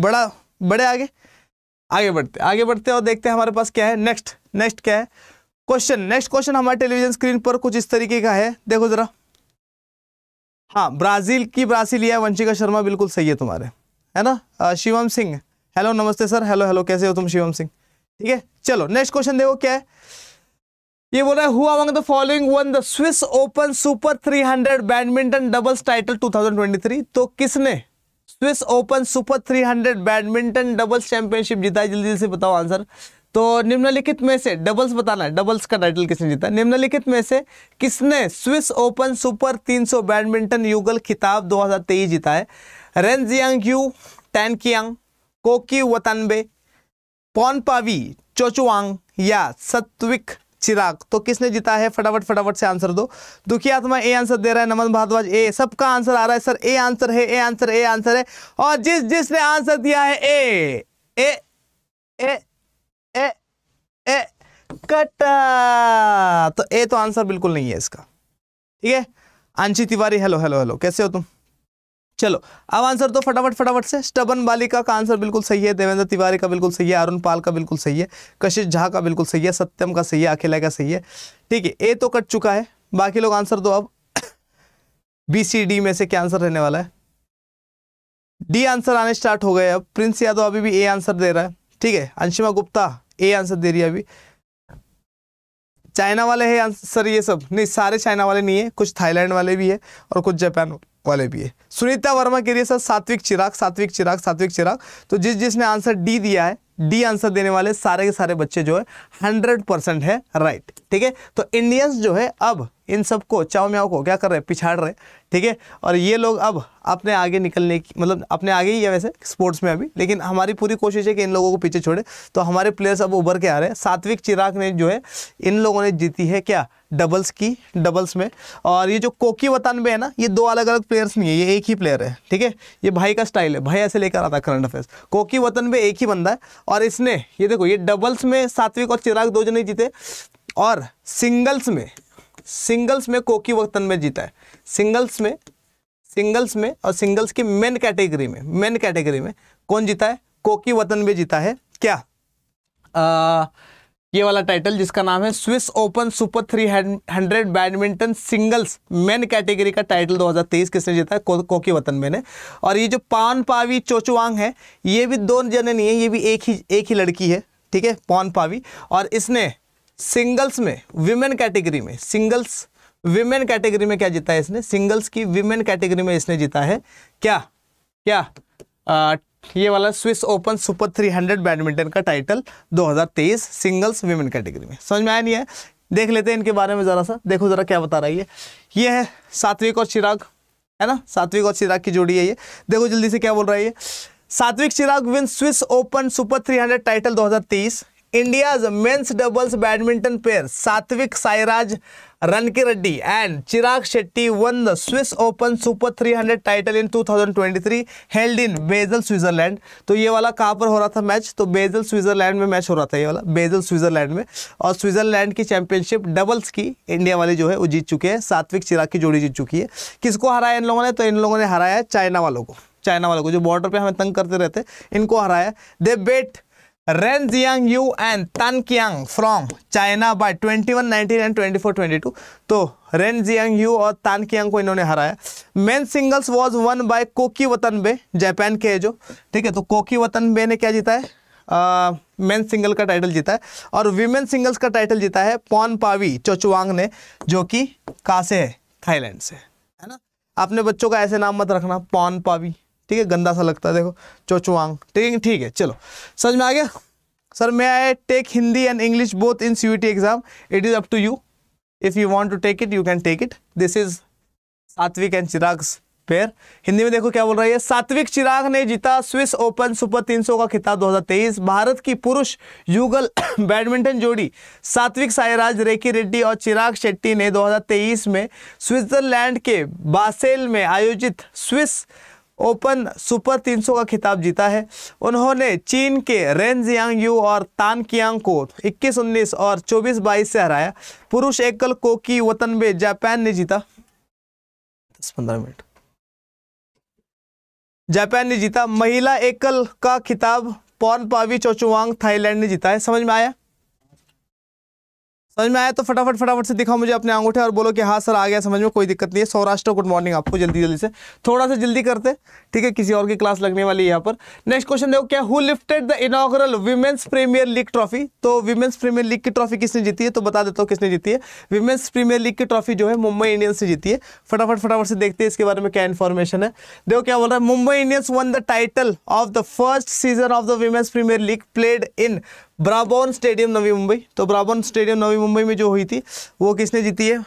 बड़ा बड़े आगे आगे बढ़ते आगे बढ़ते और देखते हैं हमारे पास क्या है नेक्स्ट नेक्स्ट क्या है क्वेश्चन नेक्स्ट क्वेश्चन हमारे टेलीविजन स्क्रीन पर कुछ इस तरीके का है देखो जरा हाँ ब्राजील की ब्रासीलिया वंशिका शर्मा बिल्कुल सही है तुम्हारे है ना शिवम सिंह हेलो नमस्ते सर हेलो हेलो कैसे हो तुम शिवम सिंह ठीक है चलो नेक्स्ट क्वेश्चन देखो क्या है ये बोल रहा है हुआ among the following won the Swiss Open Super 300 badminton doubles title 2023 तो किसने Swiss Open Super 300 badminton doubles championship जीता है जल्दी से बताओ आंसर तो निम्नलिखित में से डबल्स बताना है डबल्स का टाइटल किसने जीता निम्नलिखित में से किसने स्विस ओपन सुपर 300 बैडमिंटन युगल खिताब 2023 जीता है Ren Xiang Yu Tan Qiang Koki Watanabe पॉनपावी चोचुआंग या सत्विक चिराग तो किसने जीता है फटाफट फटाफट से आंसर दो दुखी आत्मा ए आंसर दे रहा है नमन भारद्वाज ए सबका आंसर आ रहा है सर ए आंसर है ए आंसर ए आंसर है और जिस जिसने आंसर दिया है ए ए ए ए ए कटा तो ए तो आंसर बिल्कुल नहीं है इसका ठीक है अंशी तिवारी हेलो हेलो हेलो कैसे हो तुम चलो अब आंसर दो फटाफट फटाफट से स्टबन बालिका का आंसर बिल्कुल सही है देवेंद्र तिवारी का बिल्कुल सही है अरुण पाल का बिल्कुल सही है कशिश झा का बिल्कुल सही है सत्यम का सही है अखिला का सही है ठीक है ए तो कट चुका है बाकी लोग आंसर दो अब बी सी डी में से क्या आंसर रहने वाला है डी आंसर आने स्टार्ट हो गए अब प्रिंस यादव अभी भी ए आंसर दे रहा है ठीक है अंशिमा गुप्ता ए आंसर दे रही है अभी चाइना वाले है आंसर ये सब नहीं सारे चाइना वाले नहीं है कुछ थाईलैंड वाले भी है और कुछ जापान वाले वाले भी है सुनीता वर्मा के लिए सर सात्विक चिराग सात्विक चिराग सात्विक चिराग तो जिस जिसने आंसर डी दिया है डी आंसर देने वाले सारे के सारे बच्चे जो है हंड्रेड परसेंट है राइट ठीक है तो इंडियंस जो है अब इन सबको चाव म्याव को क्या कर रहे हैं पिछाड़ रहे ठीक है और ये लोग अब अपने आगे निकलने की मतलब अपने आगे ही है वैसे स्पोर्ट्स में अभी लेकिन हमारी पूरी कोशिश है कि इन लोगों को पीछे छोड़े तो हमारे प्लेयर्स अब उभर के आ रहे हैं सात्विक चिराग ने जो है इन लोगों ने जीती है क्या डबल्स की डबल्स में और ये जो कोकी वतानबे है ना ये दो अलग अलग प्लेयर्स नहीं है ये एक ही प्लेयर है ठीक है ये भाई का स्टाइल है भाई ऐसे लेकर आता है करंट अफेयर्स कोकी वतन एक ही बंदा है और इसने ये देखो ये डबल्स में सात्विक और चिराग दो जने जीते और सिंगल्स में सिंगल्स में कोकी वक्तन में जीता है सिंगल्स में सिंगल्स में और सिंगल्स की मेन कैटेगरी में मेन कैटेगरी में कौन जीता है कोकी वतन में जीता है क्या आ, ये वाला टाइटल जिसका नाम है Swiss Open Super three hundred badminton singles men category का टाइटल 2023 किसने जीता है को, कोकी वतन में ने और ये जो पान पावी चोचुआंग है ये भी दो जने नहीं है ये भी एक ही एक ही लड़की है ठीक है पान पावी और इसने सिंगल्स में विमेन कैटेगरी में सिंगल्स विमेन कैटेगरी में क्या जीता है इसने सिंगल्स की विमेन कैटेगरी में इसने जीता है क्या क्या आ, ये वाला स्विस ओपन सुपर 300 बैडमिंटन का टाइटल 2023 सिंगल्स विमेन कैटेगरी में समझ में आया नहीं है देख लेते हैं इनके बारे में ज़रा सा देखो ज़रा क्या बता रही है ये है सात्विक और चिराग है ना सात्विक और चिराग की जोड़ी है ये देखो जल्दी से क्या बोल रहा है ये Satwik Chirag win Swiss Open Super 300 title 2023 India's men's doubles badminton pair Satwik Sairaj रनकी won the Swiss Open Super three hundred title in 300 thousand twenty 2023 held in Basel Switzerland तो ये वाला कहाँ पर हो रहा था मैच तो बेजल स्विट्जरलैंड में मैच हो रहा था ये वाला बेजल स्विट्जरलैंड में और स्विट्जरलैंड की चैंपियनशिप डबल्स की इंडिया वाले जो है वो जीत चुके हैं सात्विक चिराग की जोड़ी जीत चुकी है किसको हराया इन लोगों ने तो इन लोगों ने हराया चाइना वालों को चाइना वालों को जो बॉर्डर पर हमें तंग करते रहते इनको हराया दे बेट Ren Jiang Yu and Tan Qiang from China by 21-19 and 24-22 तो रेन जियांग यू और तान कियांग को इन्होंने हराया men singles was won by Koki वतन बे जापान के जो ठीक है तो कोकी वतन बे ने क्या जीता है मेन uh, सिंगल का टाइटल जीता है और वीमेन सिंगल्स का टाइटल जीता है पॉन पावी चोचुआंग ने जो कि कहाँ से है थाईलैंड से है ना अपने बच्चों का ऐसे नाम मत रखना पॉन पावी ठीक है गंदा सा लगता है देखो चोचुआंग ठीक है ठीक है चलो समझ में आ गया सर मैं I take Hindi and English both in C exam it is up to you if you want to take it you can take it this is Satwik and Chirag pair Hindi में देखो क्या बोल रही है सात्विक चिराग ने जीता स्विस ओपन सुपर 300 का खिताब 2023 भारत की पुरुष युगल [coughs] बैडमिंटन जोड़ी सात्विक साईराज रेकी रेड्डी और चिराग शेट्टी ने 2023 में स्विट्जरलैंड के बासेल में आयोजित स्विस ओपन सुपर 300 का खिताब जीता है उन्होंने चीन के रेन जियांग यू और तान कियांग को 21 19 और 24 22 से हराया पुरुष एकल कोकी वतनबे जापान ने जीता दस पंद्रह मिनट जापान ने जीता महिला एकल का खिताब पॉन पावी चोचुवांग थाईलैंड ने जीता है समझ में आया समझ में आया तो फटाफट फटाफट से दिखाओ मुझे अपने अंगूठे और बोलो कि हाँ सर आ गया समझ में कोई दिक्कत नहीं है सौराष्ट्र गुड मॉर्निंग आपको जल्दी जल्दी से थोड़ा सा जल्दी करते ठीक है किसी और की क्लास लगने वाली है यहाँ पर नेक्स्ट क्वेश्चन देखो क्या who lifted the inaugural Women's Premier League trophy तो वुमेन्स प्रीमियर लीग की ट्रॉफी किसने जीती है तो बता देता हूँ किसने जीती है वुमेन्स प्रीमियर लीग की ट्रॉफी जो है मुंबई इंडियंस ने जीती है फटाफट फटाफट से देखते हैं इसके बारे में क्या इन्फॉर्मेशन है देखो क्या बोल रहा है Mumbai Indians won the title of the first season of the Women's Premier League played in Brabourne stadium Navi Mumbai तो ब्राबोन स्टेडियम नवी मुंबई में जो हुई थी वो किसने जीती है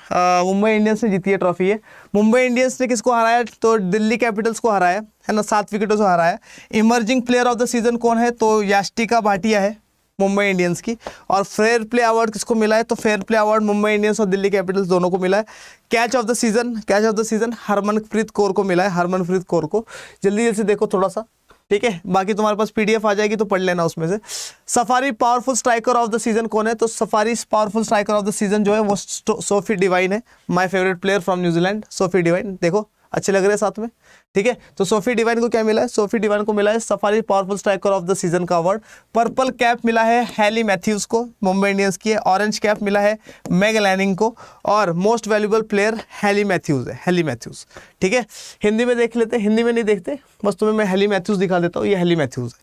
मुंबई इंडियंस ने जीती है ट्रॉफी है मुंबई इंडियंस ने किसको हराया तो दिल्ली कैपिटल्स को हराया है ना सात विकेटों से हराया emerging player of the season कौन है तो यास्टिका भाटिया है मुंबई इंडियंस की और फेयर प्ले अवार्ड किसको मिला है तो fair play award Mumbai Indians और दिल्ली कैपिटल्स दोनों को मिला है catch of the season catch of the season Harmanpreet Kaur को मिला है हरमनप्रीत कौर को जल्दी जल्दी देखो थोड़ा सा ठीक है बाकी तुम्हारे पास पीडीएफ आ जाएगी तो पढ़ लेना उसमें से safari powerful striker of the season कौन है तो safari powerful striker of the season जो है वो सोफी डिवाइन है my favourite player from New Zealand Sophie Devine देखो अच्छे लग रहे हैं साथ में ठीक है तो सोफी डिवाइन को क्या मिला है सोफी डिवाइन को मिला है Safari powerful striker of the season का अवार्ड पर्पल कैप मिला है हैली मैथ्यूज को मुंबई इंडियंस की ऑरेंज कैप मिला है मैग लैनिंग को और most valuable player Hayley Matthews है हैली मैथ्यूज ठीक है हिंदी में देख लेते हिंदी में नहीं देखते बस तुम्हें मैं हैली मैथ्यूज दिखा देता हूँ ये हैली मैथ्यूज है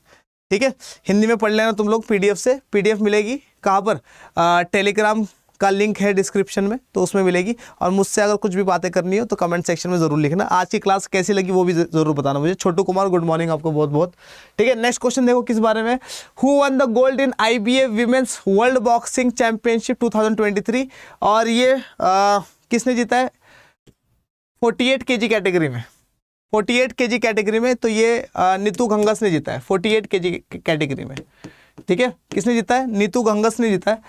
ठीक है हिंदी में पढ़ लेना तुम लोग पी से पी मिलेगी कहाँ पर टेलीग्राम का लिंक है डिस्क्रिप्शन में तो उसमें मिलेगी और मुझसे अगर कुछ भी बातें करनी हो तो कमेंट सेक्शन में ज़रूर लिखना आज की क्लास कैसी लगी वो भी ज़रूर बताना मुझे छोटू कुमार गुड मॉर्निंग आपको बहुत बहुत ठीक है नेक्स्ट क्वेश्चन देखो किस बारे में who won the gold in I B A women's world boxing championship two और ये आ, किसने जीता है फोर्टी एट के जी कैटेगरी में 48 जी कैटेगरी में तो ये नीतू घंगस ने जीता है 48 जी कैटेगरी में ठीक है किसने जीता है नीतू घंगस ने जीता है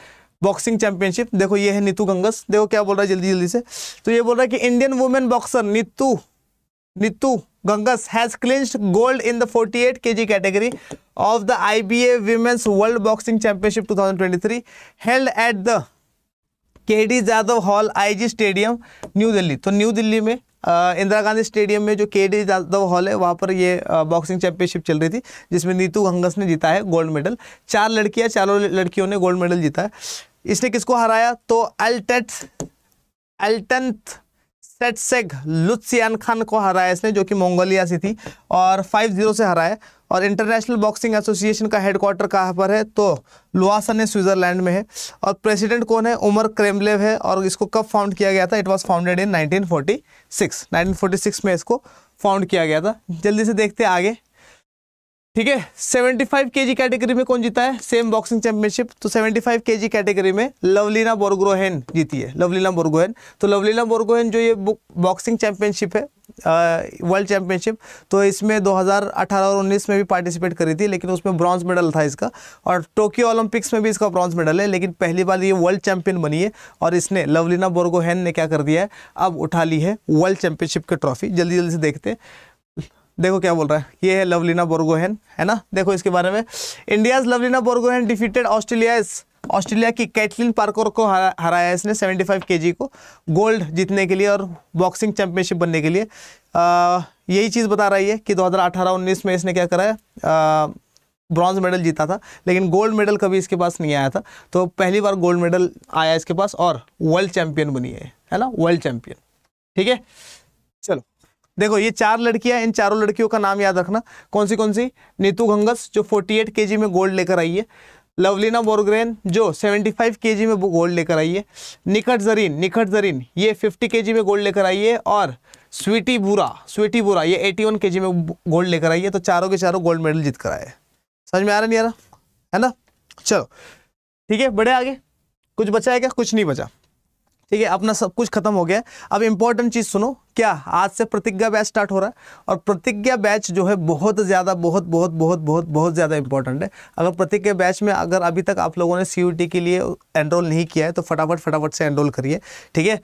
बॉक्सिंग चैंपियनशिप देखो ये है नीतू गंगस देखो क्या बोल रहा है जल्दी जल्दी से तो ये बोल रहा है कि Indian woman boxer Nitu Nitu Ghanghas has clinched gold in the 48 KG category of the IBA women's world boxing championship 2023 held at the K D Jadhav hall IG stadium New Delhi तो न्यू दिल्ली में इंदिरा गांधी स्टेडियम में जो के डी यादव हॉल है वहाँ पर ये बॉक्सिंग चैंपियनशिप चल रही थी जिसमें नीतू गंगस ने जीता है गोल्ड मेडल चार लड़कियाँ चारों लड़कियों ने गोल्ड मेडल जीता है इसने किसको हराया तो अल्टेट अल्टंथ सेटसेग लुत्सियान खान को हराया इसने जो कि मंगोलिया से थी और फाइव जीरो से हराया और इंटरनेशनल बॉक्सिंग एसोसिएशन का हेडक्वार्टर कहाँ पर है तो लुआसन है स्विट्ज़रलैंड में है और प्रेसिडेंट कौन है उमर क्रेमलेव है और इसको कब फाउंड किया गया था it was founded in nineteen forty में इसको फाउंड किया गया था जल्दी से देखते आगे ठीक है 75 फाइव कैटेगरी में कौन जीता है सेम बॉक्सिंग चैंपियनशिप तो 75 फाइव कैटेगरी में लवलीना बोरग्रोहेन जीती है लवलीना बोरगोहेन तो लवलीना बोरगोहेन जो ये बॉक्सिंग चैंपियनशिप है वर्ल्ड चैंपियनशिप तो इसमें 2018 और 19 में भी पार्टिसिपेट करी थी लेकिन उसमें ब्रॉन्ज मेडल था इसका और टोक्यो ओलंपिक्स में भी इसका ब्रॉन्ज मेडल है लेकिन पहली बार ये वर्ल्ड चैंपियन बनी है और इसने लवलीना बोरगोहेन ने क्या कर दिया है अब उठा ली है वर्ल्ड चैंपियनशिप की ट्रॉफी जल्दी जल्दी से देखते हैं देखो क्या बोल रहा है ये है लवलीना बोर्गोहेन है ना देखो इसके बारे में India's Lovlina Borgohain defeated Australia Australia की कैटलिन पार्कर को हराया इसने 75 केजी को गोल्ड जीतने के लिए और बॉक्सिंग चैंपियनशिप बनने के लिए यही चीज़ बता रही है कि 2018-19 में इसने क्या कराया ब्रॉन्ज मेडल जीता था लेकिन गोल्ड मेडल कभी इसके पास नहीं आया था तो पहली बार गोल्ड मेडल आया इसके पास और वर्ल्ड चैम्पियन बनी है है ना वर्ल्ड चैम्पियन ठीक है चलो देखो ये चार लड़कियां इन चारों लड़कियों का नाम याद रखना कौन सी कौन सी नीतू घंगस जो 48 केजी में गोल्ड लेकर आई है लवलीना बोरग्रेन जो 75 केजी में गोल्ड लेकर आई है निकट जरीन निकट जरीन ये 50 केजी में गोल्ड लेकर आई है और स्वीटी बुरा स्वीटी बुरा ये 81 केजी में गोल्ड लेकर आई है तो चारों के चारों गोल्ड मेडल जीत कर आए समझ में आ रहा नहीं आ रहा है ना चलो ठीक है बड़े आगे कुछ बचा है क्या कुछ नहीं बचा ठीक है अपना सब कुछ खत्म हो गया अब इंपॉर्टेंट चीज़ सुनो क्या आज से प्रतिज्ञा बैच स्टार्ट हो रहा है और प्रतिज्ञा बैच जो है बहुत ज़्यादा बहुत बहुत बहुत बहुत बहुत ज़्यादा इंपॉर्टेंट है अगर प्रतिज्ञा बैच में अगर अभी तक आप लोगों ने सी के लिए एनरोल नहीं किया है तो फटाफट फटाफट से एनरोल करिए ठीक है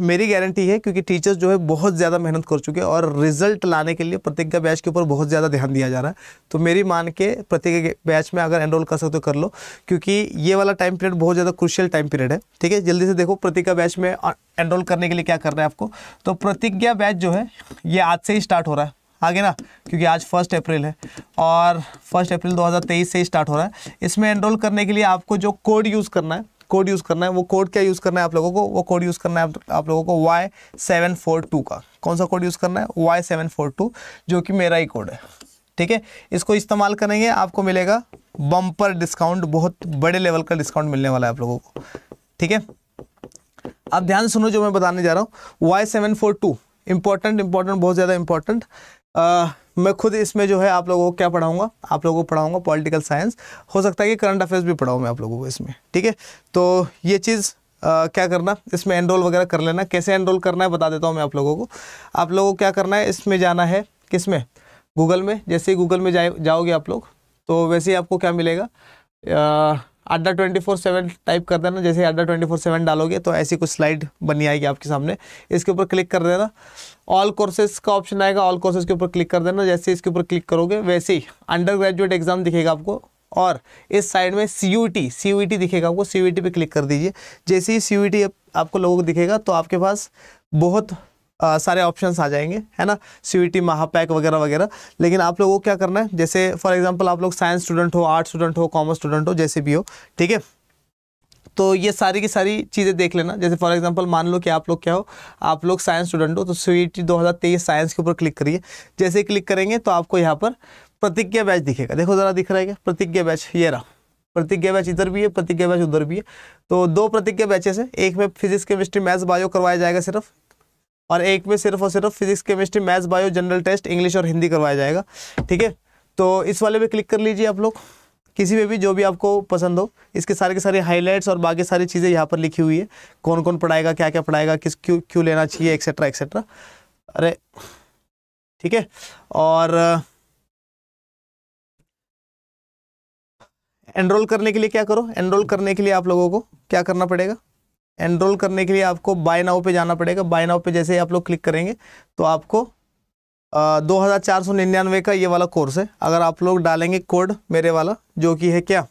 मेरी गारंटी है क्योंकि टीचर्स जो है बहुत ज़्यादा मेहनत कर चुके हैं और रिजल्ट लाने के लिए प्रतिज्ञा बैच के ऊपर बहुत ज़्यादा ध्यान दिया जा रहा है तो मेरी मान के प्रतिज्ञा बैच में अगर एनरोल कर सकते हो कर लो क्योंकि ये वाला टाइम पीरियड बहुत ज़्यादा क्रुशियल टाइम पीरियड है ठीक है जल्दी से देखो प्रतिज्ञा बैच में एनरोल करने के लिए क्या कर रहे है आपको तो प्रतिज्ञा बैच जो है ये आज से ही स्टार्ट हो रहा है आगे ना क्योंकि आज फर्स्ट अप्रैल है और फर्स्ट अप्रैल 2023 से ही स्टार्ट हो रहा है इसमें एनरोल करने के लिए आपको जो कोड यूज़ करना है कोड यूज़ करना है वो कोड क्या यूज़ करना है आप लोगों को वो कोड यूज़ करना है आप लोगों को वाई सेवन फोर टू का कौन सा कोड यूज़ करना है वाई सेवन फोर टू जो कि मेरा ही कोड है ठीक है इसको इस्तेमाल करेंगे आपको मिलेगा बम्पर डिस्काउंट बहुत बड़े लेवल का डिस्काउंट मिलने वाला है आप लोगों को ठीक है अब ध्यान सुनो जो मैं बताने जा रहा हूँ Y seven four two important important बहुत ज़्यादा इंपॉर्टेंट आ, मैं खुद इसमें जो है आप लोगों को क्या पढ़ाऊंगा आप लोगों को पढ़ाऊंगा पॉलिटिकल साइंस हो सकता है कि करंट अफेयर्स भी पढ़ाऊँ मैं आप लोगों को इसमें ठीक है तो ये चीज़ आ, क्या करना इसमें एनरोल वगैरह कर लेना कैसे एनरोल करना है बता देता हूँ मैं आप लोगों को आप लोगों को क्या करना है इसमें जाना है किस में गूगल में जैसे ही गूगल में जाए जाओगे आप लोग तो वैसे ही आपको क्या मिलेगा आ, अड्डा ट्वेंटी फोर सेवन टाइप कर देना जैसे अड्डा ट्वेंटी फोर सेवन डालोगे तो ऐसी कुछ स्लाइड बनी आएगी आपके सामने इसके ऊपर क्लिक कर देना ऑल कोर्सेज का ऑप्शन आएगा ऑल कोर्सेज के ऊपर क्लिक कर देना जैसे इसके ऊपर क्लिक करोगे वैसे ही अंडर ग्रेजुएट एग्जाम दिखेगा आपको और इस साइड में C U T C U T दिखेगा आपको सी यू टी पर क्लिक कर दीजिए जैसे ही सी यू टी आपको लोगों को दिखेगा तो आपके पास बहुत आ, सारे ऑप्शन आ जाएंगे है ना सी महापैक e वगैरह वगैरह लेकिन आप लोगों को क्या करना है जैसे फॉर एग्जाम्पल आप लोग साइंस स्टूडेंट हो आर्ट स्टूडेंट हो कॉमर्स स्टूडेंट हो जैसे भी हो ठीक है तो ये सारी की सारी चीज़ें देख लेना जैसे फॉर एग्जांपल मान लो कि आप लोग क्या हो आप लोग साइंस स्टूडेंट हो तो सी e दो हज़ार तेईस साइंस के ऊपर क्लिक करिए जैसे क्लिक करेंगे तो आपको यहाँ पर प्रतिज्ञा बैच दिखेगा देखो ज़रा दिख रहा है क्या प्रतिज्ञा बैच ये रहा प्रतिज्ञा बैच इधर भी है प्रतिज्ञा बैच उधर भी है तो दो प्रतिज्ञा बैचेस हैं एक में फिजिक्स केमिस्ट्री मैथ्स बायो करवाया जाएगा सिर्फ और एक में सिर्फ और सिर्फ physics chemistry maths bio general test English और हिंदी करवाया जाएगा ठीक है तो इस वाले पे क्लिक कर लीजिए आप लोग किसी पे भी जो भी आपको पसंद हो इसके सारे के सारे हाईलाइट्स और बाकी सारी चीज़ें यहाँ पर लिखी हुई है कौन कौन पढ़ाएगा क्या क्या पढ़ाएगा किस क्यों क्यों लेना चाहिए एक्सेट्रा एक्सेट्रा अरे ठीक है और एनरोल करने के लिए क्या करो एनरोल करने के लिए आप लोगों को क्या करना पड़ेगा एनरोल करने के लिए आपको बाय नाउ पे जाना पड़ेगा बाय नाउ पे जैसे ही आप लोग क्लिक करेंगे तो आपको दो हज़ार चार सौ निन्यानवे का ये वाला कोर्स है अगर आप लोग डालेंगे कोड मेरे वाला जो कि है क्या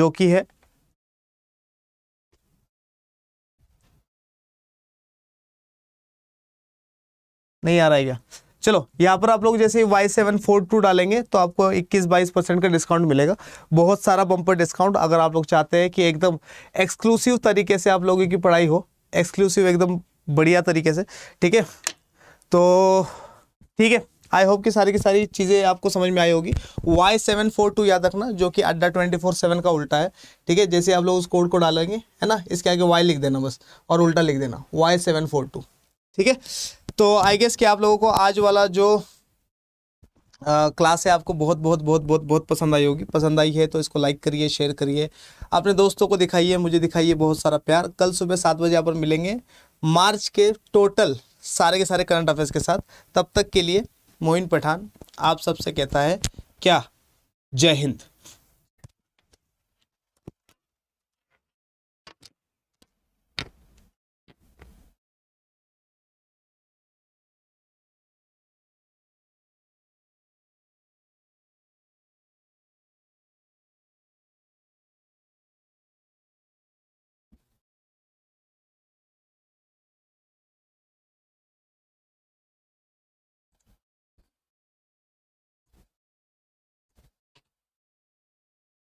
जो कि है नहीं आ रहा है क्या चलो यहाँ पर आप लोग जैसे वाई सेवन फोर टू डालेंगे तो आपको 21 बाईस परसेंट का डिस्काउंट मिलेगा बहुत सारा बम्पर डिस्काउंट अगर आप लोग चाहते हैं कि एकदम एक्सक्लूसिव तरीके से आप लोगों की पढ़ाई हो एक्सक्लूसिव एकदम बढ़िया तरीके से ठीक है तो ठीक है आई होप कि सारी की सारी चीज़ें आपको समझ में आई होगी वाई सेवन फोर टू याद रखना जो कि अड्डा ट्वेंटी फोर सेवन का उल्टा है ठीक है जैसे आप लोग उस कोड को डालेंगे है ना इसके आगे वाई लिख देना बस और उल्टा लिख देना वाई सेवन फोर टू ठीक है तो आई गेस कि आप लोगों को आज वाला जो क्लास uh, है आपको बहुत बहुत बहुत बहुत बहुत पसंद आई होगी पसंद आई है तो इसको लाइक करिए शेयर करिए अपने दोस्तों को दिखाइए मुझे दिखाइए बहुत सारा प्यार कल सुबह सात बजे आप मिलेंगे मार्च के टोटल सारे के सारे करंट अफेयर्स के साथ तब तक के लिए मोइन पठान आप सबसे कहता है क्या जय हिंद